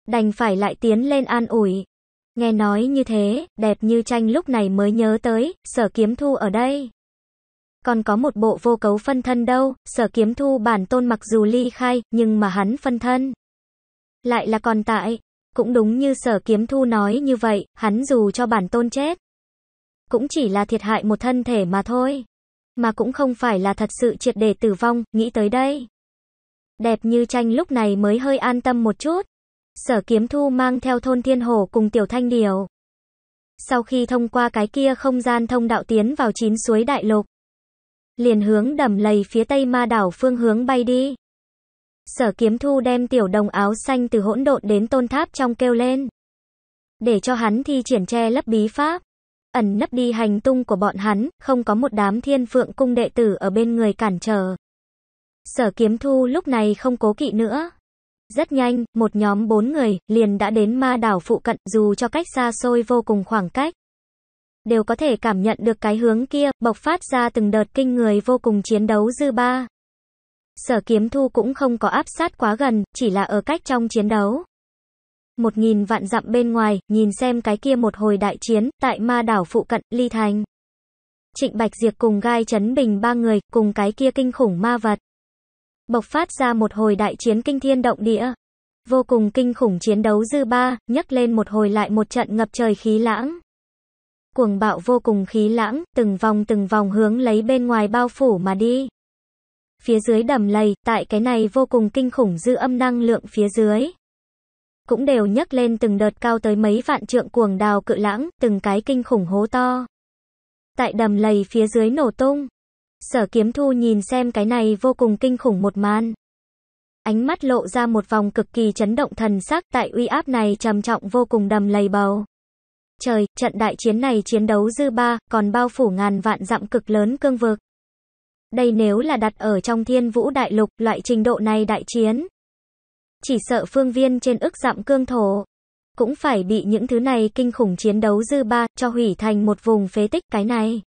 Đành phải lại tiến lên an ủi. Nghe nói như thế, đẹp như tranh lúc này mới nhớ tới, sở kiếm thu ở đây. Còn có một bộ vô cấu phân thân đâu, sở kiếm thu bản tôn mặc dù ly khai, nhưng mà hắn phân thân lại là còn tại. Cũng đúng như sở kiếm thu nói như vậy, hắn dù cho bản tôn chết, cũng chỉ là thiệt hại một thân thể mà thôi. Mà cũng không phải là thật sự triệt để tử vong, nghĩ tới đây. Đẹp như tranh lúc này mới hơi an tâm một chút. Sở kiếm thu mang theo thôn thiên hồ cùng tiểu thanh điều. Sau khi thông qua cái kia không gian thông đạo tiến vào chín suối đại lục. Liền hướng đầm lầy phía tây ma đảo phương hướng bay đi. Sở kiếm thu đem tiểu đồng áo xanh từ hỗn độn đến tôn tháp trong kêu lên. Để cho hắn thi triển che lấp bí pháp. Ẩn nấp đi hành tung của bọn hắn, không có một đám thiên phượng cung đệ tử ở bên người cản trở. Sở kiếm thu lúc này không cố kỵ nữa. Rất nhanh, một nhóm bốn người, liền đã đến ma đảo phụ cận dù cho cách xa xôi vô cùng khoảng cách. Đều có thể cảm nhận được cái hướng kia, bộc phát ra từng đợt kinh người vô cùng chiến đấu dư ba sở kiếm thu cũng không có áp sát quá gần, chỉ là ở cách trong chiến đấu. Một nghìn vạn dặm bên ngoài, nhìn xem cái kia một hồi đại chiến, tại ma đảo phụ cận, ly thành. Trịnh Bạch Diệp cùng Gai Trấn Bình ba người, cùng cái kia kinh khủng ma vật. Bộc phát ra một hồi đại chiến kinh thiên động địa. Vô cùng kinh khủng chiến đấu dư ba, nhấc lên một hồi lại một trận ngập trời khí lãng. Cuồng bạo vô cùng khí lãng, từng vòng từng vòng hướng lấy bên ngoài bao phủ mà đi. Phía dưới đầm lầy, tại cái này vô cùng kinh khủng dư âm năng lượng phía dưới. Cũng đều nhấc lên từng đợt cao tới mấy vạn trượng cuồng đào cự lãng, từng cái kinh khủng hố to. Tại đầm lầy phía dưới nổ tung. Sở kiếm thu nhìn xem cái này vô cùng kinh khủng một màn. Ánh mắt lộ ra một vòng cực kỳ chấn động thần sắc tại uy áp này trầm trọng vô cùng đầm lầy bầu. Trời, trận đại chiến này chiến đấu dư ba, còn bao phủ ngàn vạn dặm cực lớn cương vực. Đây nếu là đặt ở trong thiên vũ đại lục, loại trình độ này đại chiến. Chỉ sợ phương viên trên ức dặm cương thổ. Cũng phải bị những thứ này kinh khủng chiến đấu dư ba, cho hủy thành một vùng phế tích cái này.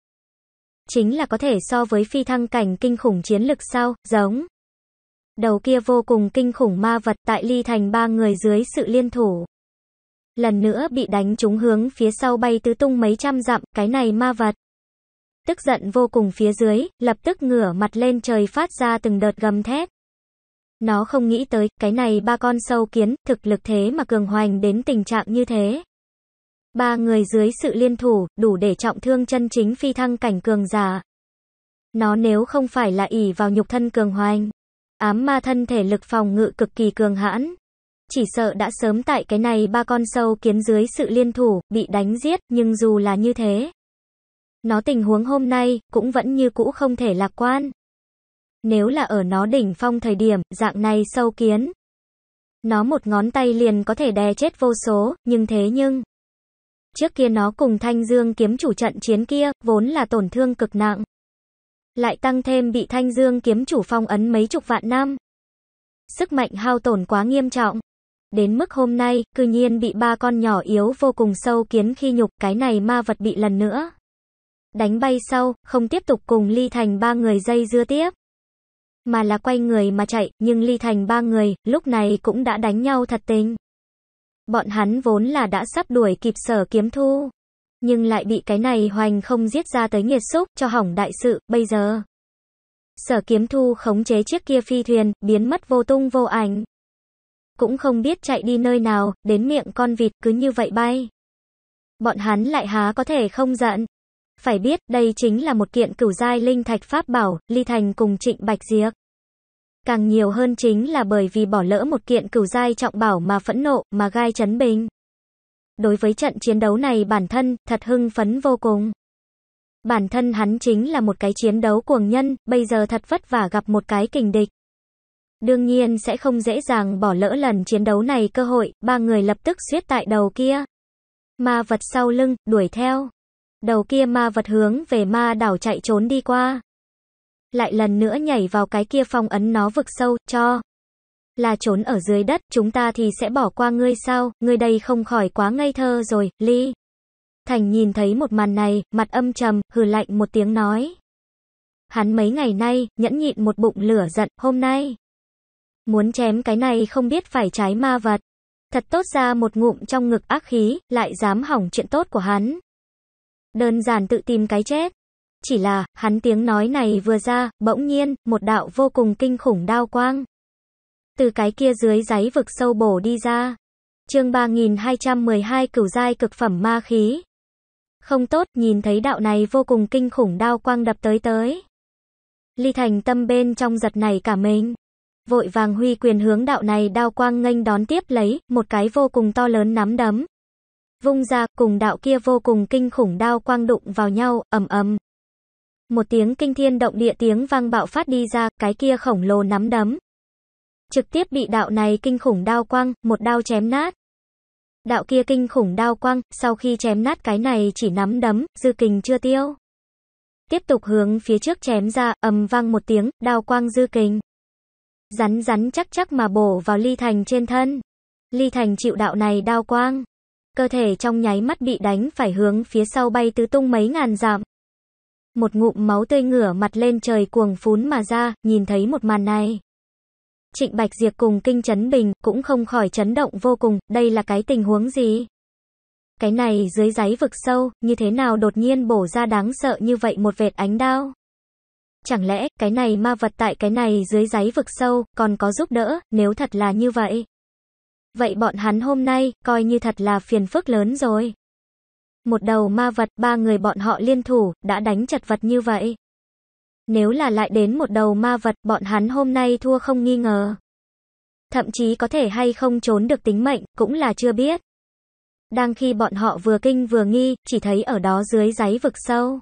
Chính là có thể so với phi thăng cảnh kinh khủng chiến lực sao, giống. Đầu kia vô cùng kinh khủng ma vật tại ly thành ba người dưới sự liên thủ. Lần nữa bị đánh trúng hướng phía sau bay tứ tung mấy trăm dặm, cái này ma vật tức giận vô cùng phía dưới, lập tức ngửa mặt lên trời phát ra từng đợt gầm thét. Nó không nghĩ tới, cái này ba con sâu kiến, thực lực thế mà cường hoành đến tình trạng như thế. Ba người dưới sự liên thủ, đủ để trọng thương chân chính phi thăng cảnh cường giả. Nó nếu không phải là ỷ vào nhục thân cường hoành, ám ma thân thể lực phòng ngự cực kỳ cường hãn. Chỉ sợ đã sớm tại cái này ba con sâu kiến dưới sự liên thủ, bị đánh giết, nhưng dù là như thế. Nó tình huống hôm nay cũng vẫn như cũ không thể lạc quan. Nếu là ở nó đỉnh phong thời điểm, dạng này sâu kiến. Nó một ngón tay liền có thể đè chết vô số, nhưng thế nhưng. Trước kia nó cùng Thanh Dương kiếm chủ trận chiến kia, vốn là tổn thương cực nặng. Lại tăng thêm bị Thanh Dương kiếm chủ phong ấn mấy chục vạn năm. Sức mạnh hao tổn quá nghiêm trọng. Đến mức hôm nay, cư nhiên bị ba con nhỏ yếu vô cùng sâu kiến khi nhục cái này ma vật bị lần nữa đánh bay sau, không tiếp tục cùng Ly Thành ba người dây dưa tiếp. Mà là quay người mà chạy, nhưng Ly Thành ba người, lúc này cũng đã đánh nhau thật tình. Bọn hắn vốn là đã sắp đuổi kịp sở kiếm thu. Nhưng lại bị cái này hoành không giết ra tới nghiệt xúc, cho hỏng đại sự, bây giờ. Sở kiếm thu khống chế chiếc kia phi thuyền, biến mất vô tung vô ảnh. Cũng không biết chạy đi nơi nào, đến miệng con vịt cứ như vậy bay. Bọn hắn lại há có thể không giận. Phải biết, đây chính là một kiện cửu giai linh thạch pháp bảo, Ly Thành cùng Trịnh Bạch Diệp. Càng nhiều hơn chính là bởi vì bỏ lỡ một kiện cửu giai trọng bảo mà phẫn nộ, mà gai chấn bình. Đối với trận chiến đấu này bản thân, thật hưng phấn vô cùng. Bản thân hắn chính là một cái chiến đấu cuồng nhân, bây giờ thật vất vả gặp một cái kình địch. Đương nhiên sẽ không dễ dàng bỏ lỡ lần chiến đấu này cơ hội, ba người lập tức suýt tại đầu kia. Ma vật sau lưng, đuổi theo. Đầu kia ma vật hướng về ma đảo chạy trốn đi qua. Lại lần nữa nhảy vào cái kia phong ấn nó vực sâu, cho. Là trốn ở dưới đất, chúng ta thì sẽ bỏ qua ngươi sao, ngươi đây không khỏi quá ngây thơ rồi, ly. Thành nhìn thấy một màn này, mặt âm trầm, hừ lạnh một tiếng nói. Hắn mấy ngày nay, nhẫn nhịn một bụng lửa giận, hôm nay. Muốn chém cái này không biết phải trái ma vật. Thật tốt ra một ngụm trong ngực ác khí, lại dám hỏng chuyện tốt của hắn. Đơn giản tự tìm cái chết. Chỉ là, hắn tiếng nói này vừa ra, bỗng nhiên, một đạo vô cùng kinh khủng đao quang. Từ cái kia dưới giấy vực sâu bổ đi ra. chương 3212 cửu giai cực phẩm ma khí. Không tốt, nhìn thấy đạo này vô cùng kinh khủng đao quang đập tới tới. Ly thành tâm bên trong giật này cả mình. Vội vàng huy quyền hướng đạo này đao quang nghênh đón tiếp lấy, một cái vô cùng to lớn nắm đấm, Vung ra, cùng đạo kia vô cùng kinh khủng đao quang đụng vào nhau, ầm ầm. Một tiếng kinh thiên động địa tiếng vang bạo phát đi ra, cái kia khổng lồ nắm đấm. Trực tiếp bị đạo này kinh khủng đao quang, một đao chém nát. Đạo kia kinh khủng đao quang, sau khi chém nát cái này chỉ nắm đấm, dư kình chưa tiêu. Tiếp tục hướng phía trước chém ra, ầm vang một tiếng, đao quang dư kình. Rắn rắn chắc chắc mà bổ vào ly thành trên thân. Ly thành chịu đạo này đao quang cơ thể trong nháy mắt bị đánh phải hướng phía sau bay tứ tung mấy ngàn dặm. Một ngụm máu tươi ngửa mặt lên trời cuồng phún mà ra, nhìn thấy một màn này. Trịnh Bạch Diệp cùng Kinh Chấn Bình cũng không khỏi chấn động vô cùng, đây là cái tình huống gì? Cái này dưới giấy vực sâu, như thế nào đột nhiên bổ ra đáng sợ như vậy một vệt ánh đao? Chẳng lẽ, cái này ma vật tại cái này dưới giấy vực sâu, còn có giúp đỡ, nếu thật là như vậy? Vậy bọn hắn hôm nay, coi như thật là phiền phức lớn rồi. Một đầu ma vật, ba người bọn họ liên thủ, đã đánh chật vật như vậy. Nếu là lại đến một đầu ma vật, bọn hắn hôm nay thua không nghi ngờ. Thậm chí có thể hay không trốn được tính mệnh, cũng là chưa biết. Đang khi bọn họ vừa kinh vừa nghi, chỉ thấy ở đó dưới giấy vực sâu.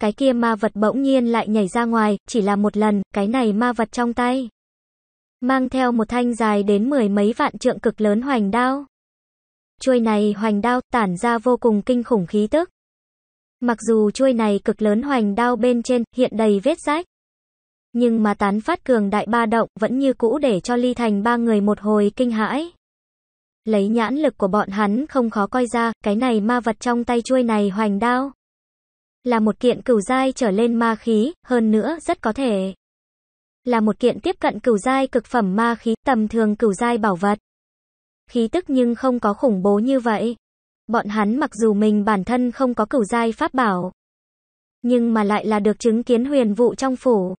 Cái kia ma vật bỗng nhiên lại nhảy ra ngoài, chỉ là một lần, cái này ma vật trong tay mang theo một thanh dài đến mười mấy vạn trượng cực lớn hoành đao. Chuôi này hoành đao tản ra vô cùng kinh khủng khí tức. Mặc dù chuôi này cực lớn hoành đao bên trên hiện đầy vết rách, nhưng mà tán phát cường đại ba động vẫn như cũ để cho Ly Thành ba người một hồi kinh hãi. Lấy nhãn lực của bọn hắn không khó coi ra, cái này ma vật trong tay chuôi này hoành đao. Là một kiện cửu giai trở lên ma khí, hơn nữa rất có thể là một kiện tiếp cận cửu giai cực phẩm ma khí tầm thường cửu giai bảo vật. Khí tức nhưng không có khủng bố như vậy. Bọn hắn mặc dù mình bản thân không có cửu giai pháp bảo, nhưng mà lại là được chứng kiến huyền vụ trong phủ.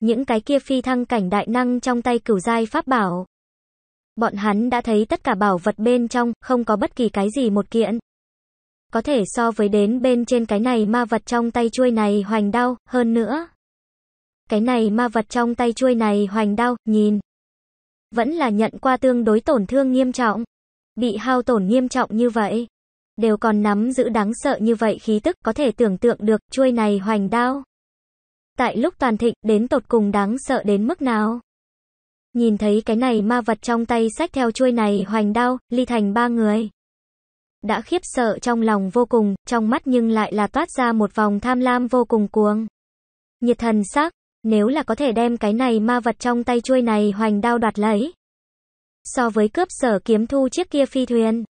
Những cái kia phi thăng cảnh đại năng trong tay cửu giai pháp bảo. Bọn hắn đã thấy tất cả bảo vật bên trong, không có bất kỳ cái gì một kiện. Có thể so với đến bên trên cái này ma vật trong tay chuôi này hoành đau, hơn nữa cái này ma vật trong tay chuôi này hoành đao, nhìn. Vẫn là nhận qua tương đối tổn thương nghiêm trọng. Bị hao tổn nghiêm trọng như vậy. Đều còn nắm giữ đáng sợ như vậy khí tức có thể tưởng tượng được chuôi này hoành đao. Tại lúc toàn thịnh đến tột cùng đáng sợ đến mức nào. Nhìn thấy cái này ma vật trong tay sách theo chuôi này hoành đao, ly thành ba người. Đã khiếp sợ trong lòng vô cùng, trong mắt nhưng lại là toát ra một vòng tham lam vô cùng cuồng. Nhiệt thần sắc, nếu là có thể đem cái này ma vật trong tay chuôi này hoành đao đoạt lấy. So với cướp sở kiếm thu chiếc kia phi thuyền,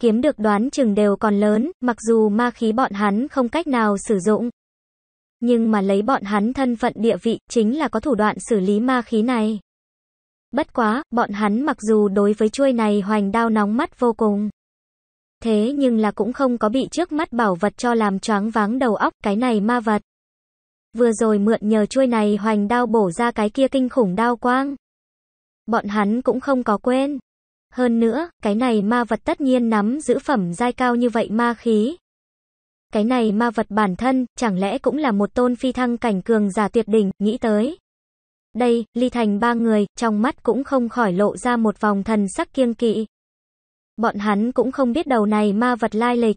kiếm được đoán chừng đều còn lớn, mặc dù ma khí bọn hắn không cách nào sử dụng. Nhưng mà lấy bọn hắn thân phận địa vị chính là có thủ đoạn xử lý ma khí này. Bất quá, bọn hắn mặc dù đối với chuôi này hoành đao nóng mắt vô cùng. Thế nhưng là cũng không có bị trước mắt bảo vật cho làm choáng váng đầu óc cái này ma vật. Vừa rồi mượn nhờ chuôi này hoành đao bổ ra cái kia kinh khủng đao quang. Bọn hắn cũng không có quên. Hơn nữa, cái này ma vật tất nhiên nắm giữ phẩm giai cao như vậy ma khí. Cái này ma vật bản thân, chẳng lẽ cũng là một tôn phi thăng cảnh cường giả tuyệt đỉnh, nghĩ tới. Đây, ly thành ba người, trong mắt cũng không khỏi lộ ra một vòng thần sắc kiêng kỵ. Bọn hắn cũng không biết đầu này ma vật lai lịch.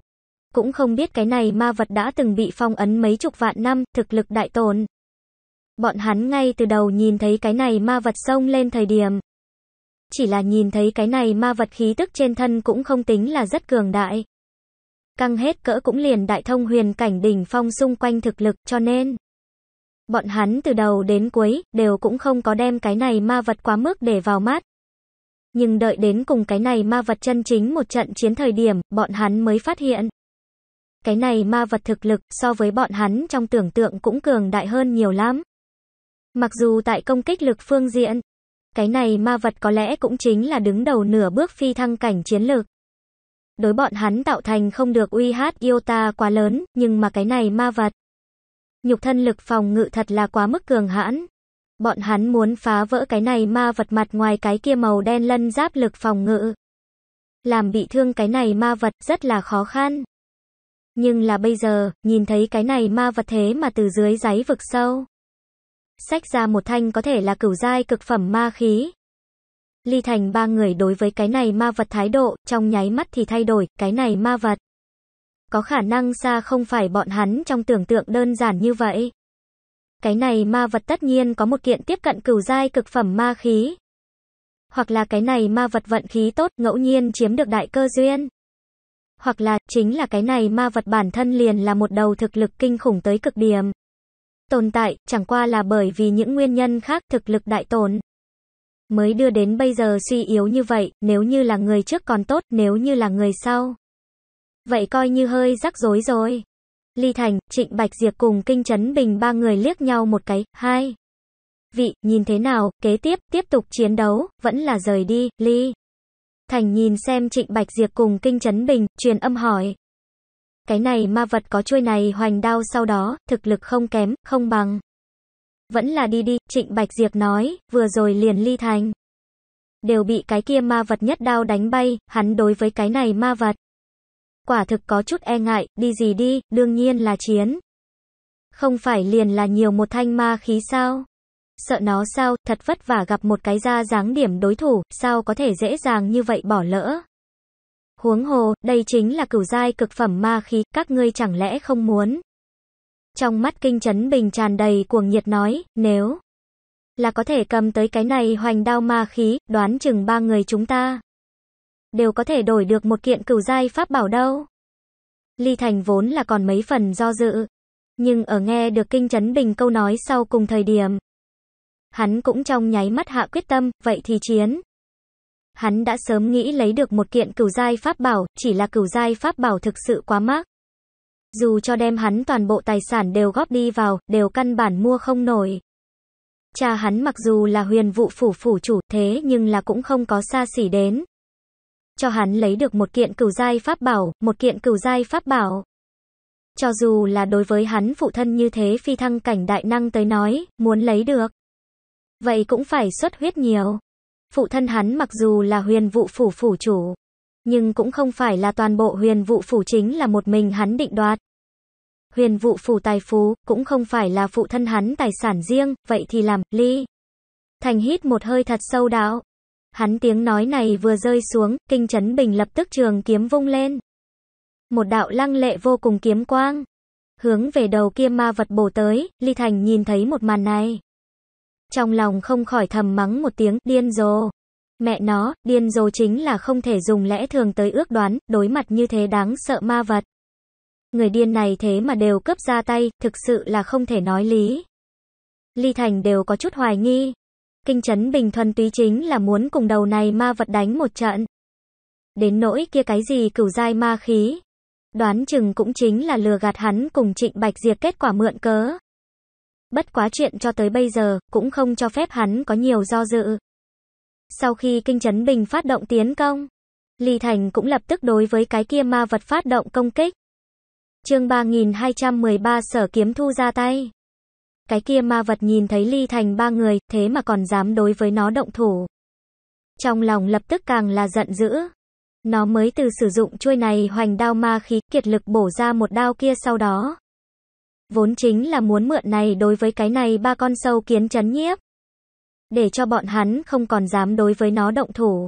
Cũng không biết cái này ma vật đã từng bị phong ấn mấy chục vạn năm, thực lực đại tồn. Bọn hắn ngay từ đầu nhìn thấy cái này ma vật xông lên thời điểm. Chỉ là nhìn thấy cái này ma vật khí tức trên thân cũng không tính là rất cường đại. Căng hết cỡ cũng liền đại thông huyền cảnh đỉnh phong xung quanh thực lực cho nên. Bọn hắn từ đầu đến cuối đều cũng không có đem cái này ma vật quá mức để vào mắt. Nhưng đợi đến cùng cái này ma vật chân chính một trận chiến thời điểm, bọn hắn mới phát hiện cái này ma vật thực lực so với bọn hắn trong tưởng tượng cũng cường đại hơn nhiều lắm. Mặc dù tại công kích lực phương diện, cái này ma vật có lẽ cũng chính là đứng đầu nửa bước phi thăng cảnh chiến lược. Đối bọn hắn tạo thành không được uy hát iota quá lớn, nhưng mà cái này ma vật. Nhục thân lực phòng ngự thật là quá mức cường hãn. Bọn hắn muốn phá vỡ cái này ma vật mặt ngoài cái kia màu đen lân giáp lực phòng ngự. Làm bị thương cái này ma vật rất là khó khăn. Nhưng là bây giờ, nhìn thấy cái này ma vật thế mà từ dưới giấy vực sâu. Sách ra một thanh có thể là cửu giai cực phẩm ma khí. Ly Thành ba người đối với cái này ma vật thái độ, trong nháy mắt thì thay đổi, cái này ma vật. Có khả năng xa không phải bọn hắn trong tưởng tượng đơn giản như vậy. Cái này ma vật tất nhiên có một kiện tiếp cận cửu giai cực phẩm ma khí. Hoặc là cái này ma vật vận khí tốt ngẫu nhiên chiếm được đại cơ duyên hoặc là chính là cái này ma vật bản thân liền là một đầu thực lực kinh khủng tới cực điểm. Tồn tại, chẳng qua là bởi vì những nguyên nhân khác thực lực đại tồn. Mới đưa đến bây giờ suy yếu như vậy, nếu như là người trước còn tốt, nếu như là người sau. Vậy coi như hơi rắc rối rồi. Ly Thành, Trịnh Bạch Diệp cùng Kinh Trấn Bình ba người liếc nhau một cái, hai. Vị, nhìn thế nào, kế tiếp, tiếp tục chiến đấu, vẫn là rời đi, Ly. Thành nhìn xem Trịnh Bạch Diệp cùng Kinh Chấn Bình, truyền âm hỏi. Cái này ma vật có chuôi này hoành đao sau đó, thực lực không kém, không bằng. Vẫn là đi đi, Trịnh Bạch Diệp nói, vừa rồi liền ly thành. Đều bị cái kia ma vật nhất đao đánh bay, hắn đối với cái này ma vật. Quả thực có chút e ngại, đi gì đi, đương nhiên là chiến. Không phải liền là nhiều một thanh ma khí sao? Sợ nó sao, thật vất vả gặp một cái ra dáng điểm đối thủ, sao có thể dễ dàng như vậy bỏ lỡ. Huống hồ, đây chính là cửu giai cực phẩm ma khí, các ngươi chẳng lẽ không muốn. Trong mắt kinh chấn bình tràn đầy cuồng nhiệt nói, nếu là có thể cầm tới cái này hoành đao ma khí, đoán chừng ba người chúng ta đều có thể đổi được một kiện cửu giai pháp bảo đâu. Ly Thành vốn là còn mấy phần do dự, nhưng ở nghe được kinh chấn bình câu nói sau cùng thời điểm, Hắn cũng trong nháy mắt hạ quyết tâm, vậy thì chiến. Hắn đã sớm nghĩ lấy được một kiện cửu giai pháp bảo, chỉ là cửu giai pháp bảo thực sự quá mắc. Dù cho đem hắn toàn bộ tài sản đều góp đi vào, đều căn bản mua không nổi. Cha hắn mặc dù là huyền vụ phủ phủ chủ thế nhưng là cũng không có xa xỉ đến. Cho hắn lấy được một kiện cửu giai pháp bảo, một kiện cửu giai pháp bảo. Cho dù là đối với hắn phụ thân như thế phi thăng cảnh đại năng tới nói, muốn lấy được. Vậy cũng phải xuất huyết nhiều. Phụ thân hắn mặc dù là huyền vụ phủ phủ chủ, nhưng cũng không phải là toàn bộ huyền vụ phủ chính là một mình hắn định đoạt. Huyền vụ phủ tài phú cũng không phải là phụ thân hắn tài sản riêng, vậy thì làm, ly. Thành hít một hơi thật sâu đạo. Hắn tiếng nói này vừa rơi xuống, kinh chấn bình lập tức trường kiếm vung lên. Một đạo lăng lệ vô cùng kiếm quang. Hướng về đầu kia ma vật bổ tới, Ly Thành nhìn thấy một màn này. Trong lòng không khỏi thầm mắng một tiếng, điên rồ. Mẹ nó, điên rồ chính là không thể dùng lẽ thường tới ước đoán, đối mặt như thế đáng sợ ma vật. Người điên này thế mà đều cướp ra tay, thực sự là không thể nói lý. Ly Thành đều có chút hoài nghi. Kinh chấn bình thuần túy chính là muốn cùng đầu này ma vật đánh một trận. Đến nỗi kia cái gì cửu dai ma khí. Đoán chừng cũng chính là lừa gạt hắn cùng trịnh bạch diệt kết quả mượn cớ. Bất quá chuyện cho tới bây giờ, cũng không cho phép hắn có nhiều do dự. Sau khi Kinh Trấn Bình phát động tiến công, Ly Thành cũng lập tức đối với cái kia ma vật phát động công kích. chương 3213 sở kiếm thu ra tay. Cái kia ma vật nhìn thấy Ly Thành ba người, thế mà còn dám đối với nó động thủ. Trong lòng lập tức càng là giận dữ. Nó mới từ sử dụng chuôi này hoành đao ma khí kiệt lực bổ ra một đao kia sau đó. Vốn chính là muốn mượn này đối với cái này ba con sâu kiến chấn nhiếp. Để cho bọn hắn không còn dám đối với nó động thủ.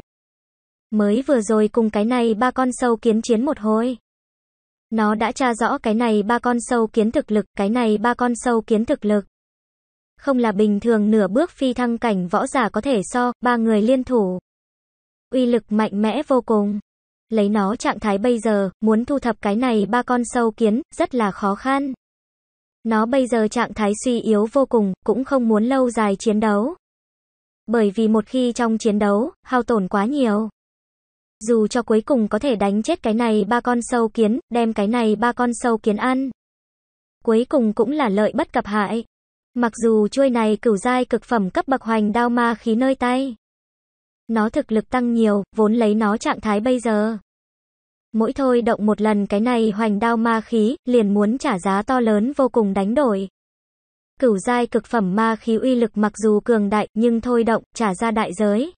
Mới vừa rồi cùng cái này ba con sâu kiến chiến một hồi. Nó đã tra rõ cái này ba con sâu kiến thực lực, cái này ba con sâu kiến thực lực. Không là bình thường nửa bước phi thăng cảnh võ giả có thể so, ba người liên thủ. Uy lực mạnh mẽ vô cùng. Lấy nó trạng thái bây giờ, muốn thu thập cái này ba con sâu kiến, rất là khó khăn. Nó bây giờ trạng thái suy yếu vô cùng, cũng không muốn lâu dài chiến đấu. Bởi vì một khi trong chiến đấu, hao tổn quá nhiều. Dù cho cuối cùng có thể đánh chết cái này ba con sâu kiến, đem cái này ba con sâu kiến ăn. Cuối cùng cũng là lợi bất cập hại. Mặc dù chuôi này cửu giai cực phẩm cấp bậc hoành đao ma khí nơi tay. Nó thực lực tăng nhiều, vốn lấy nó trạng thái bây giờ. Mỗi thôi động một lần cái này hoành đao ma khí, liền muốn trả giá to lớn vô cùng đánh đổi. Cửu giai cực phẩm ma khí uy lực mặc dù cường đại, nhưng thôi động, trả ra đại giới.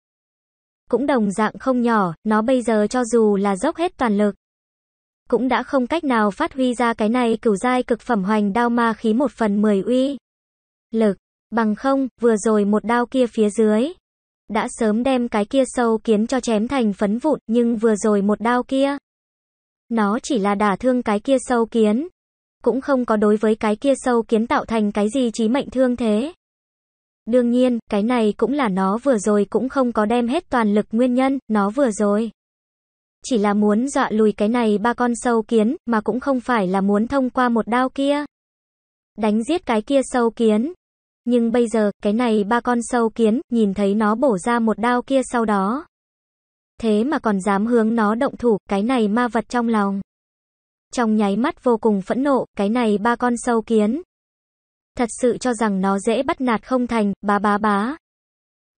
Cũng đồng dạng không nhỏ, nó bây giờ cho dù là dốc hết toàn lực. Cũng đã không cách nào phát huy ra cái này cửu giai cực phẩm hoành đao ma khí một phần mười uy. Lực, bằng không, vừa rồi một đao kia phía dưới, đã sớm đem cái kia sâu kiến cho chém thành phấn vụn, nhưng vừa rồi một đao kia nó chỉ là đả thương cái kia sâu kiến. Cũng không có đối với cái kia sâu kiến tạo thành cái gì chí mệnh thương thế. Đương nhiên, cái này cũng là nó vừa rồi cũng không có đem hết toàn lực nguyên nhân, nó vừa rồi. Chỉ là muốn dọa lùi cái này ba con sâu kiến, mà cũng không phải là muốn thông qua một đao kia. Đánh giết cái kia sâu kiến. Nhưng bây giờ, cái này ba con sâu kiến, nhìn thấy nó bổ ra một đao kia sau đó thế mà còn dám hướng nó động thủ, cái này ma vật trong lòng. Trong nháy mắt vô cùng phẫn nộ, cái này ba con sâu kiến. Thật sự cho rằng nó dễ bắt nạt không thành, bá bá bá.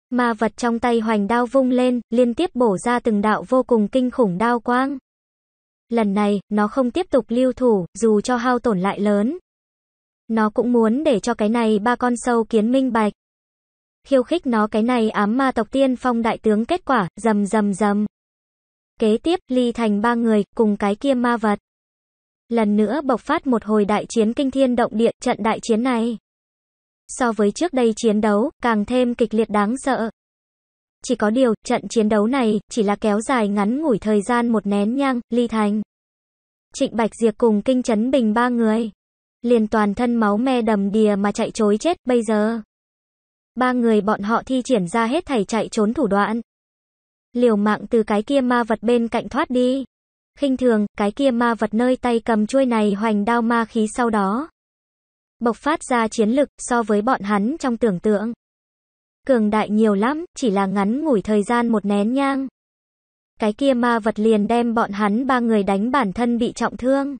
Ma vật trong tay hoành đao vung lên, liên tiếp bổ ra từng đạo vô cùng kinh khủng đao quang. Lần này, nó không tiếp tục lưu thủ, dù cho hao tổn lại lớn. Nó cũng muốn để cho cái này ba con sâu kiến minh bạch khiêu khích nó cái này ám ma tộc tiên phong đại tướng kết quả, rầm rầm rầm Kế tiếp, ly thành ba người, cùng cái kia ma vật. Lần nữa bộc phát một hồi đại chiến kinh thiên động địa, trận đại chiến này. So với trước đây chiến đấu, càng thêm kịch liệt đáng sợ. Chỉ có điều, trận chiến đấu này, chỉ là kéo dài ngắn ngủi thời gian một nén nhang, ly thành. Trịnh Bạch Diệp cùng Kinh chấn Bình ba người. Liền toàn thân máu me đầm đìa mà chạy chối chết, bây giờ. Ba người bọn họ thi triển ra hết thảy chạy trốn thủ đoạn. Liều mạng từ cái kia ma vật bên cạnh thoát đi. khinh thường, cái kia ma vật nơi tay cầm chuôi này hoành đao ma khí sau đó. Bộc phát ra chiến lực so với bọn hắn trong tưởng tượng. Cường đại nhiều lắm, chỉ là ngắn ngủi thời gian một nén nhang. Cái kia ma vật liền đem bọn hắn ba người đánh bản thân bị trọng thương.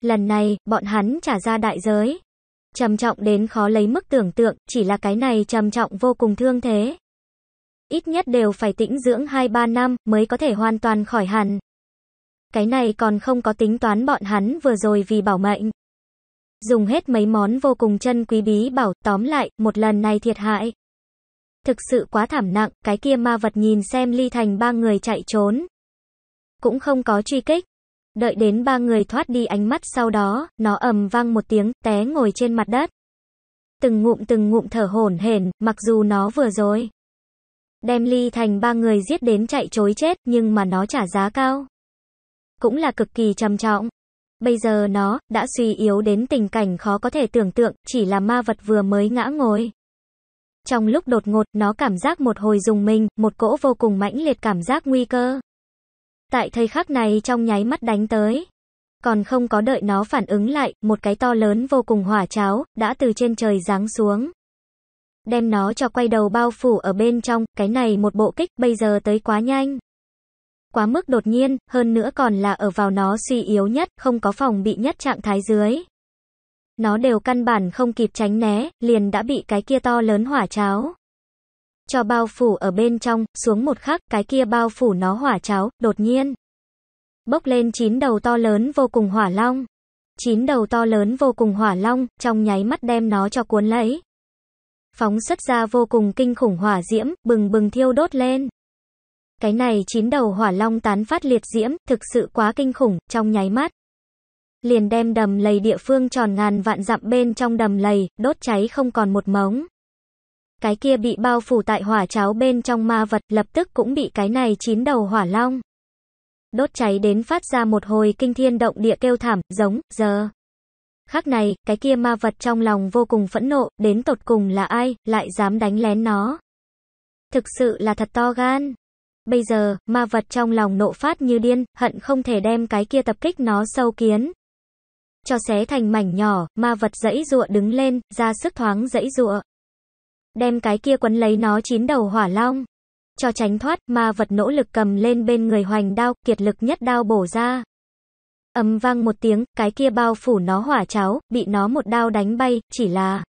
Lần này, bọn hắn trả ra đại giới trầm trọng đến khó lấy mức tưởng tượng, chỉ là cái này trầm trọng vô cùng thương thế. Ít nhất đều phải tĩnh dưỡng 2-3 năm mới có thể hoàn toàn khỏi hẳn. Cái này còn không có tính toán bọn hắn vừa rồi vì bảo mệnh. Dùng hết mấy món vô cùng chân quý bí bảo, tóm lại, một lần này thiệt hại. Thực sự quá thảm nặng, cái kia ma vật nhìn xem ly thành ba người chạy trốn. Cũng không có truy kích, Đợi đến ba người thoát đi ánh mắt sau đó, nó ầm vang một tiếng, té ngồi trên mặt đất. Từng ngụm từng ngụm thở hổn hển, mặc dù nó vừa rồi. Đem ly thành ba người giết đến chạy chối chết, nhưng mà nó trả giá cao. Cũng là cực kỳ trầm trọng. Bây giờ nó, đã suy yếu đến tình cảnh khó có thể tưởng tượng, chỉ là ma vật vừa mới ngã ngồi. Trong lúc đột ngột, nó cảm giác một hồi dùng mình, một cỗ vô cùng mãnh liệt cảm giác nguy cơ. Tại thời khắc này trong nháy mắt đánh tới. Còn không có đợi nó phản ứng lại, một cái to lớn vô cùng hỏa cháo, đã từ trên trời giáng xuống. Đem nó cho quay đầu bao phủ ở bên trong, cái này một bộ kích, bây giờ tới quá nhanh. Quá mức đột nhiên, hơn nữa còn là ở vào nó suy yếu nhất, không có phòng bị nhất trạng thái dưới. Nó đều căn bản không kịp tránh né, liền đã bị cái kia to lớn hỏa cháo cho bao phủ ở bên trong, xuống một khắc, cái kia bao phủ nó hỏa cháo, đột nhiên. Bốc lên chín đầu to lớn vô cùng hỏa long. Chín đầu to lớn vô cùng hỏa long, trong nháy mắt đem nó cho cuốn lấy. Phóng xuất ra vô cùng kinh khủng hỏa diễm, bừng bừng thiêu đốt lên. Cái này chín đầu hỏa long tán phát liệt diễm, thực sự quá kinh khủng, trong nháy mắt. Liền đem đầm lầy địa phương tròn ngàn vạn dặm bên trong đầm lầy, đốt cháy không còn một mống. Cái kia bị bao phủ tại hỏa cháo bên trong ma vật lập tức cũng bị cái này chín đầu hỏa long. Đốt cháy đến phát ra một hồi kinh thiên động địa kêu thảm, giống, giờ. khác này, cái kia ma vật trong lòng vô cùng phẫn nộ, đến tột cùng là ai, lại dám đánh lén nó. Thực sự là thật to gan. Bây giờ, ma vật trong lòng nộ phát như điên, hận không thể đem cái kia tập kích nó sâu kiến. Cho xé thành mảnh nhỏ, ma vật dãy dụa đứng lên, ra sức thoáng dãy dụa đem cái kia quấn lấy nó chín đầu hỏa long. Cho tránh thoát, ma vật nỗ lực cầm lên bên người hoành đao, kiệt lực nhất đao bổ ra. Ầm vang một tiếng, cái kia bao phủ nó hỏa cháo, bị nó một đao đánh bay, chỉ là...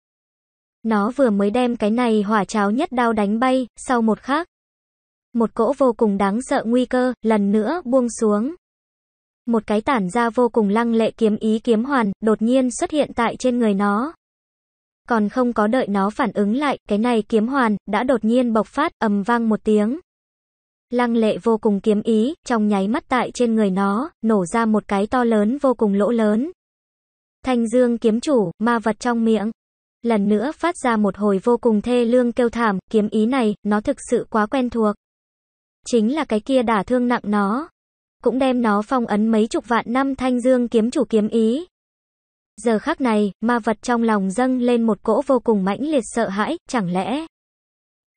Nó vừa mới đem cái này hỏa cháo nhất đao đánh bay, sau một khắc. Một cỗ vô cùng đáng sợ nguy cơ, lần nữa buông xuống. Một cái tản ra vô cùng lăng lệ kiếm ý kiếm hoàn, đột nhiên xuất hiện tại trên người nó còn không có đợi nó phản ứng lại, cái này kiếm hoàn, đã đột nhiên bộc phát, ầm vang một tiếng. Lăng lệ vô cùng kiếm ý, trong nháy mắt tại trên người nó, nổ ra một cái to lớn vô cùng lỗ lớn. Thanh dương kiếm chủ, ma vật trong miệng. Lần nữa phát ra một hồi vô cùng thê lương kêu thảm, kiếm ý này, nó thực sự quá quen thuộc. Chính là cái kia đả thương nặng nó. Cũng đem nó phong ấn mấy chục vạn năm thanh dương kiếm chủ kiếm ý, Giờ khắc này, ma vật trong lòng dâng lên một cỗ vô cùng mãnh liệt sợ hãi, chẳng lẽ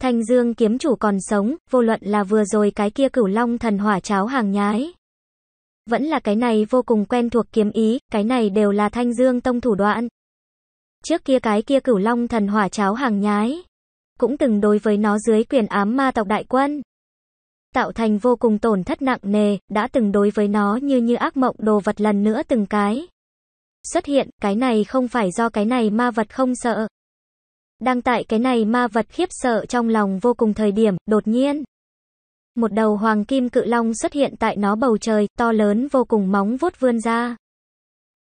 Thanh Dương kiếm chủ còn sống, vô luận là vừa rồi cái kia cửu long thần hỏa cháo hàng nhái. Vẫn là cái này vô cùng quen thuộc kiếm ý, cái này đều là Thanh Dương tông thủ đoạn. Trước kia cái kia cửu long thần hỏa cháo hàng nhái, cũng từng đối với nó dưới quyền ám ma tộc đại quân. Tạo thành vô cùng tổn thất nặng nề, đã từng đối với nó như như ác mộng đồ vật lần nữa từng cái xuất hiện, cái này không phải do cái này ma vật không sợ. Đang tại cái này ma vật khiếp sợ trong lòng vô cùng thời điểm, đột nhiên. Một đầu hoàng kim cự long xuất hiện tại nó bầu trời, to lớn vô cùng móng vuốt vươn ra.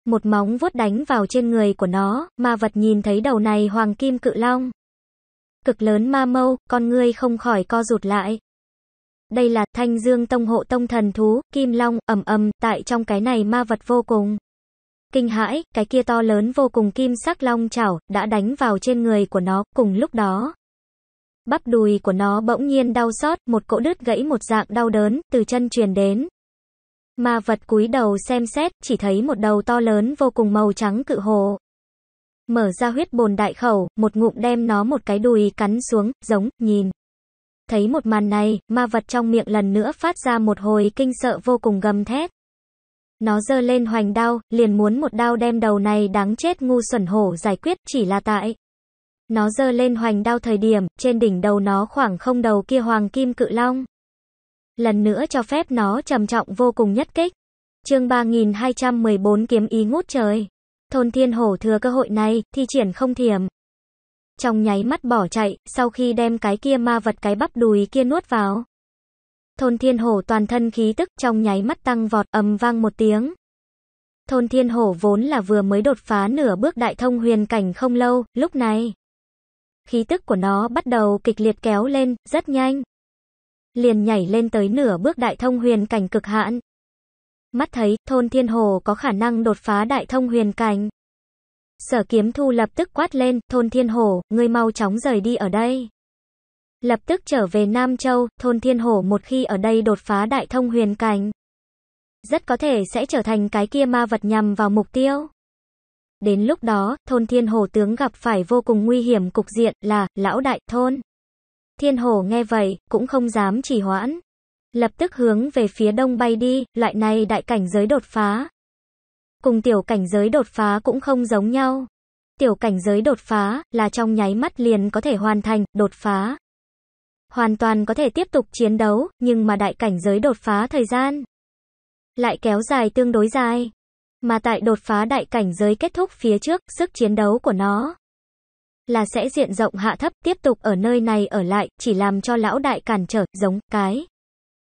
Một móng vuốt đánh vào trên người của nó, ma vật nhìn thấy đầu này hoàng kim cự long. Cực lớn ma mâu, con ngươi không khỏi co rụt lại. Đây là Thanh Dương Tông hộ tông thần thú, Kim Long, ầm ầm, tại trong cái này ma vật vô cùng. Kinh hãi, cái kia to lớn vô cùng kim sắc long chảo, đã đánh vào trên người của nó, cùng lúc đó. Bắp đùi của nó bỗng nhiên đau xót, một cỗ đứt gãy một dạng đau đớn, từ chân truyền đến. ma vật cúi đầu xem xét, chỉ thấy một đầu to lớn vô cùng màu trắng cự hồ. Mở ra huyết bồn đại khẩu, một ngụm đem nó một cái đùi cắn xuống, giống, nhìn. Thấy một màn này, ma vật trong miệng lần nữa phát ra một hồi kinh sợ vô cùng gầm thét. Nó giơ lên hoành đao, liền muốn một đao đem đầu này đáng chết ngu xuẩn hổ giải quyết chỉ là tại. Nó giơ lên hoành đao thời điểm, trên đỉnh đầu nó khoảng không đầu kia hoàng kim cự long. Lần nữa cho phép nó trầm trọng vô cùng nhất kích. Chương 3214 kiếm ý ngút trời. Thôn Thiên Hổ thừa cơ hội này, thi triển không thiểm. Trong nháy mắt bỏ chạy, sau khi đem cái kia ma vật cái bắp đùi kia nuốt vào. Thôn Thiên Hổ toàn thân khí tức trong nháy mắt tăng vọt ầm vang một tiếng. Thôn Thiên Hổ vốn là vừa mới đột phá nửa bước đại thông huyền cảnh không lâu, lúc này. Khí tức của nó bắt đầu kịch liệt kéo lên, rất nhanh. Liền nhảy lên tới nửa bước đại thông huyền cảnh cực hạn. Mắt thấy, thôn Thiên Hổ có khả năng đột phá đại thông huyền cảnh. Sở kiếm thu lập tức quát lên, thôn Thiên Hổ, ngươi mau chóng rời đi ở đây. Lập tức trở về Nam Châu, thôn Thiên Hổ một khi ở đây đột phá đại thông huyền cảnh. Rất có thể sẽ trở thành cái kia ma vật nhằm vào mục tiêu. Đến lúc đó, thôn Thiên Hổ tướng gặp phải vô cùng nguy hiểm cục diện là, lão đại, thôn. Thiên Hổ nghe vậy, cũng không dám chỉ hoãn. Lập tức hướng về phía đông bay đi, loại này đại cảnh giới đột phá. Cùng tiểu cảnh giới đột phá cũng không giống nhau. Tiểu cảnh giới đột phá là trong nháy mắt liền có thể hoàn thành, đột phá hoàn toàn có thể tiếp tục chiến đấu, nhưng mà đại cảnh giới đột phá thời gian lại kéo dài tương đối dài. Mà tại đột phá đại cảnh giới kết thúc phía trước, sức chiến đấu của nó là sẽ diện rộng hạ thấp, tiếp tục ở nơi này ở lại, chỉ làm cho lão đại cản trở, giống cái.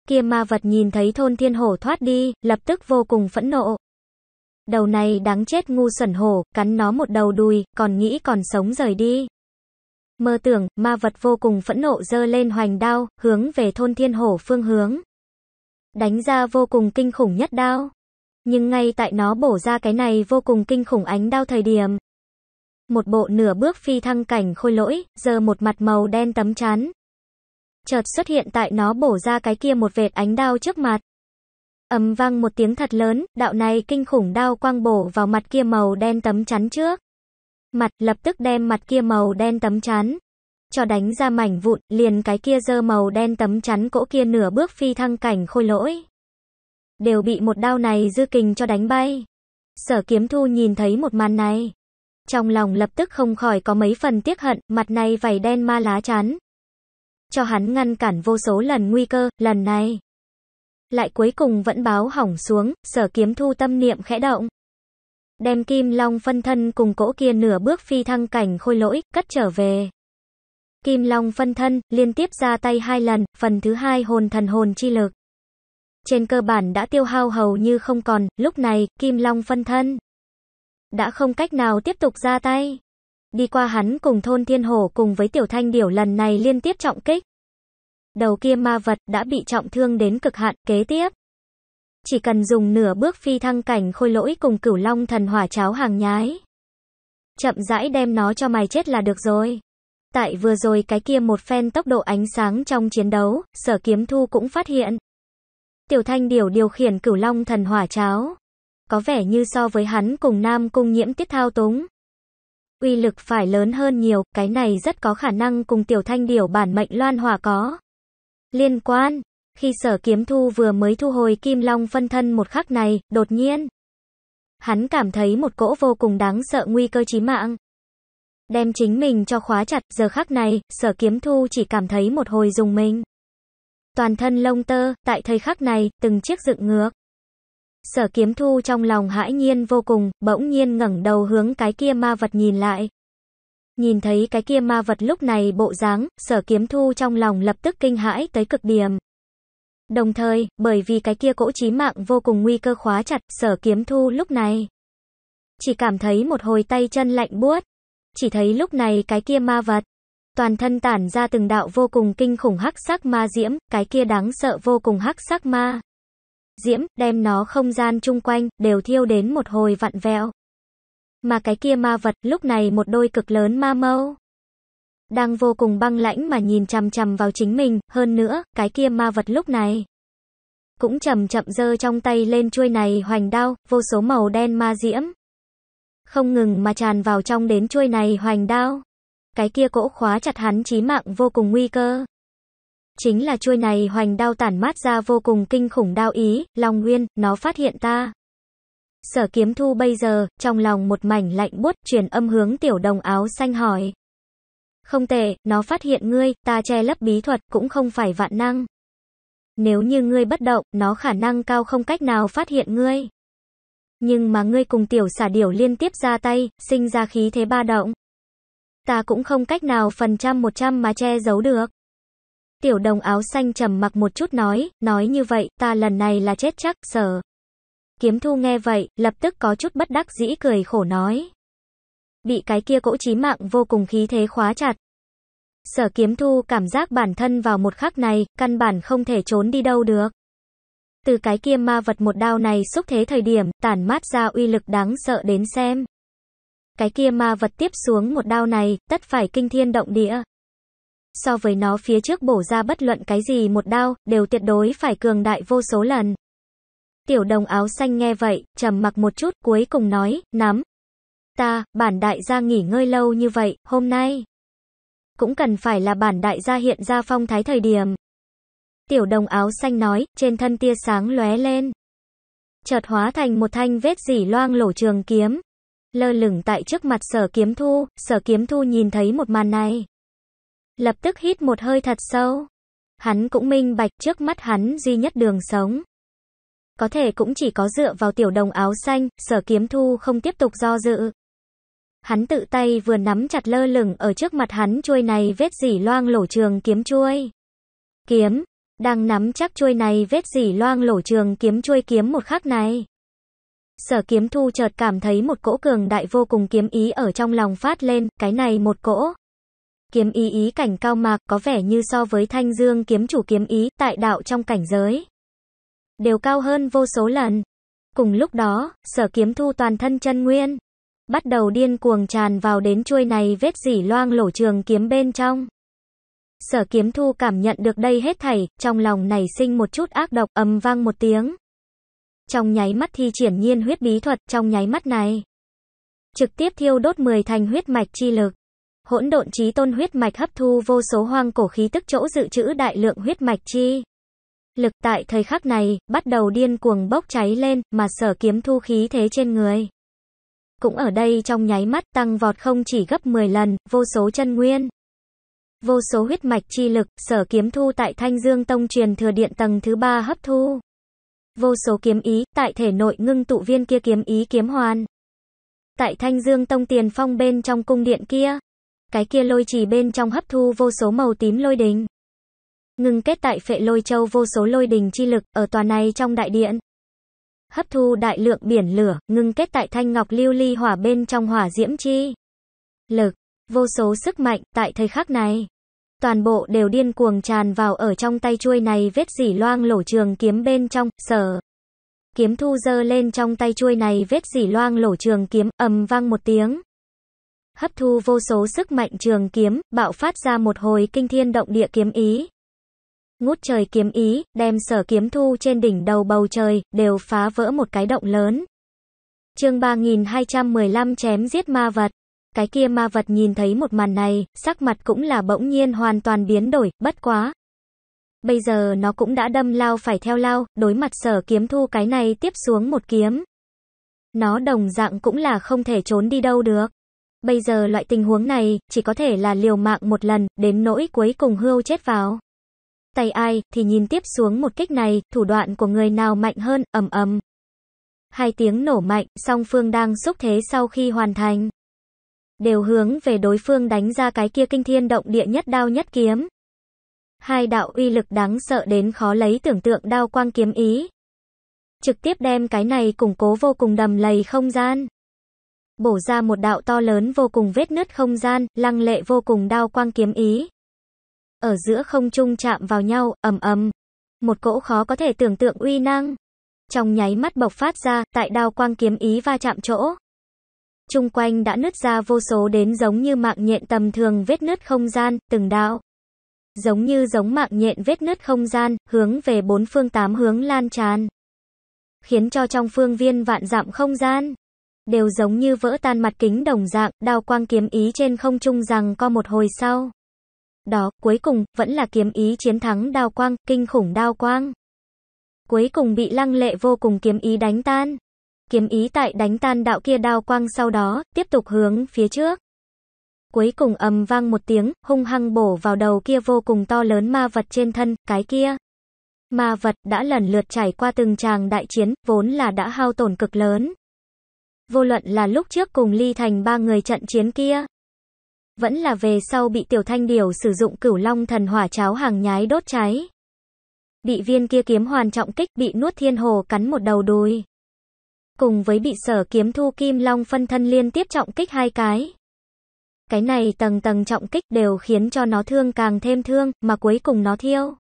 Kia ma vật nhìn thấy thôn thiên hổ thoát đi, lập tức vô cùng phẫn nộ. Đầu này đáng chết ngu xuẩn hổ, cắn nó một đầu đùi, còn nghĩ còn sống rời đi. Mơ tưởng, ma vật vô cùng phẫn nộ dơ lên hoành đao, hướng về thôn thiên hổ phương hướng. Đánh ra vô cùng kinh khủng nhất đao. Nhưng ngay tại nó bổ ra cái này vô cùng kinh khủng ánh đao thời điểm. Một bộ nửa bước phi thăng cảnh khôi lỗi, giờ một mặt màu đen tấm chắn. Chợt xuất hiện tại nó bổ ra cái kia một vệt ánh đao trước mặt. ầm vang một tiếng thật lớn, đạo này kinh khủng đao quang bổ vào mặt kia màu đen tấm chắn trước mặt lập tức đem mặt kia màu đen tấm chắn cho đánh ra mảnh vụn, liền cái kia dơ màu đen tấm chắn cỗ kia nửa bước phi thăng cảnh khôi lỗi. Đều bị một đao này dư kình cho đánh bay. Sở kiếm thu nhìn thấy một màn này. Trong lòng lập tức không khỏi có mấy phần tiếc hận, mặt này vảy đen ma lá chắn. Cho hắn ngăn cản vô số lần nguy cơ, lần này. Lại cuối cùng vẫn báo hỏng xuống, sở kiếm thu tâm niệm khẽ động đem kim long phân thân cùng cỗ kia nửa bước phi thăng cảnh khôi lỗi, cất trở về. Kim long phân thân, liên tiếp ra tay hai lần, phần thứ hai hồn thần hồn chi lực. Trên cơ bản đã tiêu hao hầu như không còn, lúc này, kim long phân thân đã không cách nào tiếp tục ra tay. Đi qua hắn cùng thôn thiên hổ cùng với tiểu thanh điểu lần này liên tiếp trọng kích. Đầu kia ma vật đã bị trọng thương đến cực hạn, kế tiếp. Chỉ cần dùng nửa bước phi thăng cảnh khôi lỗi cùng cửu long thần hỏa cháo hàng nhái. Chậm rãi đem nó cho mày chết là được rồi. Tại vừa rồi cái kia một phen tốc độ ánh sáng trong chiến đấu, sở kiếm thu cũng phát hiện. Tiểu thanh điều điều khiển cửu long thần hỏa cháo. Có vẻ như so với hắn cùng nam cung nhiễm tiết thao túng. Uy lực phải lớn hơn nhiều, cái này rất có khả năng cùng tiểu thanh điều bản mệnh loan hỏa có. Liên quan khi sở kiếm thu vừa mới thu hồi kim long phân thân một khắc này, đột nhiên. Hắn cảm thấy một cỗ vô cùng đáng sợ nguy cơ chí mạng. Đem chính mình cho khóa chặt, giờ khắc này, sở kiếm thu chỉ cảm thấy một hồi dùng mình. Toàn thân lông tơ, tại thời khắc này, từng chiếc dựng ngược. Sở kiếm thu trong lòng hãi nhiên vô cùng, bỗng nhiên ngẩng đầu hướng cái kia ma vật nhìn lại. Nhìn thấy cái kia ma vật lúc này bộ dáng, sở kiếm thu trong lòng lập tức kinh hãi tới cực điểm. Đồng thời, bởi vì cái kia cỗ chí mạng vô cùng nguy cơ khóa chặt, sở kiếm thu lúc này. Chỉ cảm thấy một hồi tay chân lạnh buốt. Chỉ thấy lúc này cái kia ma vật. Toàn thân tản ra từng đạo vô cùng kinh khủng hắc sắc ma diễm, cái kia đáng sợ vô cùng hắc sắc ma. Diễm, đem nó không gian chung quanh, đều thiêu đến một hồi vặn vẹo. Mà cái kia ma vật, lúc này một đôi cực lớn ma mâu đang vô cùng băng lãnh mà nhìn chằm chằm vào chính mình, hơn nữa, cái kia ma vật lúc này cũng chậm chậm giơ trong tay lên chuôi này hoành đao, vô số màu đen ma diễm không ngừng mà tràn vào trong đến chuôi này hoành đao. Cái kia cỗ khóa chặt hắn chí mạng vô cùng nguy cơ. Chính là chuôi này hoành đao tản mát ra vô cùng kinh khủng đao ý, Long Nguyên, nó phát hiện ta. Sở kiếm thu bây giờ, trong lòng một mảnh lạnh buốt truyền âm hướng tiểu đồng áo xanh hỏi. Không tệ, nó phát hiện ngươi, ta che lấp bí thuật cũng không phải vạn năng. Nếu như ngươi bất động, nó khả năng cao không cách nào phát hiện ngươi. Nhưng mà ngươi cùng tiểu xả điểu liên tiếp ra tay, sinh ra khí thế ba động. Ta cũng không cách nào phần trăm một trăm mà che giấu được. Tiểu đồng áo xanh trầm mặc một chút nói, nói như vậy, ta lần này là chết chắc, sợ. Kiếm thu nghe vậy, lập tức có chút bất đắc dĩ cười khổ nói bị cái kia cỗ chí mạng vô cùng khí thế khóa chặt. Sở kiếm thu cảm giác bản thân vào một khắc này, căn bản không thể trốn đi đâu được. Từ cái kia ma vật một đao này xúc thế thời điểm, tản mát ra uy lực đáng sợ đến xem. Cái kia ma vật tiếp xuống một đao này, tất phải kinh thiên động địa. So với nó phía trước bổ ra bất luận cái gì một đao, đều tuyệt đối phải cường đại vô số lần. Tiểu đồng áo xanh nghe vậy, trầm mặc một chút cuối cùng nói, nắm, ta, bản đại gia nghỉ ngơi lâu như vậy, hôm nay cũng cần phải là bản đại gia hiện ra phong thái thời điểm. Tiểu đồng áo xanh nói, trên thân tia sáng lóe lên. Chợt hóa thành một thanh vết dỉ loang lổ trường kiếm. Lơ lửng tại trước mặt sở kiếm thu, sở kiếm thu nhìn thấy một màn này. Lập tức hít một hơi thật sâu. Hắn cũng minh bạch trước mắt hắn duy nhất đường sống. Có thể cũng chỉ có dựa vào tiểu đồng áo xanh, sở kiếm thu không tiếp tục do dự. Hắn tự tay vừa nắm chặt lơ lửng ở trước mặt hắn chuôi này vết dỉ loang lổ trường kiếm chuôi. Kiếm, đang nắm chắc chuôi này vết dỉ loang lổ trường kiếm chuôi kiếm một khắc này. Sở kiếm thu chợt cảm thấy một cỗ cường đại vô cùng kiếm ý ở trong lòng phát lên, cái này một cỗ. Kiếm ý ý cảnh cao mạc có vẻ như so với thanh dương kiếm chủ kiếm ý tại đạo trong cảnh giới. Đều cao hơn vô số lần. Cùng lúc đó, sở kiếm thu toàn thân chân nguyên bắt đầu điên cuồng tràn vào đến chuôi này vết dỉ loang lổ trường kiếm bên trong. Sở kiếm thu cảm nhận được đây hết thảy, trong lòng nảy sinh một chút ác độc ầm vang một tiếng. Trong nháy mắt thi triển nhiên huyết bí thuật trong nháy mắt này. Trực tiếp thiêu đốt 10 thành huyết mạch chi lực. Hỗn độn trí tôn huyết mạch hấp thu vô số hoang cổ khí tức chỗ dự trữ đại lượng huyết mạch chi. Lực tại thời khắc này, bắt đầu điên cuồng bốc cháy lên, mà sở kiếm thu khí thế trên người cũng ở đây trong nháy mắt tăng vọt không chỉ gấp 10 lần, vô số chân nguyên. Vô số huyết mạch chi lực, sở kiếm thu tại Thanh Dương Tông truyền thừa điện tầng thứ ba hấp thu. Vô số kiếm ý, tại thể nội ngưng tụ viên kia kiếm ý kiếm hoàn. Tại Thanh Dương Tông tiền phong bên trong cung điện kia, cái kia lôi trì bên trong hấp thu vô số màu tím lôi đình. Ngừng kết tại phệ lôi châu vô số lôi đình chi lực, ở tòa này trong đại điện hấp thu đại lượng biển lửa, ngưng kết tại thanh ngọc lưu ly hỏa bên trong hỏa diễm chi. Lực, vô số sức mạnh, tại thời khắc này. Toàn bộ đều điên cuồng tràn vào ở trong tay chuôi này vết dỉ loang lổ trường kiếm bên trong, sở. Kiếm thu dơ lên trong tay chuôi này vết dỉ loang lổ trường kiếm, ầm vang một tiếng. Hấp thu vô số sức mạnh trường kiếm, bạo phát ra một hồi kinh thiên động địa kiếm ý. Ngút trời kiếm ý, đem sở kiếm thu trên đỉnh đầu bầu trời, đều phá vỡ một cái động lớn. chương 3215 chém giết ma vật. Cái kia ma vật nhìn thấy một màn này, sắc mặt cũng là bỗng nhiên hoàn toàn biến đổi, bất quá. Bây giờ nó cũng đã đâm lao phải theo lao, đối mặt sở kiếm thu cái này tiếp xuống một kiếm. Nó đồng dạng cũng là không thể trốn đi đâu được. Bây giờ loại tình huống này, chỉ có thể là liều mạng một lần, đến nỗi cuối cùng hưu chết vào tay ai, thì nhìn tiếp xuống một kích này, thủ đoạn của người nào mạnh hơn, ầm ầm. Hai tiếng nổ mạnh, song phương đang xúc thế sau khi hoàn thành. Đều hướng về đối phương đánh ra cái kia kinh thiên động địa nhất đao nhất kiếm. Hai đạo uy lực đáng sợ đến khó lấy tưởng tượng đao quang kiếm ý. Trực tiếp đem cái này củng cố vô cùng đầm lầy không gian. Bổ ra một đạo to lớn vô cùng vết nứt không gian, lăng lệ vô cùng đao quang kiếm ý ở giữa không trung chạm vào nhau, ầm ầm. Một cỗ khó có thể tưởng tượng uy năng. Trong nháy mắt bộc phát ra, tại đao quang kiếm ý va chạm chỗ. Trung quanh đã nứt ra vô số đến giống như mạng nhện tầm thường vết nứt không gian, từng đạo. Giống như giống mạng nhện vết nứt không gian, hướng về bốn phương tám hướng lan tràn. Khiến cho trong phương viên vạn dặm không gian. Đều giống như vỡ tan mặt kính đồng dạng, đao quang kiếm ý trên không trung rằng co một hồi sau đó, cuối cùng, vẫn là kiếm ý chiến thắng đao quang, kinh khủng đao quang. Cuối cùng bị lăng lệ vô cùng kiếm ý đánh tan. Kiếm ý tại đánh tan đạo kia đao quang sau đó, tiếp tục hướng phía trước. Cuối cùng ầm vang một tiếng, hung hăng bổ vào đầu kia vô cùng to lớn ma vật trên thân, cái kia. Ma vật đã lần lượt trải qua từng tràng đại chiến, vốn là đã hao tổn cực lớn. Vô luận là lúc trước cùng ly thành ba người trận chiến kia, vẫn là về sau bị Tiểu Thanh Điều sử dụng cửu long thần hỏa cháo hàng nhái đốt cháy. Bị viên kia kiếm hoàn trọng kích bị nuốt thiên hồ cắn một đầu đùi. Cùng với bị sở kiếm thu kim long phân thân liên tiếp trọng kích hai cái. Cái này tầng tầng trọng kích đều khiến cho nó thương càng thêm thương, mà cuối cùng nó thiêu.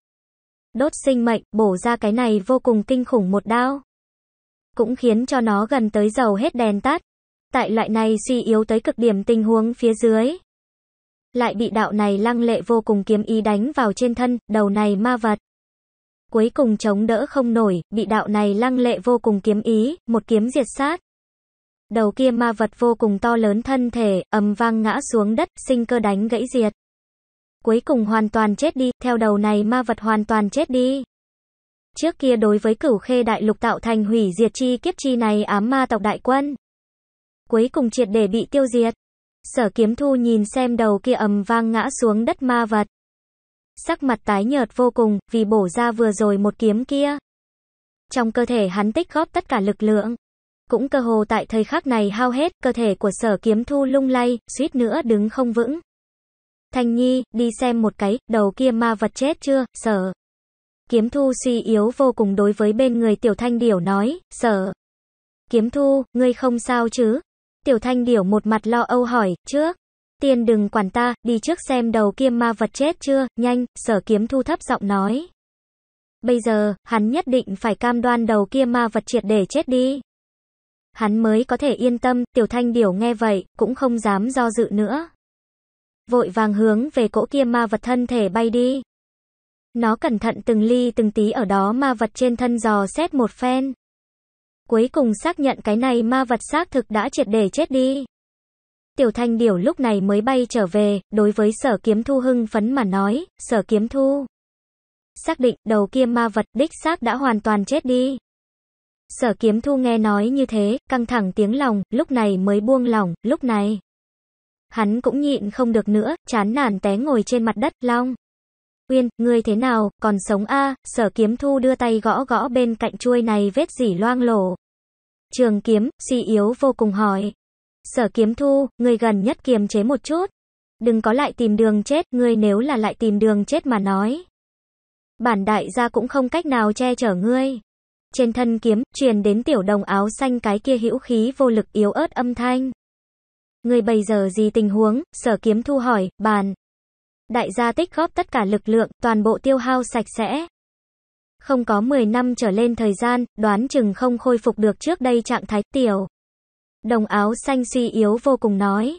Đốt sinh mệnh, bổ ra cái này vô cùng kinh khủng một đao. Cũng khiến cho nó gần tới dầu hết đèn tắt. Tại loại này suy yếu tới cực điểm tình huống phía dưới lại bị đạo này lăng lệ vô cùng kiếm ý đánh vào trên thân, đầu này ma vật. Cuối cùng chống đỡ không nổi, bị đạo này lăng lệ vô cùng kiếm ý, một kiếm diệt sát. Đầu kia ma vật vô cùng to lớn thân thể, ầm vang ngã xuống đất, sinh cơ đánh gãy diệt. Cuối cùng hoàn toàn chết đi, theo đầu này ma vật hoàn toàn chết đi. Trước kia đối với cửu khê đại lục tạo thành hủy diệt chi kiếp chi này ám ma tộc đại quân. Cuối cùng triệt để bị tiêu diệt. Sở kiếm thu nhìn xem đầu kia ầm vang ngã xuống đất ma vật. Sắc mặt tái nhợt vô cùng, vì bổ ra vừa rồi một kiếm kia. Trong cơ thể hắn tích góp tất cả lực lượng. Cũng cơ hồ tại thời khắc này hao hết, cơ thể của sở kiếm thu lung lay, suýt nữa đứng không vững. Thanh Nhi, đi xem một cái, đầu kia ma vật chết chưa, sở. Kiếm thu suy yếu vô cùng đối với bên người tiểu thanh điểu nói, sở. Kiếm thu, ngươi không sao chứ, Tiểu thanh điểu một mặt lo âu hỏi, trước. Tiên đừng quản ta, đi trước xem đầu kia ma vật chết chưa, nhanh, sở kiếm thu thấp giọng nói. Bây giờ, hắn nhất định phải cam đoan đầu kia ma vật triệt để chết đi. Hắn mới có thể yên tâm, tiểu thanh điểu nghe vậy, cũng không dám do dự nữa. Vội vàng hướng về cỗ kia ma vật thân thể bay đi. Nó cẩn thận từng ly từng tí ở đó ma vật trên thân giò xét một phen. Cuối cùng xác nhận cái này ma vật xác thực đã triệt để chết đi. Tiểu thanh điểu lúc này mới bay trở về, đối với sở kiếm thu hưng phấn mà nói, sở kiếm thu. Xác định đầu kia ma vật đích xác đã hoàn toàn chết đi. Sở kiếm thu nghe nói như thế, căng thẳng tiếng lòng, lúc này mới buông lòng, lúc này. Hắn cũng nhịn không được nữa, chán nản té ngồi trên mặt đất, long. Uyên, ngươi thế nào, còn sống a à, sở kiếm thu đưa tay gõ gõ bên cạnh chuôi này vết dỉ loang lổ. Trường kiếm, suy yếu vô cùng hỏi. Sở kiếm thu, ngươi gần nhất kiềm chế một chút. Đừng có lại tìm đường chết, ngươi nếu là lại tìm đường chết mà nói. Bản đại gia cũng không cách nào che chở ngươi. Trên thân kiếm, truyền đến tiểu đồng áo xanh cái kia hữu khí vô lực yếu ớt âm thanh. Ngươi bây giờ gì tình huống, sở kiếm thu hỏi, bàn. Đại gia tích góp tất cả lực lượng, toàn bộ tiêu hao sạch sẽ. Không có 10 năm trở lên thời gian, đoán chừng không khôi phục được trước đây trạng thái tiểu. Đồng áo xanh suy yếu vô cùng nói.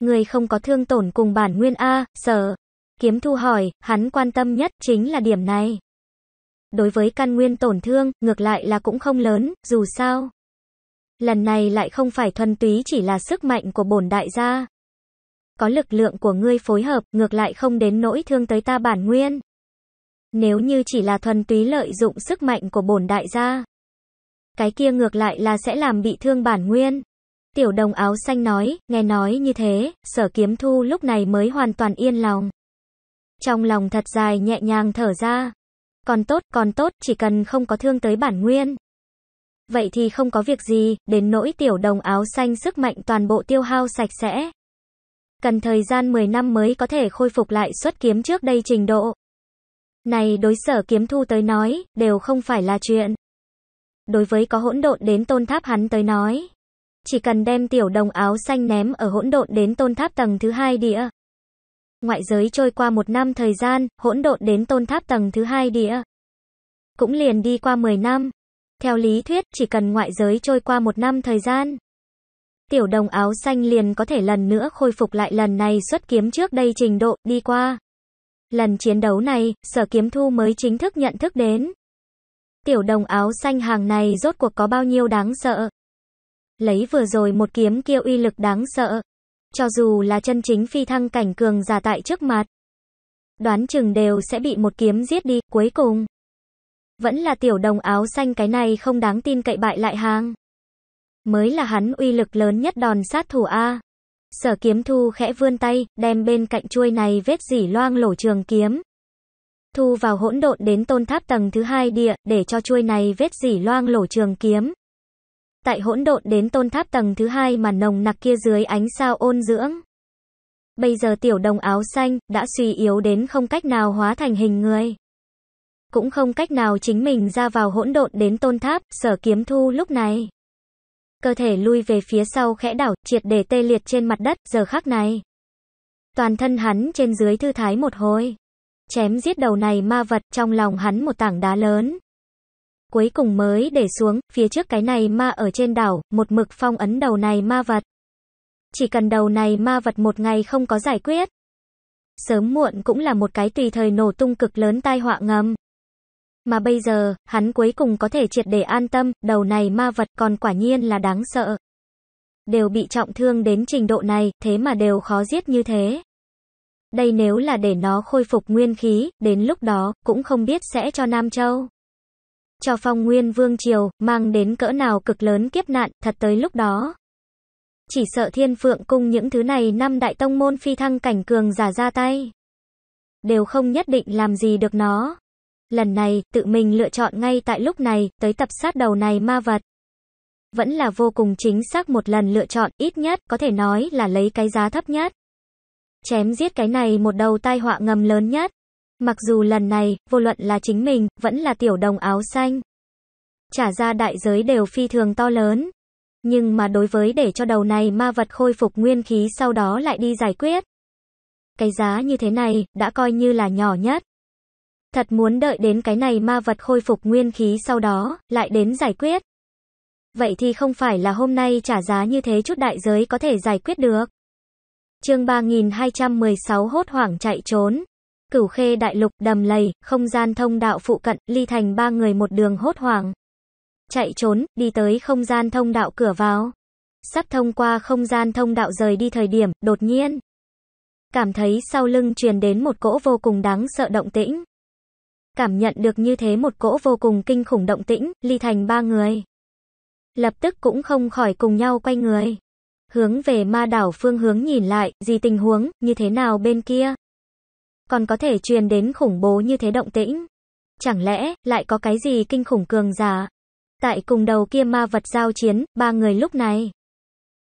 Người không có thương tổn cùng bản nguyên A, sở. Kiếm thu hỏi, hắn quan tâm nhất chính là điểm này. Đối với căn nguyên tổn thương, ngược lại là cũng không lớn, dù sao. Lần này lại không phải thuần túy chỉ là sức mạnh của bổn đại gia có lực lượng của ngươi phối hợp, ngược lại không đến nỗi thương tới ta bản nguyên. Nếu như chỉ là thuần túy lợi dụng sức mạnh của bổn đại gia, cái kia ngược lại là sẽ làm bị thương bản nguyên. Tiểu đồng áo xanh nói, nghe nói như thế, sở kiếm thu lúc này mới hoàn toàn yên lòng. Trong lòng thật dài nhẹ nhàng thở ra. Còn tốt, còn tốt, chỉ cần không có thương tới bản nguyên. Vậy thì không có việc gì, đến nỗi tiểu đồng áo xanh sức mạnh toàn bộ tiêu hao sạch sẽ cần thời gian 10 năm mới có thể khôi phục lại xuất kiếm trước đây trình độ. Này đối sở kiếm thu tới nói, đều không phải là chuyện. Đối với có hỗn độn đến tôn tháp hắn tới nói, chỉ cần đem tiểu đồng áo xanh ném ở hỗn độn đến tôn tháp tầng thứ hai địa. Ngoại giới trôi qua một năm thời gian, hỗn độn đến tôn tháp tầng thứ hai địa. Cũng liền đi qua 10 năm. Theo lý thuyết, chỉ cần ngoại giới trôi qua một năm thời gian, Tiểu đồng áo xanh liền có thể lần nữa khôi phục lại lần này xuất kiếm trước đây trình độ, đi qua. Lần chiến đấu này, sở kiếm thu mới chính thức nhận thức đến. Tiểu đồng áo xanh hàng này rốt cuộc có bao nhiêu đáng sợ. Lấy vừa rồi một kiếm kia uy lực đáng sợ. Cho dù là chân chính phi thăng cảnh cường giả tại trước mặt. Đoán chừng đều sẽ bị một kiếm giết đi, cuối cùng. Vẫn là tiểu đồng áo xanh cái này không đáng tin cậy bại lại hàng mới là hắn uy lực lớn nhất đòn sát thủ A. Sở kiếm thu khẽ vươn tay, đem bên cạnh chuôi này vết dỉ loang lổ trường kiếm. Thu vào hỗn độn đến tôn tháp tầng thứ hai địa, để cho chuôi này vết dỉ loang lổ trường kiếm. Tại hỗn độn đến tôn tháp tầng thứ hai mà nồng nặc kia dưới ánh sao ôn dưỡng. Bây giờ tiểu đồng áo xanh, đã suy yếu đến không cách nào hóa thành hình người. Cũng không cách nào chính mình ra vào hỗn độn đến tôn tháp, sở kiếm thu lúc này cơ thể lui về phía sau khẽ đảo, triệt để tê liệt trên mặt đất, giờ khắc này. Toàn thân hắn trên dưới thư thái một hồi. Chém giết đầu này ma vật trong lòng hắn một tảng đá lớn. Cuối cùng mới để xuống, phía trước cái này ma ở trên đảo, một mực phong ấn đầu này ma vật. Chỉ cần đầu này ma vật một ngày không có giải quyết. Sớm muộn cũng là một cái tùy thời nổ tung cực lớn tai họa ngầm. Mà bây giờ, hắn cuối cùng có thể triệt để an tâm, đầu này ma vật còn quả nhiên là đáng sợ. Đều bị trọng thương đến trình độ này, thế mà đều khó giết như thế. Đây nếu là để nó khôi phục nguyên khí, đến lúc đó, cũng không biết sẽ cho Nam Châu. Cho phong nguyên vương triều, mang đến cỡ nào cực lớn kiếp nạn, thật tới lúc đó. Chỉ sợ thiên phượng cung những thứ này năm đại tông môn phi thăng cảnh cường giả ra tay. Đều không nhất định làm gì được nó. Lần này, tự mình lựa chọn ngay tại lúc này, tới tập sát đầu này ma vật. Vẫn là vô cùng chính xác một lần lựa chọn, ít nhất, có thể nói là lấy cái giá thấp nhất. Chém giết cái này một đầu tai họa ngầm lớn nhất. Mặc dù lần này, vô luận là chính mình, vẫn là tiểu đồng áo xanh. Trả ra đại giới đều phi thường to lớn. Nhưng mà đối với để cho đầu này ma vật khôi phục nguyên khí sau đó lại đi giải quyết. Cái giá như thế này, đã coi như là nhỏ nhất. Thật muốn đợi đến cái này ma vật khôi phục nguyên khí sau đó, lại đến giải quyết. Vậy thì không phải là hôm nay trả giá như thế chút đại giới có thể giải quyết được. chương 3216 hốt hoảng chạy trốn. Cửu khê đại lục đầm lầy, không gian thông đạo phụ cận, ly thành ba người một đường hốt hoảng. Chạy trốn, đi tới không gian thông đạo cửa vào. Sắp thông qua không gian thông đạo rời đi thời điểm, đột nhiên. Cảm thấy sau lưng truyền đến một cỗ vô cùng đáng sợ động tĩnh cảm nhận được như thế một cỗ vô cùng kinh khủng động tĩnh, ly thành ba người. Lập tức cũng không khỏi cùng nhau quay người. Hướng về ma đảo phương hướng nhìn lại, gì tình huống, như thế nào bên kia? Còn có thể truyền đến khủng bố như thế động tĩnh. Chẳng lẽ, lại có cái gì kinh khủng cường giả? Tại cùng đầu kia ma vật giao chiến, ba người lúc này.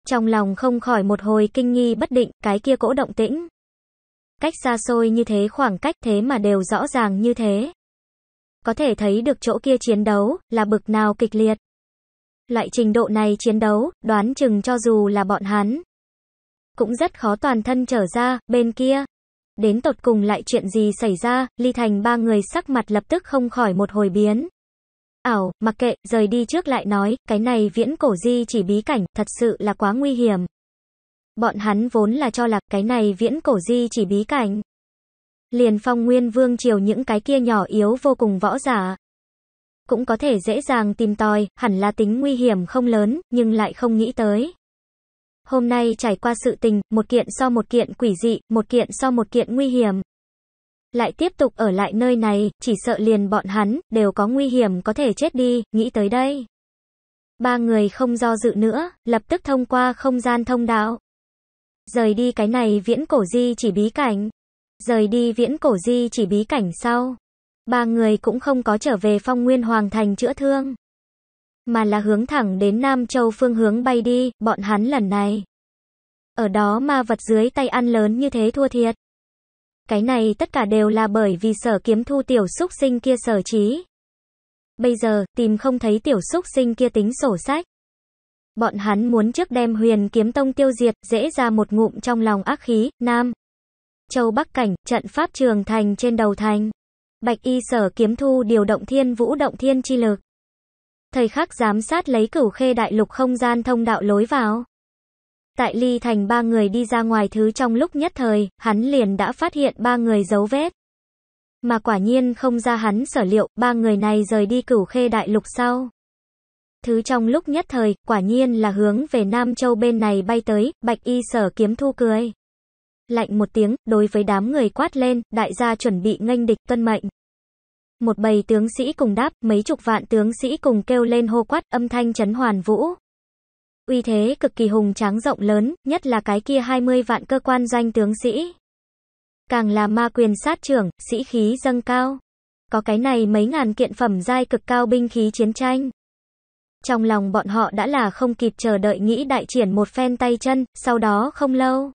Trong lòng không khỏi một hồi kinh nghi bất định, cái kia cỗ động tĩnh. Cách xa xôi như thế khoảng cách thế mà đều rõ ràng như thế. Có thể thấy được chỗ kia chiến đấu là bực nào kịch liệt. Loại trình độ này chiến đấu, đoán chừng cho dù là bọn hắn. Cũng rất khó toàn thân trở ra, bên kia. Đến tột cùng lại chuyện gì xảy ra, ly thành ba người sắc mặt lập tức không khỏi một hồi biến. Ảo, mặc kệ, rời đi trước lại nói, cái này viễn cổ di chỉ bí cảnh, thật sự là quá nguy hiểm bọn hắn vốn là cho là cái này viễn cổ di chỉ bí cảnh. Liền phong nguyên vương triều những cái kia nhỏ yếu vô cùng võ giả. Cũng có thể dễ dàng tìm tòi, hẳn là tính nguy hiểm không lớn, nhưng lại không nghĩ tới. Hôm nay trải qua sự tình, một kiện so một kiện quỷ dị, một kiện so một kiện nguy hiểm. Lại tiếp tục ở lại nơi này, chỉ sợ liền bọn hắn, đều có nguy hiểm có thể chết đi, nghĩ tới đây. Ba người không do dự nữa, lập tức thông qua không gian thông đạo. Rời đi cái này viễn cổ di chỉ bí cảnh. Rời đi viễn cổ di chỉ bí cảnh sau. Ba người cũng không có trở về phong nguyên hoàng thành chữa thương. Mà là hướng thẳng đến Nam Châu phương hướng bay đi, bọn hắn lần này. Ở đó ma vật dưới tay ăn lớn như thế thua thiệt. Cái này tất cả đều là bởi vì sở kiếm thu tiểu xúc sinh kia sở trí. Bây giờ, tìm không thấy tiểu xúc sinh kia tính sổ sách. Bọn hắn muốn trước đem huyền kiếm tông tiêu diệt, dễ ra một ngụm trong lòng ác khí, nam. Châu Bắc Cảnh, trận pháp trường thành trên đầu thành. Bạch y sở kiếm thu điều động thiên vũ động thiên chi lực. thời khắc giám sát lấy cửu khê đại lục không gian thông đạo lối vào. Tại ly thành ba người đi ra ngoài thứ trong lúc nhất thời, hắn liền đã phát hiện ba người dấu vết. Mà quả nhiên không ra hắn sở liệu, ba người này rời đi cửu khê đại lục sau. Thứ trong lúc nhất thời, quả nhiên là hướng về Nam Châu bên này bay tới, bạch y sở kiếm thu cười. Lạnh một tiếng, đối với đám người quát lên, đại gia chuẩn bị nghênh địch tuân mệnh. Một bầy tướng sĩ cùng đáp, mấy chục vạn tướng sĩ cùng kêu lên hô quát, âm thanh chấn hoàn vũ. Uy thế cực kỳ hùng tráng rộng lớn, nhất là cái kia 20 vạn cơ quan doanh tướng sĩ. Càng là ma quyền sát trưởng, sĩ khí dâng cao. Có cái này mấy ngàn kiện phẩm giai cực cao binh khí chiến tranh. Trong lòng bọn họ đã là không kịp chờ đợi nghĩ đại triển một phen tay chân, sau đó không lâu.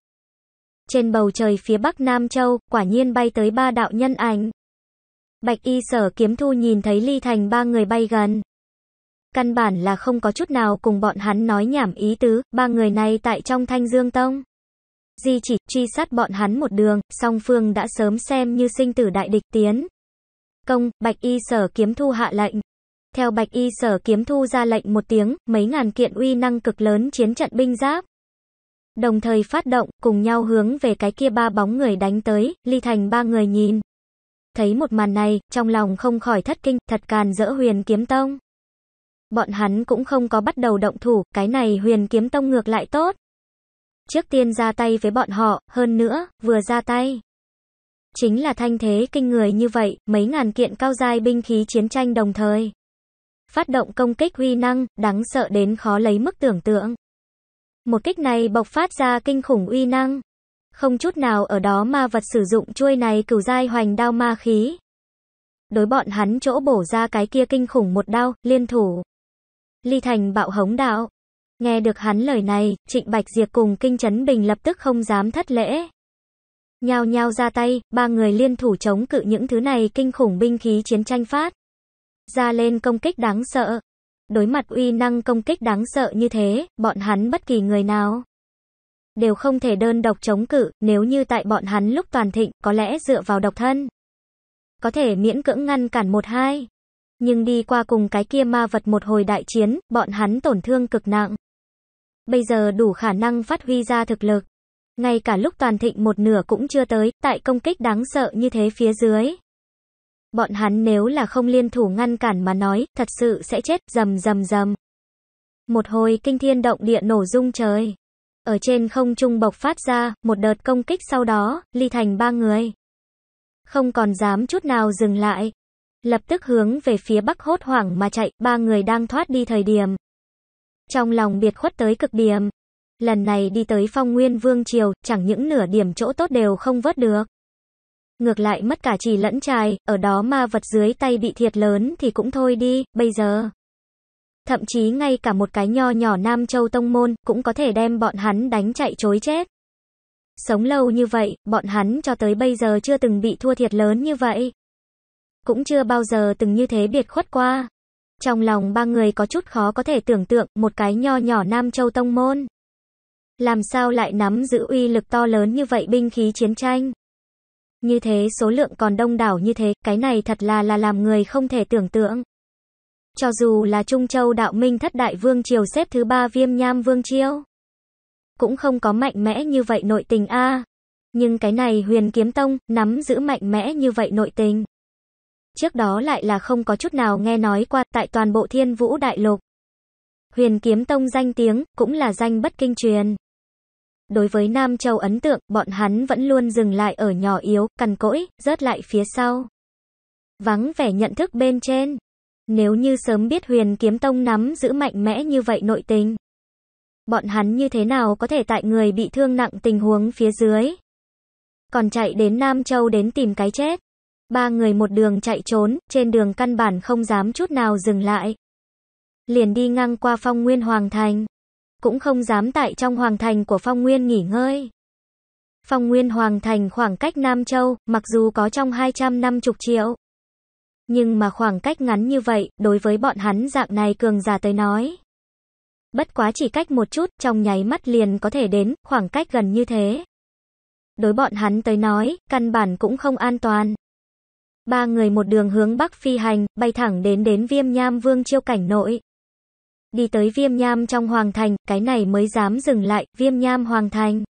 Trên bầu trời phía bắc Nam Châu, quả nhiên bay tới ba đạo nhân ảnh. Bạch y sở kiếm thu nhìn thấy ly thành ba người bay gần. Căn bản là không có chút nào cùng bọn hắn nói nhảm ý tứ, ba người này tại trong thanh dương tông. Di chỉ truy sát bọn hắn một đường, song phương đã sớm xem như sinh tử đại địch tiến. Công, bạch y sở kiếm thu hạ lệnh, theo Bạch Y Sở Kiếm Thu ra lệnh một tiếng, mấy ngàn kiện uy năng cực lớn chiến trận binh giáp. Đồng thời phát động, cùng nhau hướng về cái kia ba bóng người đánh tới, ly thành ba người nhìn. Thấy một màn này, trong lòng không khỏi thất kinh, thật càn dỡ huyền kiếm tông. Bọn hắn cũng không có bắt đầu động thủ, cái này huyền kiếm tông ngược lại tốt. Trước tiên ra tay với bọn họ, hơn nữa, vừa ra tay. Chính là thanh thế kinh người như vậy, mấy ngàn kiện cao dài binh khí chiến tranh đồng thời phát động công kích uy năng, đáng sợ đến khó lấy mức tưởng tượng. Một kích này bộc phát ra kinh khủng uy năng. Không chút nào ở đó ma vật sử dụng chuôi này cửu giai hoành đao ma khí. Đối bọn hắn chỗ bổ ra cái kia kinh khủng một đao, liên thủ. Ly Thành bạo hống đạo. Nghe được hắn lời này, Trịnh Bạch Diệp cùng Kinh chấn Bình lập tức không dám thất lễ. Nhao nhao ra tay, ba người liên thủ chống cự những thứ này kinh khủng binh khí chiến tranh phát ra lên công kích đáng sợ. Đối mặt uy năng công kích đáng sợ như thế, bọn hắn bất kỳ người nào đều không thể đơn độc chống cự, nếu như tại bọn hắn lúc toàn thịnh, có lẽ dựa vào độc thân. Có thể miễn cưỡng ngăn cản một hai. Nhưng đi qua cùng cái kia ma vật một hồi đại chiến, bọn hắn tổn thương cực nặng. Bây giờ đủ khả năng phát huy ra thực lực. Ngay cả lúc toàn thịnh một nửa cũng chưa tới, tại công kích đáng sợ như thế phía dưới. Bọn hắn nếu là không liên thủ ngăn cản mà nói, thật sự sẽ chết, rầm rầm rầm. Một hồi kinh thiên động địa nổ rung trời. Ở trên không trung bộc phát ra, một đợt công kích sau đó, ly thành ba người. Không còn dám chút nào dừng lại. Lập tức hướng về phía bắc hốt hoảng mà chạy, ba người đang thoát đi thời điểm. Trong lòng biệt khuất tới cực điểm. Lần này đi tới phong nguyên vương triều, chẳng những nửa điểm chỗ tốt đều không vớt được ngược lại mất cả trì lẫn trài, ở đó ma vật dưới tay bị thiệt lớn thì cũng thôi đi, bây giờ. Thậm chí ngay cả một cái nho nhỏ Nam Châu Tông Môn, cũng có thể đem bọn hắn đánh chạy chối chết. Sống lâu như vậy, bọn hắn cho tới bây giờ chưa từng bị thua thiệt lớn như vậy. Cũng chưa bao giờ từng như thế biệt khuất qua. Trong lòng ba người có chút khó có thể tưởng tượng một cái nho nhỏ Nam Châu Tông Môn. Làm sao lại nắm giữ uy lực to lớn như vậy binh khí chiến tranh? Như thế số lượng còn đông đảo như thế, cái này thật là là làm người không thể tưởng tượng. Cho dù là Trung Châu đạo minh thất đại vương triều xếp thứ ba viêm nham vương chiêu. Cũng không có mạnh mẽ như vậy nội tình a Nhưng cái này huyền kiếm tông, nắm giữ mạnh mẽ như vậy nội tình. Trước đó lại là không có chút nào nghe nói qua tại toàn bộ thiên vũ đại lục. Huyền kiếm tông danh tiếng, cũng là danh bất kinh truyền đối với Nam Châu ấn tượng, bọn hắn vẫn luôn dừng lại ở nhỏ yếu, cằn cỗi, rớt lại phía sau. Vắng vẻ nhận thức bên trên. Nếu như sớm biết huyền kiếm tông nắm giữ mạnh mẽ như vậy nội tình. Bọn hắn như thế nào có thể tại người bị thương nặng tình huống phía dưới. Còn chạy đến Nam Châu đến tìm cái chết. Ba người một đường chạy trốn, trên đường căn bản không dám chút nào dừng lại. Liền đi ngang qua phong nguyên hoàng thành cũng không dám tại trong hoàng thành của Phong Nguyên nghỉ ngơi. Phong Nguyên Hoàng Thành khoảng cách Nam Châu, mặc dù có trong 250 triệu. Nhưng mà khoảng cách ngắn như vậy, đối với bọn hắn dạng này cường giả tới nói. Bất quá chỉ cách một chút, trong nháy mắt liền có thể đến, khoảng cách gần như thế. Đối bọn hắn tới nói, căn bản cũng không an toàn. Ba người một đường hướng Bắc phi hành, bay thẳng đến đến viêm nham vương chiêu cảnh nội đi tới Viêm Nham trong Hoàng Thành, cái này mới dám dừng lại, Viêm Nham Hoàng Thành.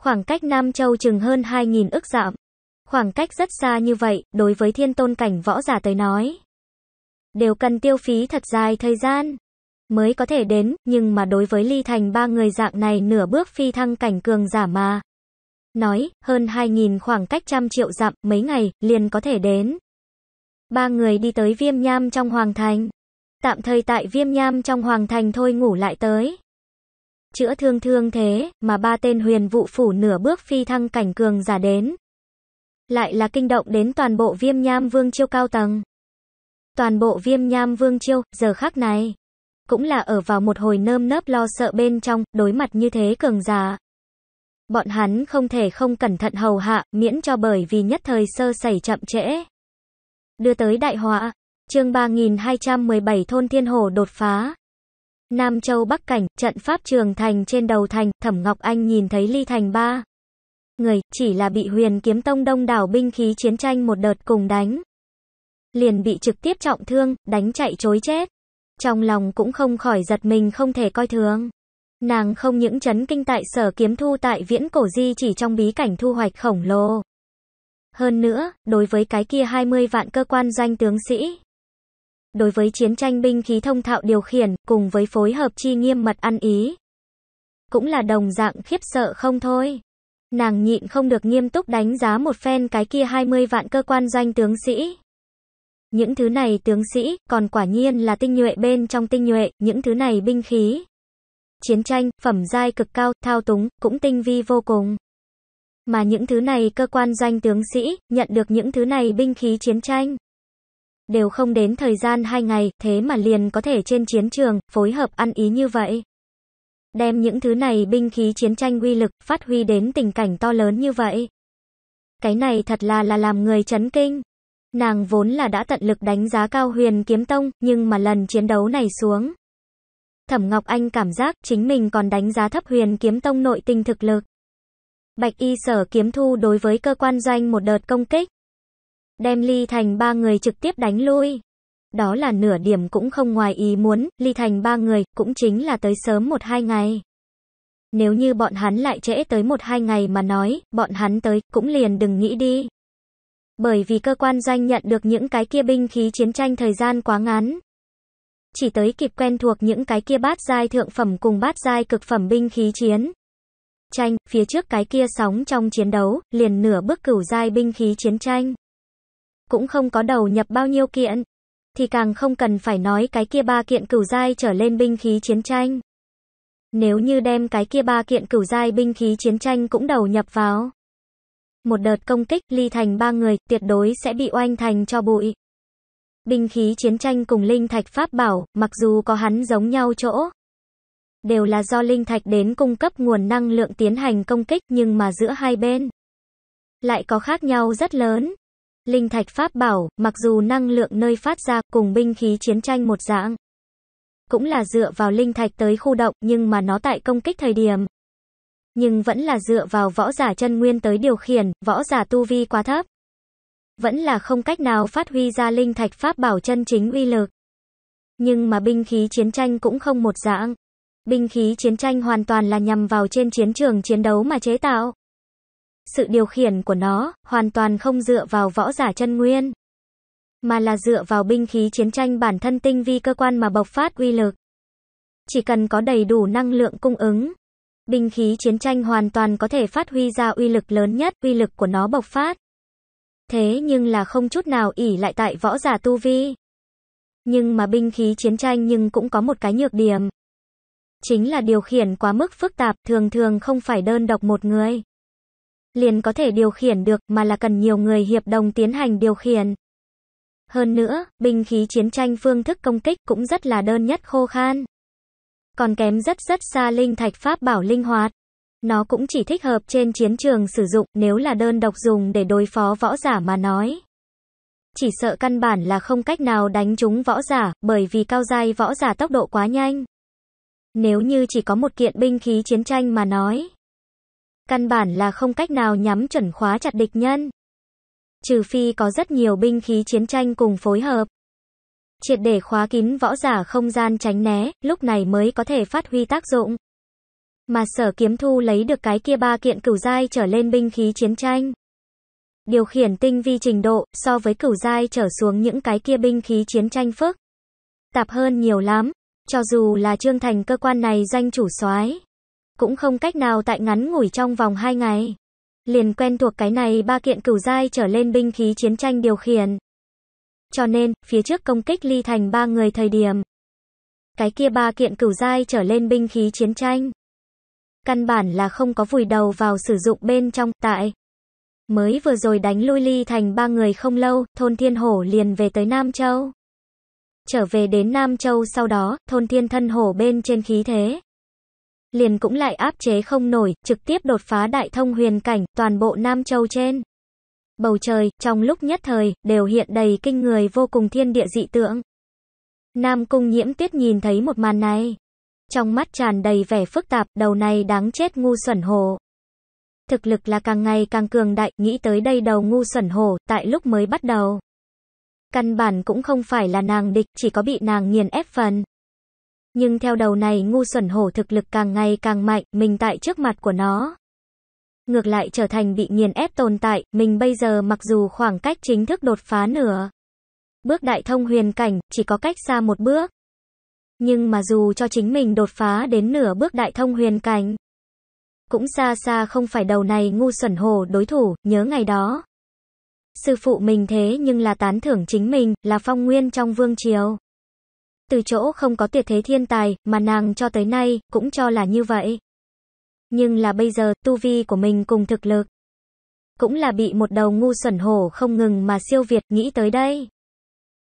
Khoảng cách Nam Châu chừng hơn 2.000 ức dặm. Khoảng cách rất xa như vậy, đối với thiên tôn cảnh võ giả tới nói. Đều cần tiêu phí thật dài thời gian mới có thể đến, nhưng mà đối với Ly Thành ba người dạng này nửa bước phi thăng cảnh cường giả mà. Nói, hơn 2.000 khoảng cách trăm triệu dặm, mấy ngày, liền có thể đến. Ba người đi tới viêm nham trong hoàng thành tạm thời tại Viêm Nham trong hoàng thành thôi ngủ lại tới. Chữa thương thương thế, mà ba tên huyền vụ phủ nửa bước phi thăng cảnh cường giả đến. Lại là kinh động đến toàn bộ Viêm Nham Vương Chiêu cao tầng. Toàn bộ Viêm Nham Vương Chiêu, giờ khắc này, cũng là ở vào một hồi nơm nớp lo sợ bên trong, đối mặt như thế cường giả. Bọn hắn không thể không cẩn thận hầu hạ, miễn cho bởi vì nhất thời sơ sẩy chậm trễ. Đưa tới đại họa, Chương 3217 thôn Thiên Hồ đột phá. Nam Châu Bắc Cảnh, trận pháp trường thành trên đầu thành, Thẩm Ngọc Anh nhìn thấy Ly Thành ba. Người, chỉ là bị huyền kiếm tông đông đảo binh khí chiến tranh một đợt cùng đánh. Liền bị trực tiếp trọng thương, đánh chạy chối chết. Trong lòng cũng không khỏi giật mình không thể coi thường. Nàng không những chấn kinh tại sở kiếm thu tại viễn cổ di chỉ trong bí cảnh thu hoạch khổng lồ. Hơn nữa, đối với cái kia 20 vạn cơ quan doanh tướng sĩ, đối với chiến tranh binh khí thông thạo điều khiển, cùng với phối hợp chi nghiêm mật ăn ý. Cũng là đồng dạng khiếp sợ không thôi. Nàng nhịn không được nghiêm túc đánh giá một phen cái kia 20 vạn cơ quan doanh tướng sĩ. Những thứ này tướng sĩ, còn quả nhiên là tinh nhuệ bên trong tinh nhuệ, những thứ này binh khí. Chiến tranh, phẩm giai cực cao, thao túng, cũng tinh vi vô cùng. Mà những thứ này cơ quan doanh tướng sĩ, nhận được những thứ này binh khí chiến tranh đều không đến thời gian hai ngày, thế mà liền có thể trên chiến trường, phối hợp ăn ý như vậy. Đem những thứ này binh khí chiến tranh uy lực, phát huy đến tình cảnh to lớn như vậy. Cái này thật là là làm người chấn kinh. Nàng vốn là đã tận lực đánh giá cao huyền kiếm tông, nhưng mà lần chiến đấu này xuống. Thẩm Ngọc Anh cảm giác chính mình còn đánh giá thấp huyền kiếm tông nội tinh thực lực. Bạch y sở kiếm thu đối với cơ quan doanh một đợt công kích đem Ly Thành ba người trực tiếp đánh lui. Đó là nửa điểm cũng không ngoài ý muốn, Ly Thành ba người cũng chính là tới sớm một hai ngày. Nếu như bọn hắn lại trễ tới một hai ngày mà nói, bọn hắn tới cũng liền đừng nghĩ đi. Bởi vì cơ quan danh nhận được những cái kia binh khí chiến tranh thời gian quá ngắn. Chỉ tới kịp quen thuộc những cái kia bát giai thượng phẩm cùng bát giai cực phẩm binh khí chiến. Tranh, phía trước cái kia sóng trong chiến đấu, liền nửa bước cửu giai binh khí chiến tranh cũng không có đầu nhập bao nhiêu kiện, thì càng không cần phải nói cái kia ba kiện cửu giai trở lên binh khí chiến tranh. Nếu như đem cái kia ba kiện cửu giai binh khí chiến tranh cũng đầu nhập vào. Một đợt công kích ly thành ba người tuyệt đối sẽ bị oanh thành cho bụi. Binh khí chiến tranh cùng linh thạch pháp bảo, mặc dù có hắn giống nhau chỗ. Đều là do linh thạch đến cung cấp nguồn năng lượng tiến hành công kích nhưng mà giữa hai bên. Lại có khác nhau rất lớn. Linh thạch pháp bảo, mặc dù năng lượng nơi phát ra cùng binh khí chiến tranh một dạng, cũng là dựa vào linh thạch tới khu động, nhưng mà nó tại công kích thời điểm, nhưng vẫn là dựa vào võ giả chân nguyên tới điều khiển, võ giả tu vi quá thấp, vẫn là không cách nào phát huy ra linh thạch pháp bảo chân chính uy lực. Nhưng mà binh khí chiến tranh cũng không một dạng. Binh khí chiến tranh hoàn toàn là nhằm vào trên chiến trường chiến đấu mà chế tạo. Sự điều khiển của nó hoàn toàn không dựa vào võ giả chân nguyên, mà là dựa vào binh khí chiến tranh bản thân tinh vi cơ quan mà bộc phát uy lực. Chỉ cần có đầy đủ năng lượng cung ứng, binh khí chiến tranh hoàn toàn có thể phát huy ra uy lực lớn nhất, uy lực của nó bộc phát. Thế nhưng là không chút nào ỉ lại tại võ giả tu vi. Nhưng mà binh khí chiến tranh nhưng cũng có một cái nhược điểm. Chính là điều khiển quá mức phức tạp, thường thường không phải đơn độc một người liền có thể điều khiển được mà là cần nhiều người hiệp đồng tiến hành điều khiển. Hơn nữa, binh khí chiến tranh phương thức công kích cũng rất là đơn nhất khô khan. Còn kém rất rất xa linh thạch pháp bảo linh hoạt. Nó cũng chỉ thích hợp trên chiến trường sử dụng nếu là đơn độc dùng để đối phó võ giả mà nói. Chỉ sợ căn bản là không cách nào đánh trúng võ giả, bởi vì cao giai võ giả tốc độ quá nhanh. Nếu như chỉ có một kiện binh khí chiến tranh mà nói, Căn bản là không cách nào nhắm chuẩn khóa chặt địch nhân. Trừ phi có rất nhiều binh khí chiến tranh cùng phối hợp. Triệt để khóa kín võ giả không gian tránh né, lúc này mới có thể phát huy tác dụng. Mà sở kiếm thu lấy được cái kia ba kiện cửu giai trở lên binh khí chiến tranh. Điều khiển tinh vi trình độ, so với cửu giai trở xuống những cái kia binh khí chiến tranh phức. Tạp hơn nhiều lắm, cho dù là trương thành cơ quan này danh chủ soái cũng không cách nào tại ngắn ngủi trong vòng 2 ngày. Liền quen thuộc cái này ba kiện cửu giai trở lên binh khí chiến tranh điều khiển. Cho nên, phía trước công kích ly thành ba người thời điểm. Cái kia ba kiện cửu giai trở lên binh khí chiến tranh. Căn bản là không có vùi đầu vào sử dụng bên trong, tại. Mới vừa rồi đánh lui ly thành ba người không lâu, thôn thiên hổ liền về tới Nam Châu. Trở về đến Nam Châu sau đó, thôn thiên thân hổ bên trên khí thế liền cũng lại áp chế không nổi, trực tiếp đột phá đại thông huyền cảnh, toàn bộ Nam Châu trên. Bầu trời, trong lúc nhất thời, đều hiện đầy kinh người vô cùng thiên địa dị tượng. Nam Cung Nhiễm Tiết nhìn thấy một màn này. Trong mắt tràn đầy vẻ phức tạp, đầu này đáng chết ngu xuẩn hồ. Thực lực là càng ngày càng cường đại, nghĩ tới đây đầu ngu xuẩn hồ, tại lúc mới bắt đầu. Căn bản cũng không phải là nàng địch, chỉ có bị nàng nghiền ép phần. Nhưng theo đầu này ngu xuẩn hổ thực lực càng ngày càng mạnh, mình tại trước mặt của nó. Ngược lại trở thành bị nghiền ép tồn tại, mình bây giờ mặc dù khoảng cách chính thức đột phá nửa. Bước đại thông huyền cảnh, chỉ có cách xa một bước. Nhưng mà dù cho chính mình đột phá đến nửa bước đại thông huyền cảnh, cũng xa xa không phải đầu này ngu xuẩn hổ đối thủ, nhớ ngày đó. Sư phụ mình thế nhưng là tán thưởng chính mình, là phong nguyên trong vương triều từ chỗ không có tuyệt thế thiên tài, mà nàng cho tới nay, cũng cho là như vậy. Nhưng là bây giờ, tu vi của mình cùng thực lực. Cũng là bị một đầu ngu xuẩn hổ không ngừng mà siêu việt, nghĩ tới đây.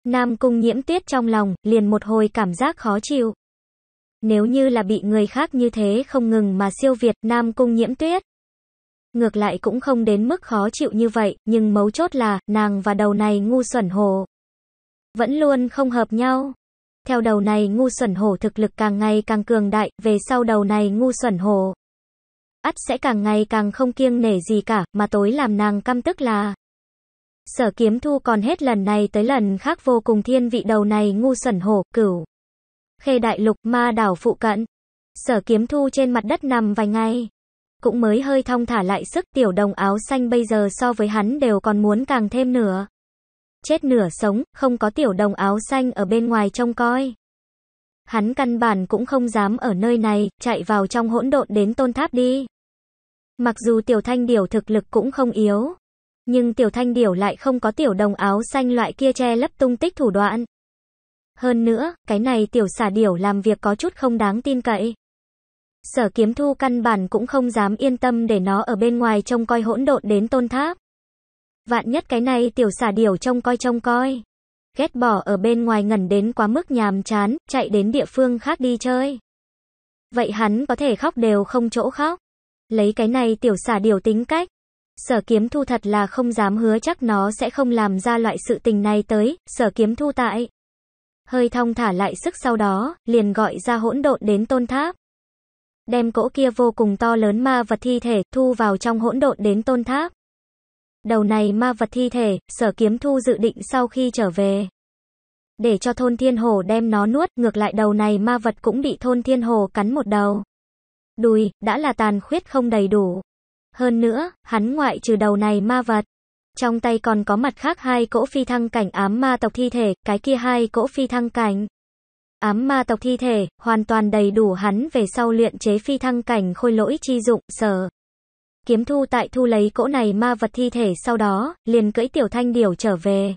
Nam cung nhiễm tuyết trong lòng, liền một hồi cảm giác khó chịu. Nếu như là bị người khác như thế không ngừng mà siêu việt Nam cung nhiễm tuyết. Ngược lại cũng không đến mức khó chịu như vậy, nhưng mấu chốt là, nàng và đầu này ngu xuẩn hồ. Vẫn luôn không hợp nhau. Theo đầu này ngu xuẩn hổ thực lực càng ngày càng cường đại, về sau đầu này ngu xuẩn hổ. Ắt sẽ càng ngày càng không kiêng nể gì cả, mà tối làm nàng căm tức là. Sở kiếm thu còn hết lần này tới lần khác vô cùng thiên vị đầu này ngu xuẩn hổ, cửu. Khê đại lục ma đảo phụ cận. Sở kiếm thu trên mặt đất nằm vài ngày. Cũng mới hơi thong thả lại sức tiểu đồng áo xanh bây giờ so với hắn đều còn muốn càng thêm nửa. Chết nửa sống, không có tiểu đồng áo xanh ở bên ngoài trông coi. Hắn căn bản cũng không dám ở nơi này, chạy vào trong hỗn độn đến tôn tháp đi. Mặc dù tiểu thanh điểu thực lực cũng không yếu, nhưng tiểu thanh điểu lại không có tiểu đồng áo xanh loại kia che lấp tung tích thủ đoạn. Hơn nữa, cái này tiểu xà điểu làm việc có chút không đáng tin cậy. Sở kiếm thu căn bản cũng không dám yên tâm để nó ở bên ngoài trông coi hỗn độn đến tôn tháp. Vạn nhất cái này tiểu xả điểu trông coi trông coi. Ghét bỏ ở bên ngoài ngẩn đến quá mức nhàm chán, chạy đến địa phương khác đi chơi. Vậy hắn có thể khóc đều không chỗ khóc. Lấy cái này tiểu xả điều tính cách. Sở kiếm thu thật là không dám hứa chắc nó sẽ không làm ra loại sự tình này tới, sở kiếm thu tại. Hơi thong thả lại sức sau đó, liền gọi ra hỗn độn đến tôn tháp. Đem cỗ kia vô cùng to lớn ma vật thi thể thu vào trong hỗn độn đến tôn tháp. Đầu này ma vật thi thể, sở kiếm thu dự định sau khi trở về. Để cho thôn thiên hồ đem nó nuốt, ngược lại đầu này ma vật cũng bị thôn thiên hồ cắn một đầu. Đùi, đã là tàn khuyết không đầy đủ. Hơn nữa, hắn ngoại trừ đầu này ma vật. Trong tay còn có mặt khác hai cỗ phi thăng cảnh ám ma tộc thi thể, cái kia hai cỗ phi thăng cảnh. Ám ma tộc thi thể, hoàn toàn đầy đủ hắn về sau luyện chế phi thăng cảnh khôi lỗi chi dụng, sở. Kiếm thu tại thu lấy cỗ này ma vật thi thể sau đó, liền cưỡi tiểu thanh điểu trở về.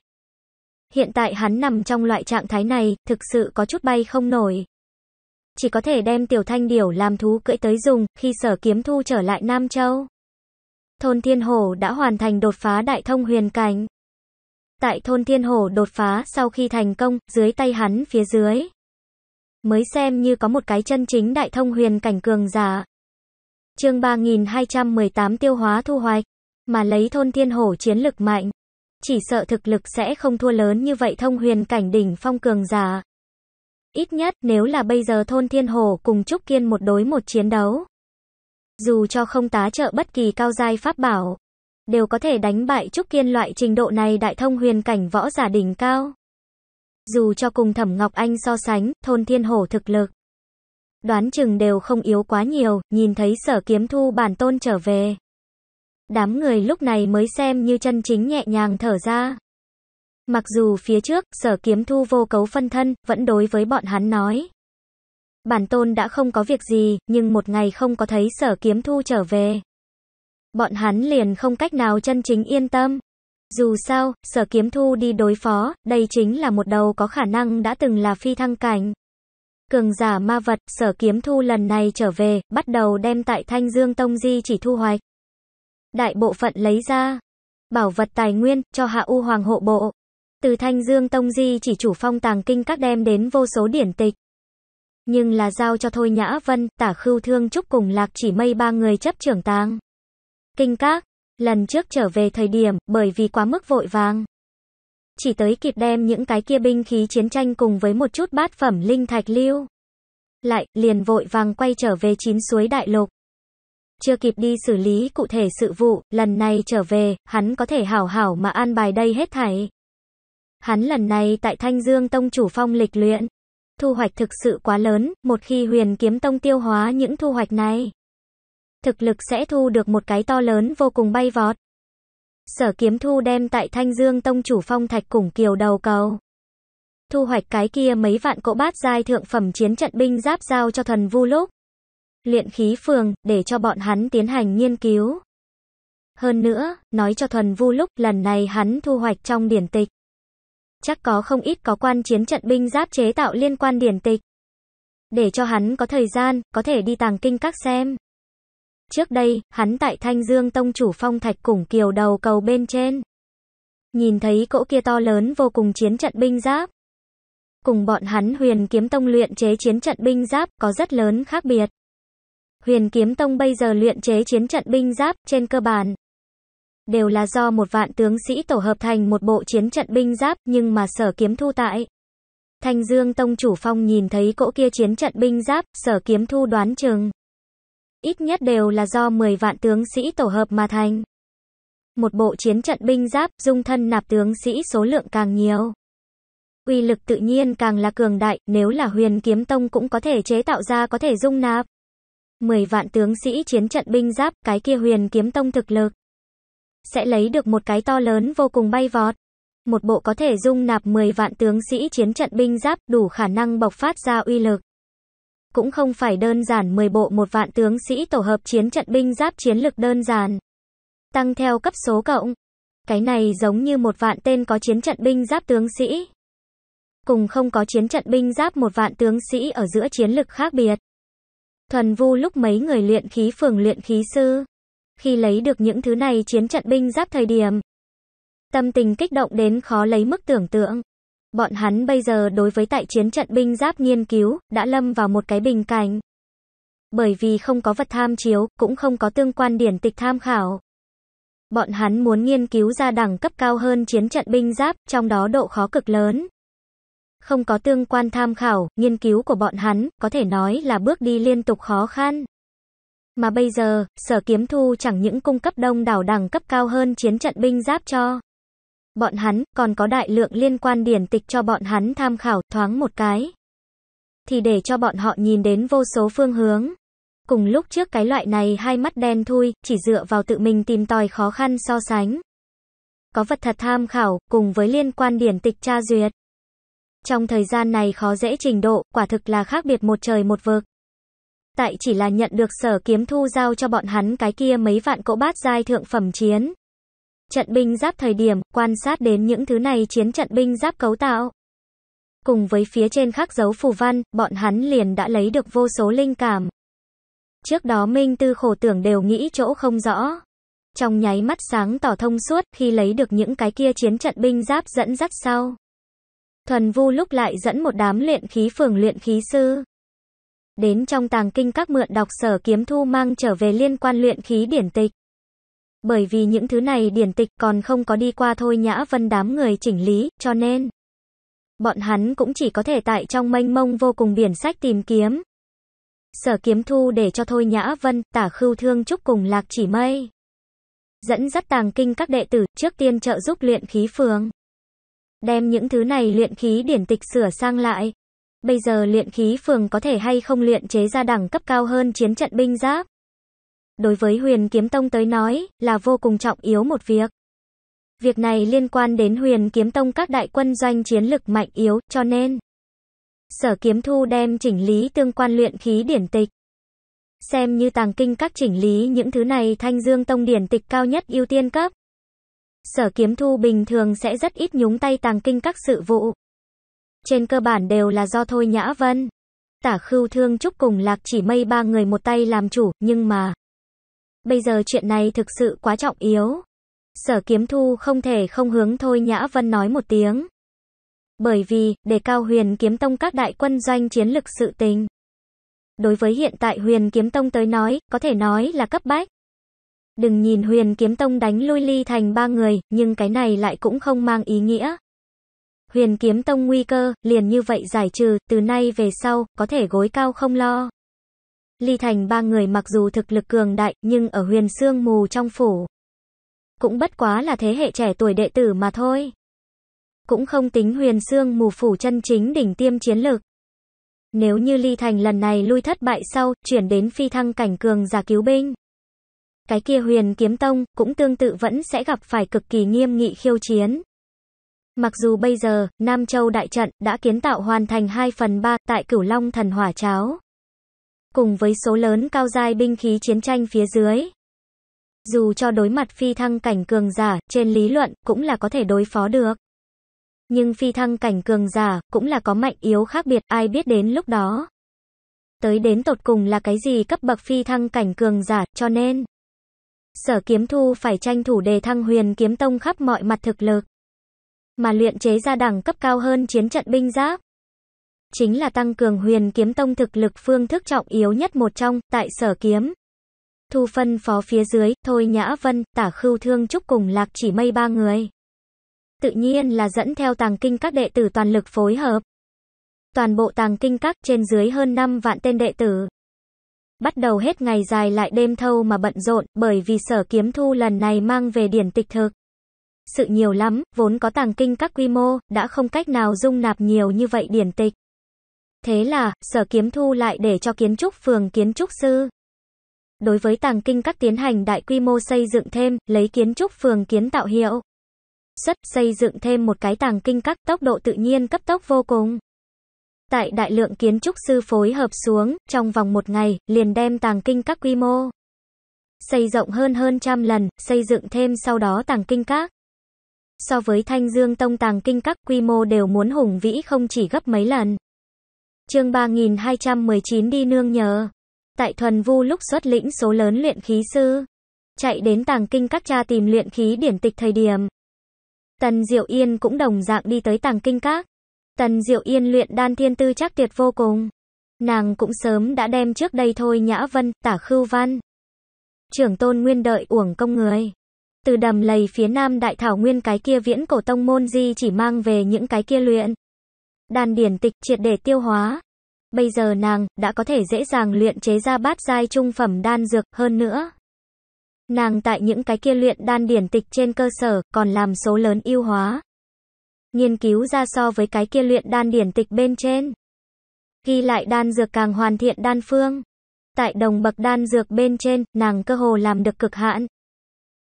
Hiện tại hắn nằm trong loại trạng thái này, thực sự có chút bay không nổi. Chỉ có thể đem tiểu thanh điểu làm thú cưỡi tới dùng, khi sở kiếm thu trở lại Nam Châu. Thôn Thiên Hồ đã hoàn thành đột phá đại thông huyền cảnh. Tại thôn Thiên Hồ đột phá sau khi thành công, dưới tay hắn phía dưới. Mới xem như có một cái chân chính đại thông huyền cảnh cường giả. Chương 3218 tiêu hóa thu hoạch, mà lấy thôn thiên hổ chiến lực mạnh, chỉ sợ thực lực sẽ không thua lớn như vậy thông huyền cảnh đỉnh phong cường giả. Ít nhất nếu là bây giờ thôn thiên hổ cùng Trúc Kiên một đối một chiến đấu. Dù cho không tá trợ bất kỳ cao giai pháp bảo, đều có thể đánh bại Trúc Kiên loại trình độ này đại thông huyền cảnh võ giả đỉnh cao. Dù cho cùng Thẩm Ngọc Anh so sánh, thôn thiên hổ thực lực đoán chừng đều không yếu quá nhiều, nhìn thấy sở kiếm thu bản tôn trở về. Đám người lúc này mới xem như chân chính nhẹ nhàng thở ra. Mặc dù phía trước, sở kiếm thu vô cấu phân thân, vẫn đối với bọn hắn nói. Bản tôn đã không có việc gì, nhưng một ngày không có thấy sở kiếm thu trở về. Bọn hắn liền không cách nào chân chính yên tâm. Dù sao, sở kiếm thu đi đối phó, đây chính là một đầu có khả năng đã từng là phi thăng cảnh. Cường giả ma vật, sở kiếm thu lần này trở về, bắt đầu đem tại Thanh Dương Tông Di chỉ thu hoạch. Đại bộ phận lấy ra. Bảo vật tài nguyên, cho hạ u hoàng hộ bộ. Từ Thanh Dương Tông Di chỉ chủ phong tàng kinh các đem đến vô số điển tịch. Nhưng là giao cho Thôi Nhã Vân, tả khưu thương chúc cùng lạc chỉ mây ba người chấp trưởng tàng. Kinh các, lần trước trở về thời điểm, bởi vì quá mức vội vàng chỉ tới kịp đem những cái kia binh khí chiến tranh cùng với một chút bát phẩm linh thạch lưu. Lại, liền vội vàng quay trở về chín suối đại lục. Chưa kịp đi xử lý cụ thể sự vụ, lần này trở về, hắn có thể hảo hảo mà an bài đây hết thảy. Hắn lần này tại Thanh Dương Tông chủ phong lịch luyện. Thu hoạch thực sự quá lớn, một khi huyền kiếm tông tiêu hóa những thu hoạch này. Thực lực sẽ thu được một cái to lớn vô cùng bay vọt. Sở kiếm thu đem tại Thanh Dương Tông chủ phong thạch củng kiều đầu cầu. Thu hoạch cái kia mấy vạn cỗ bát giai thượng phẩm chiến trận binh giáp giao cho thần vu lúc. Luyện khí phường, để cho bọn hắn tiến hành nghiên cứu. Hơn nữa, nói cho thuần vu lúc lần này hắn thu hoạch trong điển tịch. Chắc có không ít có quan chiến trận binh giáp chế tạo liên quan điển tịch. Để cho hắn có thời gian, có thể đi tàng kinh các xem. Trước đây, hắn tại Thanh Dương Tông chủ phong thạch củng kiều đầu cầu bên trên. Nhìn thấy cỗ kia to lớn vô cùng chiến trận binh giáp. Cùng bọn hắn huyền kiếm tông luyện chế chiến trận binh giáp có rất lớn khác biệt. Huyền kiếm tông bây giờ luyện chế chiến trận binh giáp trên cơ bản. Đều là do một vạn tướng sĩ tổ hợp thành một bộ chiến trận binh giáp nhưng mà sở kiếm thu tại. Thanh Dương Tông chủ phong nhìn thấy cỗ kia chiến trận binh giáp, sở kiếm thu đoán chừng ít nhất đều là do 10 vạn tướng sĩ tổ hợp mà thành. Một bộ chiến trận binh giáp dung thân nạp tướng sĩ số lượng càng nhiều. Uy lực tự nhiên càng là cường đại, nếu là huyền kiếm tông cũng có thể chế tạo ra có thể dung nạp. 10 vạn tướng sĩ chiến trận binh giáp, cái kia huyền kiếm tông thực lực. Sẽ lấy được một cái to lớn vô cùng bay vọt. Một bộ có thể dung nạp 10 vạn tướng sĩ chiến trận binh giáp đủ khả năng bộc phát ra uy lực cũng không phải đơn giản 10 bộ một vạn tướng sĩ tổ hợp chiến trận binh giáp chiến lực đơn giản. Tăng theo cấp số cộng. Cái này giống như một vạn tên có chiến trận binh giáp tướng sĩ. Cùng không có chiến trận binh giáp một vạn tướng sĩ ở giữa chiến lực khác biệt. Thuần vu lúc mấy người luyện khí phường luyện khí sư. Khi lấy được những thứ này chiến trận binh giáp thời điểm. Tâm tình kích động đến khó lấy mức tưởng tượng. Bọn hắn bây giờ đối với tại chiến trận binh giáp nghiên cứu, đã lâm vào một cái bình cảnh. Bởi vì không có vật tham chiếu, cũng không có tương quan điển tịch tham khảo. Bọn hắn muốn nghiên cứu ra đẳng cấp cao hơn chiến trận binh giáp, trong đó độ khó cực lớn. Không có tương quan tham khảo, nghiên cứu của bọn hắn, có thể nói là bước đi liên tục khó khăn. Mà bây giờ, sở kiếm thu chẳng những cung cấp đông đảo đẳng cấp cao hơn chiến trận binh giáp cho. Bọn hắn còn có đại lượng liên quan điển tịch cho bọn hắn tham khảo thoáng một cái. Thì để cho bọn họ nhìn đến vô số phương hướng. Cùng lúc trước cái loại này hai mắt đen thui, chỉ dựa vào tự mình tìm tòi khó khăn so sánh. Có vật thật tham khảo, cùng với liên quan điển tịch tra duyệt. Trong thời gian này khó dễ trình độ, quả thực là khác biệt một trời một vực. Tại chỉ là nhận được sở kiếm thu giao cho bọn hắn cái kia mấy vạn cỗ bát giai thượng phẩm chiến. Trận binh giáp thời điểm, quan sát đến những thứ này chiến trận binh giáp cấu tạo. Cùng với phía trên khắc dấu phù văn, bọn hắn liền đã lấy được vô số linh cảm. Trước đó Minh Tư khổ tưởng đều nghĩ chỗ không rõ. Trong nháy mắt sáng tỏ thông suốt khi lấy được những cái kia chiến trận binh giáp dẫn dắt sau. Thuần Vu lúc lại dẫn một đám luyện khí phường luyện khí sư. Đến trong tàng kinh các mượn đọc sở kiếm thu mang trở về liên quan luyện khí điển tịch. Bởi vì những thứ này điển tịch còn không có đi qua thôi Nhã Vân đám người chỉnh lý, cho nên bọn hắn cũng chỉ có thể tại trong mênh mông vô cùng biển sách tìm kiếm. Sở kiếm thu để cho Thôi Nhã Vân, tả khưu thương chúc cùng lạc chỉ mây. Dẫn dắt tàng kinh các đệ tử, trước tiên trợ giúp luyện khí phường. Đem những thứ này luyện khí điển tịch sửa sang lại. Bây giờ luyện khí phường có thể hay không luyện chế ra đẳng cấp cao hơn chiến trận binh giáp đối với huyền kiếm tông tới nói, là vô cùng trọng yếu một việc. Việc này liên quan đến huyền kiếm tông các đại quân doanh chiến lực mạnh yếu, cho nên sở kiếm thu đem chỉnh lý tương quan luyện khí điển tịch. Xem như tàng kinh các chỉnh lý những thứ này thanh dương tông điển tịch cao nhất ưu tiên cấp. Sở kiếm thu bình thường sẽ rất ít nhúng tay tàng kinh các sự vụ. Trên cơ bản đều là do Thôi Nhã Vân, Tả Khưu Thương chúc cùng Lạc Chỉ Mây ba người một tay làm chủ, nhưng mà Bây giờ chuyện này thực sự quá trọng yếu. Sở kiếm thu không thể không hướng thôi Nhã Vân nói một tiếng. Bởi vì, để cao huyền kiếm tông các đại quân doanh chiến lực sự tình. Đối với hiện tại huyền kiếm tông tới nói, có thể nói là cấp bách. Đừng nhìn huyền kiếm tông đánh lui ly thành ba người, nhưng cái này lại cũng không mang ý nghĩa. Huyền kiếm tông nguy cơ, liền như vậy giải trừ, từ nay về sau, có thể gối cao không lo. Ly Thành ba người mặc dù thực lực cường đại, nhưng ở huyền sương mù trong phủ. Cũng bất quá là thế hệ trẻ tuổi đệ tử mà thôi. Cũng không tính huyền sương mù phủ chân chính đỉnh tiêm chiến lược. Nếu như Ly Thành lần này lui thất bại sau, chuyển đến phi thăng cảnh cường giả cứu binh. Cái kia huyền kiếm tông, cũng tương tự vẫn sẽ gặp phải cực kỳ nghiêm nghị khiêu chiến. Mặc dù bây giờ, Nam Châu đại trận đã kiến tạo hoàn thành 2 phần 3 tại Cửu Long thần hỏa cháo cùng với số lớn cao giai binh khí chiến tranh phía dưới. Dù cho đối mặt phi thăng cảnh cường giả, trên lý luận, cũng là có thể đối phó được. Nhưng phi thăng cảnh cường giả, cũng là có mạnh yếu khác biệt, ai biết đến lúc đó. Tới đến tột cùng là cái gì cấp bậc phi thăng cảnh cường giả, cho nên. Sở kiếm thu phải tranh thủ đề thăng huyền kiếm tông khắp mọi mặt thực lực. Mà luyện chế ra đẳng cấp cao hơn chiến trận binh giáp chính là tăng cường huyền kiếm tông thực lực phương thức trọng yếu nhất một trong, tại sở kiếm. Thu phân phó phía dưới, thôi nhã vân, tả khưu thương chúc cùng lạc chỉ mây ba người. Tự nhiên là dẫn theo tàng kinh các đệ tử toàn lực phối hợp. Toàn bộ tàng kinh các trên dưới hơn 5 vạn tên đệ tử. Bắt đầu hết ngày dài lại đêm thâu mà bận rộn, bởi vì sở kiếm thu lần này mang về điển tịch thực. Sự nhiều lắm, vốn có tàng kinh các quy mô, đã không cách nào dung nạp nhiều như vậy điển tịch. Thế là, sở kiếm thu lại để cho kiến trúc phường kiến trúc sư. Đối với tàng kinh các tiến hành đại quy mô xây dựng thêm, lấy kiến trúc phường kiến tạo hiệu. Xuất xây dựng thêm một cái tàng kinh các tốc độ tự nhiên cấp tốc vô cùng. Tại đại lượng kiến trúc sư phối hợp xuống, trong vòng một ngày, liền đem tàng kinh các quy mô. Xây rộng hơn hơn trăm lần, xây dựng thêm sau đó tàng kinh các. So với Thanh Dương Tông tàng kinh các quy mô đều muốn hùng vĩ không chỉ gấp mấy lần. Chương 3219 đi nương nhờ. Tại Thuần Vu lúc xuất lĩnh số lớn luyện khí sư, chạy đến Tàng Kinh các cha tìm luyện khí điển tịch thời điểm. Tần Diệu Yên cũng đồng dạng đi tới Tàng Kinh các. Tần Diệu Yên luyện đan thiên tư chắc tuyệt vô cùng. Nàng cũng sớm đã đem trước đây thôi Nhã Vân, Tả Khưu Văn, trưởng tôn nguyên đợi uổng công người. Từ đầm lầy phía nam đại thảo nguyên cái kia viễn cổ tông môn di chỉ mang về những cái kia luyện đan điển tịch triệt để tiêu hóa. Bây giờ nàng đã có thể dễ dàng luyện chế ra bát giai trung phẩm đan dược hơn nữa. Nàng tại những cái kia luyện đan điển tịch trên cơ sở còn làm số lớn yêu hóa. Nghiên cứu ra so với cái kia luyện đan điển tịch bên trên. Ghi lại đan dược càng hoàn thiện đan phương. Tại đồng bậc đan dược bên trên, nàng cơ hồ làm được cực hạn.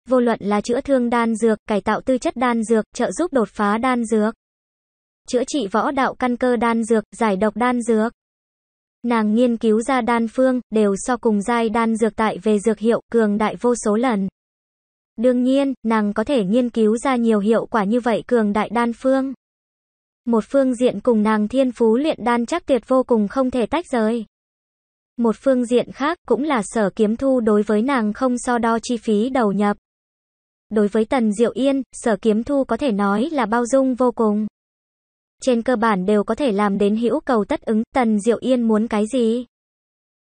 Vô luận là chữa thương đan dược, cải tạo tư chất đan dược, trợ giúp đột phá đan dược chữa trị võ đạo căn cơ đan dược, giải độc đan dược. Nàng nghiên cứu ra đan phương, đều so cùng giai đan dược tại về dược hiệu, cường đại vô số lần. Đương nhiên, nàng có thể nghiên cứu ra nhiều hiệu quả như vậy cường đại đan phương. Một phương diện cùng nàng thiên phú luyện đan chắc tuyệt vô cùng không thể tách rời. Một phương diện khác cũng là sở kiếm thu đối với nàng không so đo chi phí đầu nhập. Đối với Tần Diệu Yên, sở kiếm thu có thể nói là bao dung vô cùng trên cơ bản đều có thể làm đến hữu cầu tất ứng, Tần Diệu Yên muốn cái gì?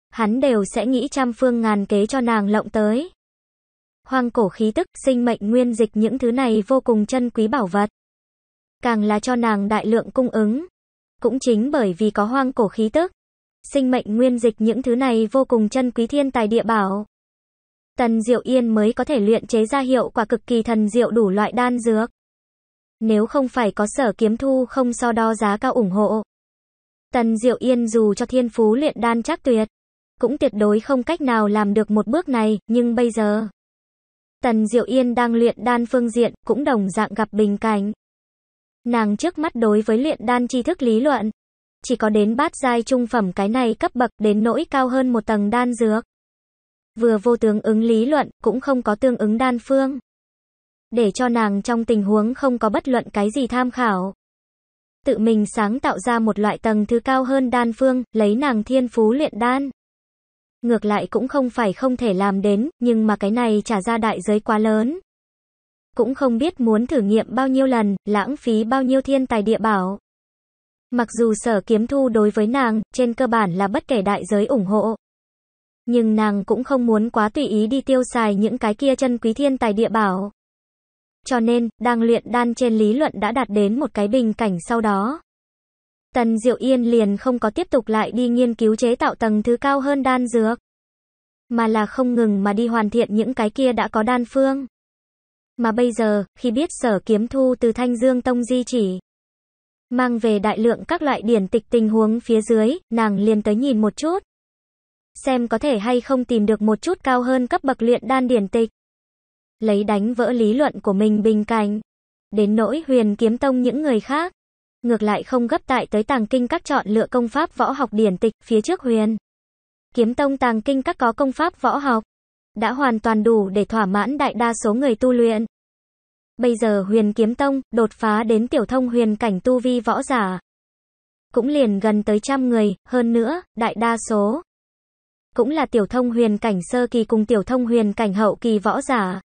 Hắn đều sẽ nghĩ trăm phương ngàn kế cho nàng lộng tới. Hoang cổ khí tức, sinh mệnh nguyên dịch những thứ này vô cùng chân quý bảo vật. Càng là cho nàng đại lượng cung ứng. Cũng chính bởi vì có hoang cổ khí tức, sinh mệnh nguyên dịch những thứ này vô cùng chân quý thiên tài địa bảo. Tần Diệu Yên mới có thể luyện chế ra hiệu quả cực kỳ thần diệu đủ loại đan dược. Nếu không phải có sở kiếm thu không so đo giá cao ủng hộ. Tần Diệu Yên dù cho thiên phú luyện đan chắc tuyệt, cũng tuyệt đối không cách nào làm được một bước này, nhưng bây giờ. Tần Diệu Yên đang luyện đan phương diện, cũng đồng dạng gặp bình cảnh. Nàng trước mắt đối với luyện đan tri thức lý luận, chỉ có đến bát giai trung phẩm cái này cấp bậc đến nỗi cao hơn một tầng đan dược. Vừa vô tướng ứng lý luận, cũng không có tương ứng đan phương để cho nàng trong tình huống không có bất luận cái gì tham khảo. Tự mình sáng tạo ra một loại tầng thứ cao hơn đan phương, lấy nàng thiên phú luyện đan. Ngược lại cũng không phải không thể làm đến, nhưng mà cái này trả ra đại giới quá lớn. Cũng không biết muốn thử nghiệm bao nhiêu lần, lãng phí bao nhiêu thiên tài địa bảo. Mặc dù sở kiếm thu đối với nàng, trên cơ bản là bất kể đại giới ủng hộ. Nhưng nàng cũng không muốn quá tùy ý đi tiêu xài những cái kia chân quý thiên tài địa bảo. Cho nên, đang luyện đan trên lý luận đã đạt đến một cái bình cảnh sau đó. Tần Diệu Yên liền không có tiếp tục lại đi nghiên cứu chế tạo tầng thứ cao hơn đan dược, mà là không ngừng mà đi hoàn thiện những cái kia đã có đan phương. Mà bây giờ, khi biết sở kiếm thu từ Thanh Dương Tông di chỉ, mang về đại lượng các loại điển tịch tình huống phía dưới, nàng liền tới nhìn một chút. Xem có thể hay không tìm được một chút cao hơn cấp bậc luyện đan điển tịch lấy đánh vỡ lý luận của mình bình cảnh. Đến nỗi huyền kiếm tông những người khác, ngược lại không gấp tại tới tàng kinh các chọn lựa công pháp võ học điển tịch phía trước huyền. Kiếm tông tàng kinh các có công pháp võ học, đã hoàn toàn đủ để thỏa mãn đại đa số người tu luyện. Bây giờ huyền kiếm tông đột phá đến tiểu thông huyền cảnh tu vi võ giả. Cũng liền gần tới trăm người, hơn nữa, đại đa số. Cũng là tiểu thông huyền cảnh sơ kỳ cùng tiểu thông huyền cảnh hậu kỳ võ giả.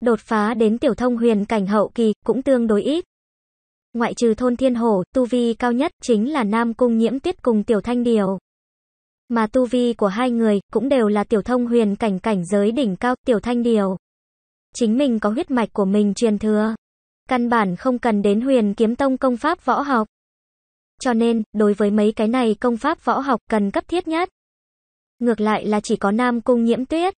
Đột phá đến tiểu thông huyền cảnh hậu kỳ cũng tương đối ít. Ngoại trừ thôn Thiên Hổ, tu vi cao nhất chính là Nam Cung Nhiễm Tuyết cùng Tiểu Thanh Điều. Mà tu vi của hai người cũng đều là tiểu thông huyền cảnh cảnh giới đỉnh cao, Tiểu Thanh Điều. Chính mình có huyết mạch của mình truyền thừa. Căn bản không cần đến huyền kiếm tông công pháp võ học. Cho nên, đối với mấy cái này công pháp võ học cần cấp thiết nhất. Ngược lại là chỉ có Nam Cung Nhiễm Tuyết.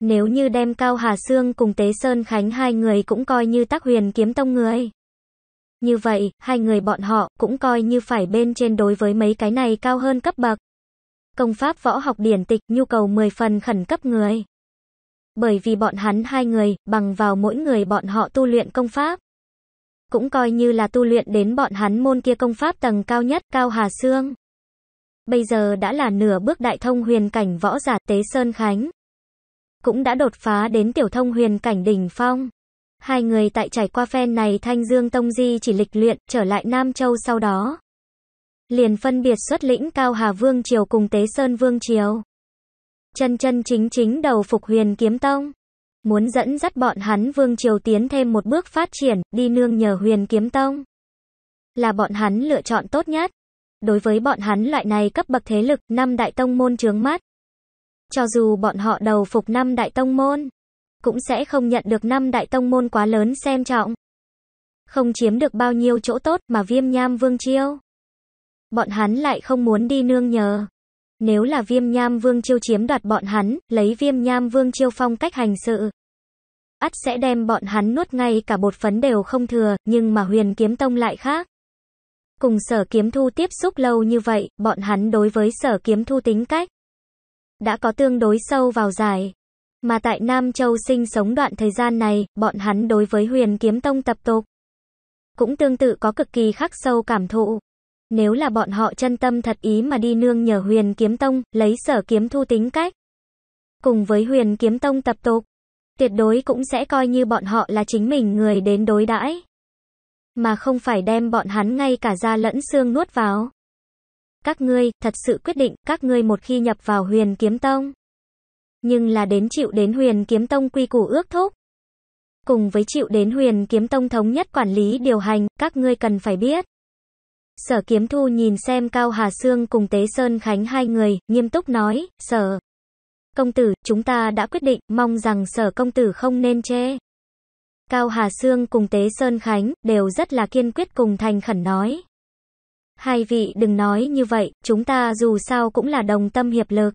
Nếu như đem Cao Hà Sương cùng Tế Sơn Khánh hai người cũng coi như tác huyền kiếm tông người. Như vậy, hai người bọn họ cũng coi như phải bên trên đối với mấy cái này cao hơn cấp bậc. Công pháp võ học điển tịch nhu cầu 10 phần khẩn cấp người. Bởi vì bọn hắn hai người, bằng vào mỗi người bọn họ tu luyện công pháp. Cũng coi như là tu luyện đến bọn hắn môn kia công pháp tầng cao nhất, cao hà xương. Bây giờ đã là nửa bước đại thông huyền cảnh võ giả tế Sơn Khánh, cũng đã đột phá đến tiểu thông huyền cảnh đỉnh phong. Hai người tại trải qua phen này Thanh Dương Tông Di chỉ lịch luyện, trở lại Nam Châu sau đó. Liền phân biệt xuất lĩnh Cao Hà Vương Triều cùng Tế Sơn Vương Triều. Chân chân chính chính đầu phục huyền kiếm tông. Muốn dẫn dắt bọn hắn Vương Triều tiến thêm một bước phát triển, đi nương nhờ huyền kiếm tông. Là bọn hắn lựa chọn tốt nhất. Đối với bọn hắn loại này cấp bậc thế lực, năm đại tông môn trướng mát, cho dù bọn họ đầu phục năm đại tông môn, cũng sẽ không nhận được năm đại tông môn quá lớn xem trọng. Không chiếm được bao nhiêu chỗ tốt mà viêm nham vương chiêu. Bọn hắn lại không muốn đi nương nhờ. Nếu là viêm nham vương chiêu chiếm đoạt bọn hắn, lấy viêm nham vương chiêu phong cách hành sự. ắt sẽ đem bọn hắn nuốt ngay cả bột phấn đều không thừa, nhưng mà huyền kiếm tông lại khác. Cùng sở kiếm thu tiếp xúc lâu như vậy, bọn hắn đối với sở kiếm thu tính cách đã có tương đối sâu vào dài, Mà tại Nam Châu sinh sống đoạn thời gian này, bọn hắn đối với huyền kiếm tông tập tục, cũng tương tự có cực kỳ khắc sâu cảm thụ. Nếu là bọn họ chân tâm thật ý mà đi nương nhờ huyền kiếm tông, lấy sở kiếm thu tính cách. Cùng với huyền kiếm tông tập tục, tuyệt đối cũng sẽ coi như bọn họ là chính mình người đến đối đãi Mà không phải đem bọn hắn ngay cả da lẫn xương nuốt vào các ngươi thật sự quyết định, các ngươi một khi nhập vào Huyền Kiếm Tông, nhưng là đến chịu đến Huyền Kiếm Tông quy củ ước thúc. Cùng với chịu đến Huyền Kiếm Tông thống nhất quản lý điều hành, các ngươi cần phải biết. Sở Kiếm Thu nhìn xem Cao Hà Sương cùng Tế Sơn Khánh hai người, nghiêm túc nói, Sở. Công tử, chúng ta đã quyết định, mong rằng Sở Công tử không nên chê. Cao Hà Sương cùng Tế Sơn Khánh, đều rất là kiên quyết cùng thành khẩn nói. Hai vị đừng nói như vậy, chúng ta dù sao cũng là đồng tâm hiệp lực.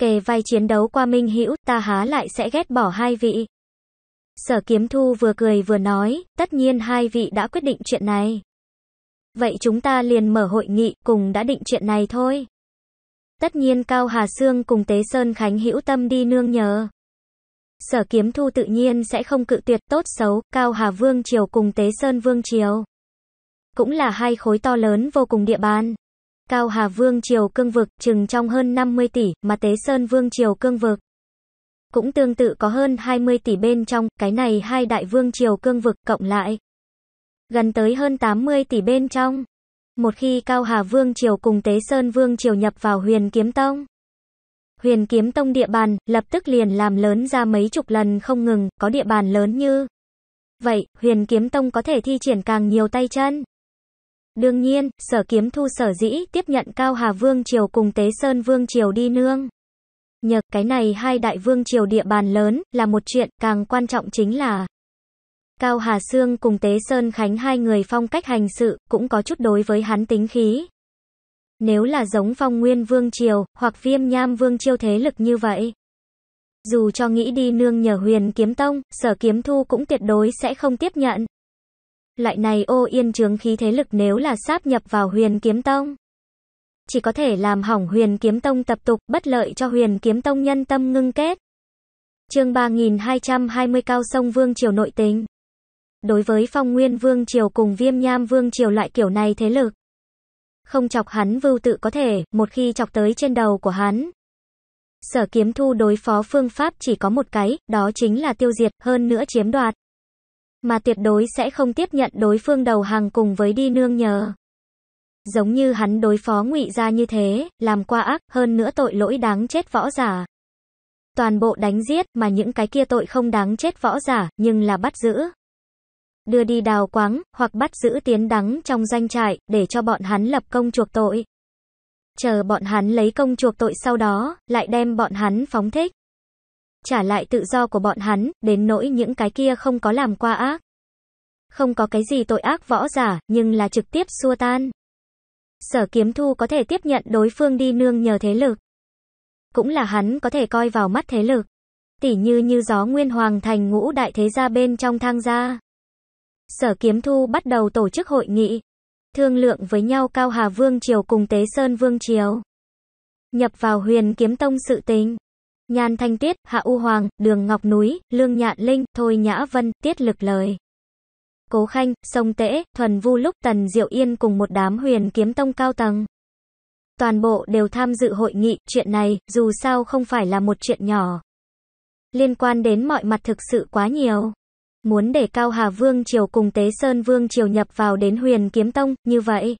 Kề vai chiến đấu qua Minh Hữu, ta há lại sẽ ghét bỏ hai vị. Sở Kiếm Thu vừa cười vừa nói, tất nhiên hai vị đã quyết định chuyện này. Vậy chúng ta liền mở hội nghị, cùng đã định chuyện này thôi. Tất nhiên Cao Hà Sương cùng Tế Sơn Khánh hữu tâm đi nương nhờ. Sở Kiếm Thu tự nhiên sẽ không cự tuyệt tốt xấu, Cao Hà Vương Triều cùng Tế Sơn Vương Triều cũng là hai khối to lớn vô cùng địa bàn. Cao Hà Vương Triều Cương Vực chừng trong hơn 50 tỷ, mà Tế Sơn Vương Triều Cương Vực cũng tương tự có hơn 20 tỷ bên trong, cái này hai đại vương triều cương vực cộng lại. Gần tới hơn 80 tỷ bên trong. Một khi Cao Hà Vương Triều cùng Tế Sơn Vương Triều nhập vào huyền kiếm tông. Huyền kiếm tông địa bàn, lập tức liền làm lớn ra mấy chục lần không ngừng, có địa bàn lớn như. Vậy, huyền kiếm tông có thể thi triển càng nhiều tay chân. Đương nhiên, sở kiếm thu sở dĩ tiếp nhận Cao Hà Vương Triều cùng Tế Sơn Vương Triều đi nương. Nhờ cái này hai đại vương triều địa bàn lớn là một chuyện, càng quan trọng chính là Cao Hà Sương cùng Tế Sơn Khánh hai người phong cách hành sự, cũng có chút đối với hắn tính khí. Nếu là giống phong nguyên vương triều, hoặc viêm nham vương chiêu thế lực như vậy. Dù cho nghĩ đi nương nhờ huyền kiếm tông, sở kiếm thu cũng tuyệt đối sẽ không tiếp nhận loại này ô yên chướng khí thế lực nếu là sáp nhập vào huyền kiếm tông. Chỉ có thể làm hỏng huyền kiếm tông tập tục, bất lợi cho huyền kiếm tông nhân tâm ngưng kết. chương 3220 cao sông Vương Triều nội tính. Đối với phong nguyên Vương Triều cùng viêm nham Vương Triều loại kiểu này thế lực. Không chọc hắn vưu tự có thể, một khi chọc tới trên đầu của hắn, Sở kiếm thu đối phó phương pháp chỉ có một cái, đó chính là tiêu diệt, hơn nữa chiếm đoạt mà tuyệt đối sẽ không tiếp nhận đối phương đầu hàng cùng với đi nương nhờ. Giống như hắn đối phó ngụy ra như thế, làm qua ác, hơn nữa tội lỗi đáng chết võ giả. Toàn bộ đánh giết, mà những cái kia tội không đáng chết võ giả, nhưng là bắt giữ. Đưa đi đào quáng, hoặc bắt giữ tiến đắng trong danh trại, để cho bọn hắn lập công chuộc tội. Chờ bọn hắn lấy công chuộc tội sau đó, lại đem bọn hắn phóng thích trả lại tự do của bọn hắn, đến nỗi những cái kia không có làm qua ác. Không có cái gì tội ác võ giả, nhưng là trực tiếp xua tan. Sở kiếm thu có thể tiếp nhận đối phương đi nương nhờ thế lực. Cũng là hắn có thể coi vào mắt thế lực. Tỉ như như gió nguyên hoàng thành ngũ đại thế gia bên trong thang gia. Sở kiếm thu bắt đầu tổ chức hội nghị. Thương lượng với nhau Cao Hà Vương Triều cùng Tế Sơn Vương Triều. Nhập vào huyền kiếm tông sự tình. Nhan Thanh Tiết, Hạ U Hoàng, Đường Ngọc Núi, Lương Nhạn Linh, Thôi Nhã Vân, Tiết Lực Lời. Cố Khanh, Sông Tễ, Thuần Vu Lúc Tần Diệu Yên cùng một đám huyền kiếm tông cao tầng. Toàn bộ đều tham dự hội nghị, chuyện này, dù sao không phải là một chuyện nhỏ. Liên quan đến mọi mặt thực sự quá nhiều. Muốn để Cao Hà Vương Triều cùng Tế Sơn Vương Triều nhập vào đến huyền kiếm tông, như vậy.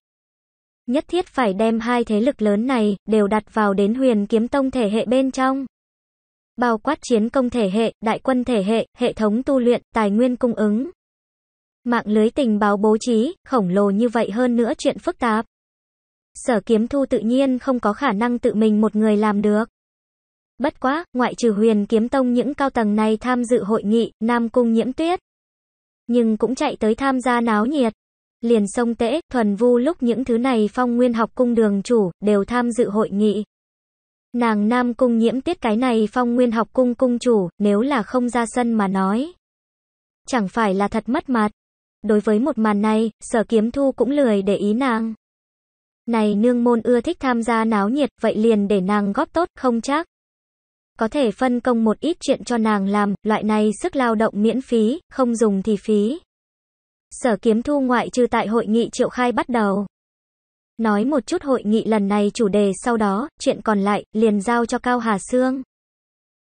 Nhất thiết phải đem hai thế lực lớn này, đều đặt vào đến huyền kiếm tông thể hệ bên trong bao quát chiến công thể hệ, đại quân thể hệ, hệ thống tu luyện, tài nguyên cung ứng. Mạng lưới tình báo bố trí, khổng lồ như vậy hơn nữa chuyện phức tạp. Sở kiếm thu tự nhiên không có khả năng tự mình một người làm được. Bất quá, ngoại trừ huyền kiếm tông những cao tầng này tham dự hội nghị, Nam Cung nhiễm tuyết. Nhưng cũng chạy tới tham gia náo nhiệt. Liền sông tễ, thuần vu lúc những thứ này phong nguyên học cung đường chủ, đều tham dự hội nghị. Nàng Nam Cung nhiễm tiết cái này phong nguyên học cung cung chủ, nếu là không ra sân mà nói. Chẳng phải là thật mất mặt. Đối với một màn này, sở kiếm thu cũng lười để ý nàng. Này nương môn ưa thích tham gia náo nhiệt, vậy liền để nàng góp tốt, không chắc. Có thể phân công một ít chuyện cho nàng làm, loại này sức lao động miễn phí, không dùng thì phí. Sở kiếm thu ngoại trừ tại hội nghị triệu khai bắt đầu. Nói một chút hội nghị lần này chủ đề sau đó, chuyện còn lại, liền giao cho Cao Hà Sương.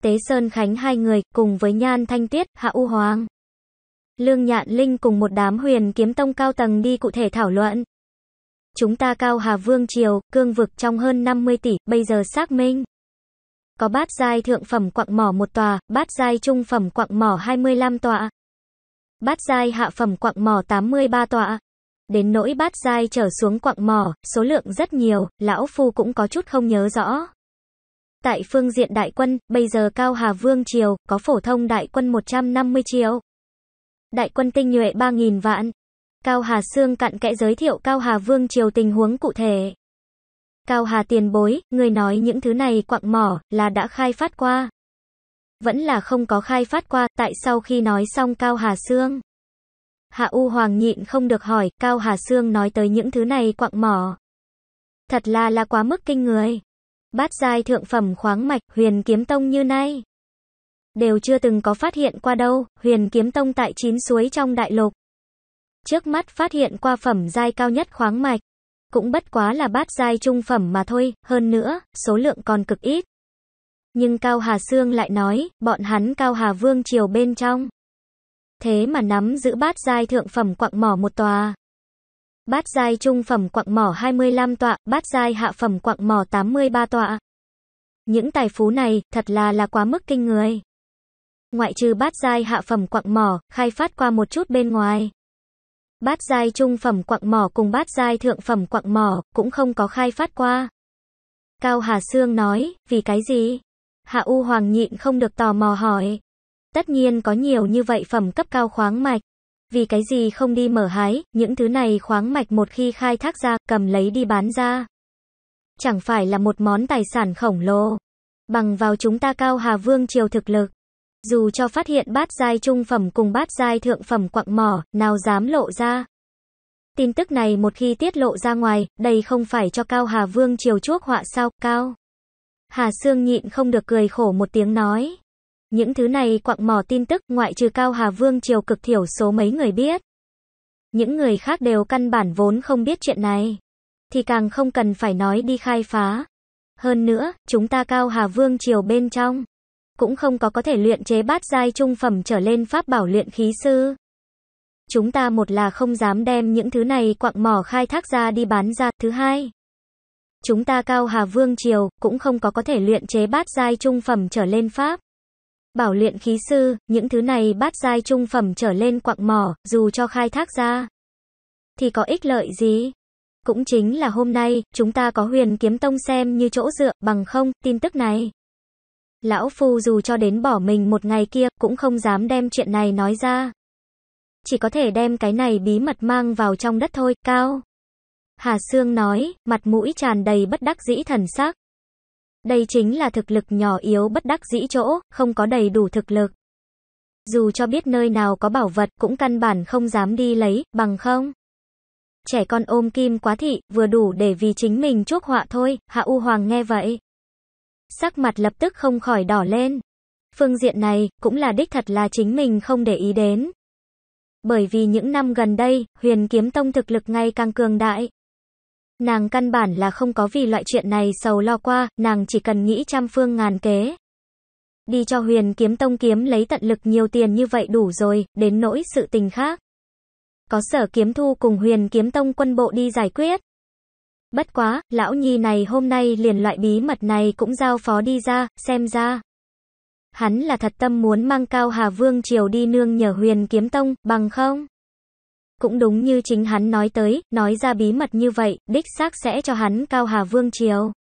Tế Sơn Khánh hai người, cùng với Nhan Thanh Tiết, Hạ U Hoàng. Lương Nhạn Linh cùng một đám huyền kiếm tông cao tầng đi cụ thể thảo luận. Chúng ta Cao Hà Vương Triều, cương vực trong hơn 50 tỷ, bây giờ xác minh. Có bát giai thượng phẩm quặng mỏ một tòa, bát giai trung phẩm quặng mỏ 25 tòa. Bát giai hạ phẩm quặng mỏ 83 tòa Đến nỗi bát dai trở xuống quặng mỏ, số lượng rất nhiều, lão phu cũng có chút không nhớ rõ. Tại phương diện đại quân, bây giờ Cao Hà Vương Triều, có phổ thông đại quân 150 triệu. Đại quân tinh nhuệ 3.000 vạn. Cao Hà Sương cặn kẽ giới thiệu Cao Hà Vương Triều tình huống cụ thể. Cao Hà tiền bối, người nói những thứ này quặng mỏ, là đã khai phát qua. Vẫn là không có khai phát qua, tại sau khi nói xong Cao Hà Sương. Hạ U Hoàng nhịn không được hỏi, Cao Hà Sương nói tới những thứ này quặng mỏ. Thật là là quá mức kinh người. Bát giai thượng phẩm khoáng mạch, huyền kiếm tông như nay. Đều chưa từng có phát hiện qua đâu, huyền kiếm tông tại chín suối trong đại lục. Trước mắt phát hiện qua phẩm giai cao nhất khoáng mạch. Cũng bất quá là bát giai trung phẩm mà thôi, hơn nữa, số lượng còn cực ít. Nhưng Cao Hà Sương lại nói, bọn hắn Cao Hà Vương triều bên trong. Thế mà nắm giữ bát giai thượng phẩm quặng mỏ một tòa. Bát giai trung phẩm quặng mỏ 25 tọa, bát giai hạ phẩm quặng mỏ 83 tọa. Những tài phú này thật là là quá mức kinh người. Ngoại trừ bát giai hạ phẩm quặng mỏ, khai phát qua một chút bên ngoài. Bát giai trung phẩm quặng mỏ cùng bát giai thượng phẩm quặng mỏ cũng không có khai phát qua. Cao Hà Sương nói, vì cái gì? Hạ U Hoàng nhịn không được tò mò hỏi. Tất nhiên có nhiều như vậy phẩm cấp cao khoáng mạch. Vì cái gì không đi mở hái, những thứ này khoáng mạch một khi khai thác ra, cầm lấy đi bán ra. Chẳng phải là một món tài sản khổng lồ. Bằng vào chúng ta cao hà vương triều thực lực. Dù cho phát hiện bát giai trung phẩm cùng bát giai thượng phẩm quặng mỏ, nào dám lộ ra. Tin tức này một khi tiết lộ ra ngoài, đây không phải cho Cao Hà Vương triều chuốc họa sao, Cao. Hà Sương nhịn không được cười khổ một tiếng nói. Những thứ này quặng mỏ tin tức ngoại trừ Cao Hà Vương Triều cực thiểu số mấy người biết. Những người khác đều căn bản vốn không biết chuyện này. Thì càng không cần phải nói đi khai phá. Hơn nữa, chúng ta Cao Hà Vương Triều bên trong. Cũng không có có thể luyện chế bát giai trung phẩm trở lên pháp bảo luyện khí sư. Chúng ta một là không dám đem những thứ này quặng mỏ khai thác ra đi bán ra. Thứ hai, chúng ta Cao Hà Vương Triều cũng không có có thể luyện chế bát giai trung phẩm trở lên pháp bảo luyện khí sư, những thứ này bát giai trung phẩm trở lên quặng mỏ, dù cho khai thác ra, thì có ích lợi gì? Cũng chính là hôm nay, chúng ta có huyền kiếm tông xem như chỗ dựa, bằng không, tin tức này. Lão Phu dù cho đến bỏ mình một ngày kia, cũng không dám đem chuyện này nói ra. Chỉ có thể đem cái này bí mật mang vào trong đất thôi, cao. Hà Sương nói, mặt mũi tràn đầy bất đắc dĩ thần sắc. Đây chính là thực lực nhỏ yếu bất đắc dĩ chỗ, không có đầy đủ thực lực. Dù cho biết nơi nào có bảo vật cũng căn bản không dám đi lấy, bằng không. Trẻ con ôm kim quá thị, vừa đủ để vì chính mình chuốc họa thôi, Hạ U Hoàng nghe vậy. Sắc mặt lập tức không khỏi đỏ lên. Phương diện này, cũng là đích thật là chính mình không để ý đến. Bởi vì những năm gần đây, huyền kiếm tông thực lực ngày càng cường đại. Nàng căn bản là không có vì loại chuyện này sầu lo qua, nàng chỉ cần nghĩ trăm phương ngàn kế. Đi cho huyền kiếm tông kiếm lấy tận lực nhiều tiền như vậy đủ rồi, đến nỗi sự tình khác. Có sở kiếm thu cùng huyền kiếm tông quân bộ đi giải quyết. Bất quá, lão nhi này hôm nay liền loại bí mật này cũng giao phó đi ra, xem ra. Hắn là thật tâm muốn mang cao Hà Vương Triều đi nương nhờ huyền kiếm tông, bằng không? Cũng đúng như chính hắn nói tới, nói ra bí mật như vậy, đích xác sẽ cho hắn Cao Hà Vương Triều.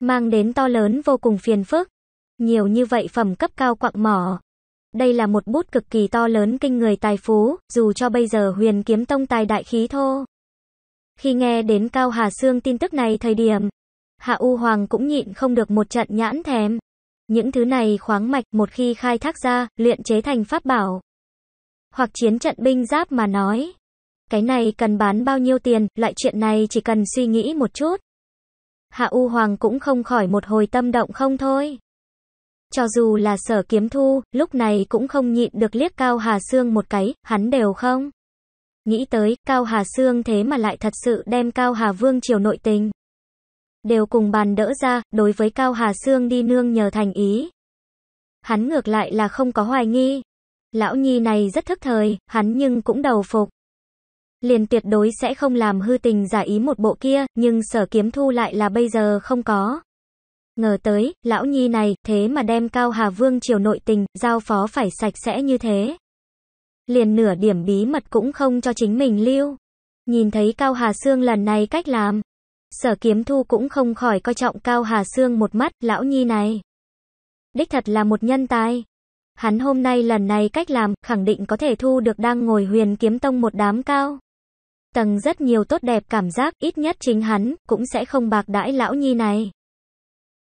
Mang đến to lớn vô cùng phiền phức. Nhiều như vậy phẩm cấp cao quặng mỏ. Đây là một bút cực kỳ to lớn kinh người tài phú, dù cho bây giờ huyền kiếm tông tài đại khí thô. Khi nghe đến Cao Hà Sương tin tức này thời điểm, Hạ U Hoàng cũng nhịn không được một trận nhãn thèm. Những thứ này khoáng mạch một khi khai thác ra, luyện chế thành pháp bảo, hoặc chiến trận binh giáp mà nói. Cái này cần bán bao nhiêu tiền, loại chuyện này chỉ cần suy nghĩ một chút. Hạ U Hoàng cũng không khỏi một hồi tâm động không thôi. Cho dù là sở kiếm thu, lúc này cũng không nhịn được liếc Cao Hà Sương một cái, hắn đều không. Nghĩ tới, Cao Hà Sương thế mà lại thật sự đem Cao Hà Vương triều nội tình. Đều cùng bàn đỡ ra, đối với Cao Hà Sương đi nương nhờ thành ý. Hắn ngược lại là không có hoài nghi. Lão nhi này rất thức thời, hắn nhưng cũng đầu phục. Liền tuyệt đối sẽ không làm hư tình giả ý một bộ kia, nhưng sở kiếm thu lại là bây giờ không có. Ngờ tới, lão nhi này, thế mà đem Cao Hà Vương triều nội tình, giao phó phải sạch sẽ như thế. Liền nửa điểm bí mật cũng không cho chính mình lưu. Nhìn thấy Cao Hà xương lần này cách làm. Sở kiếm thu cũng không khỏi coi trọng Cao Hà xương một mắt, lão nhi này. Đích thật là một nhân tài. Hắn hôm nay lần này cách làm, khẳng định có thể thu được đang ngồi huyền kiếm tông một đám cao. Tầng rất nhiều tốt đẹp cảm giác, ít nhất chính hắn, cũng sẽ không bạc đãi lão nhi này.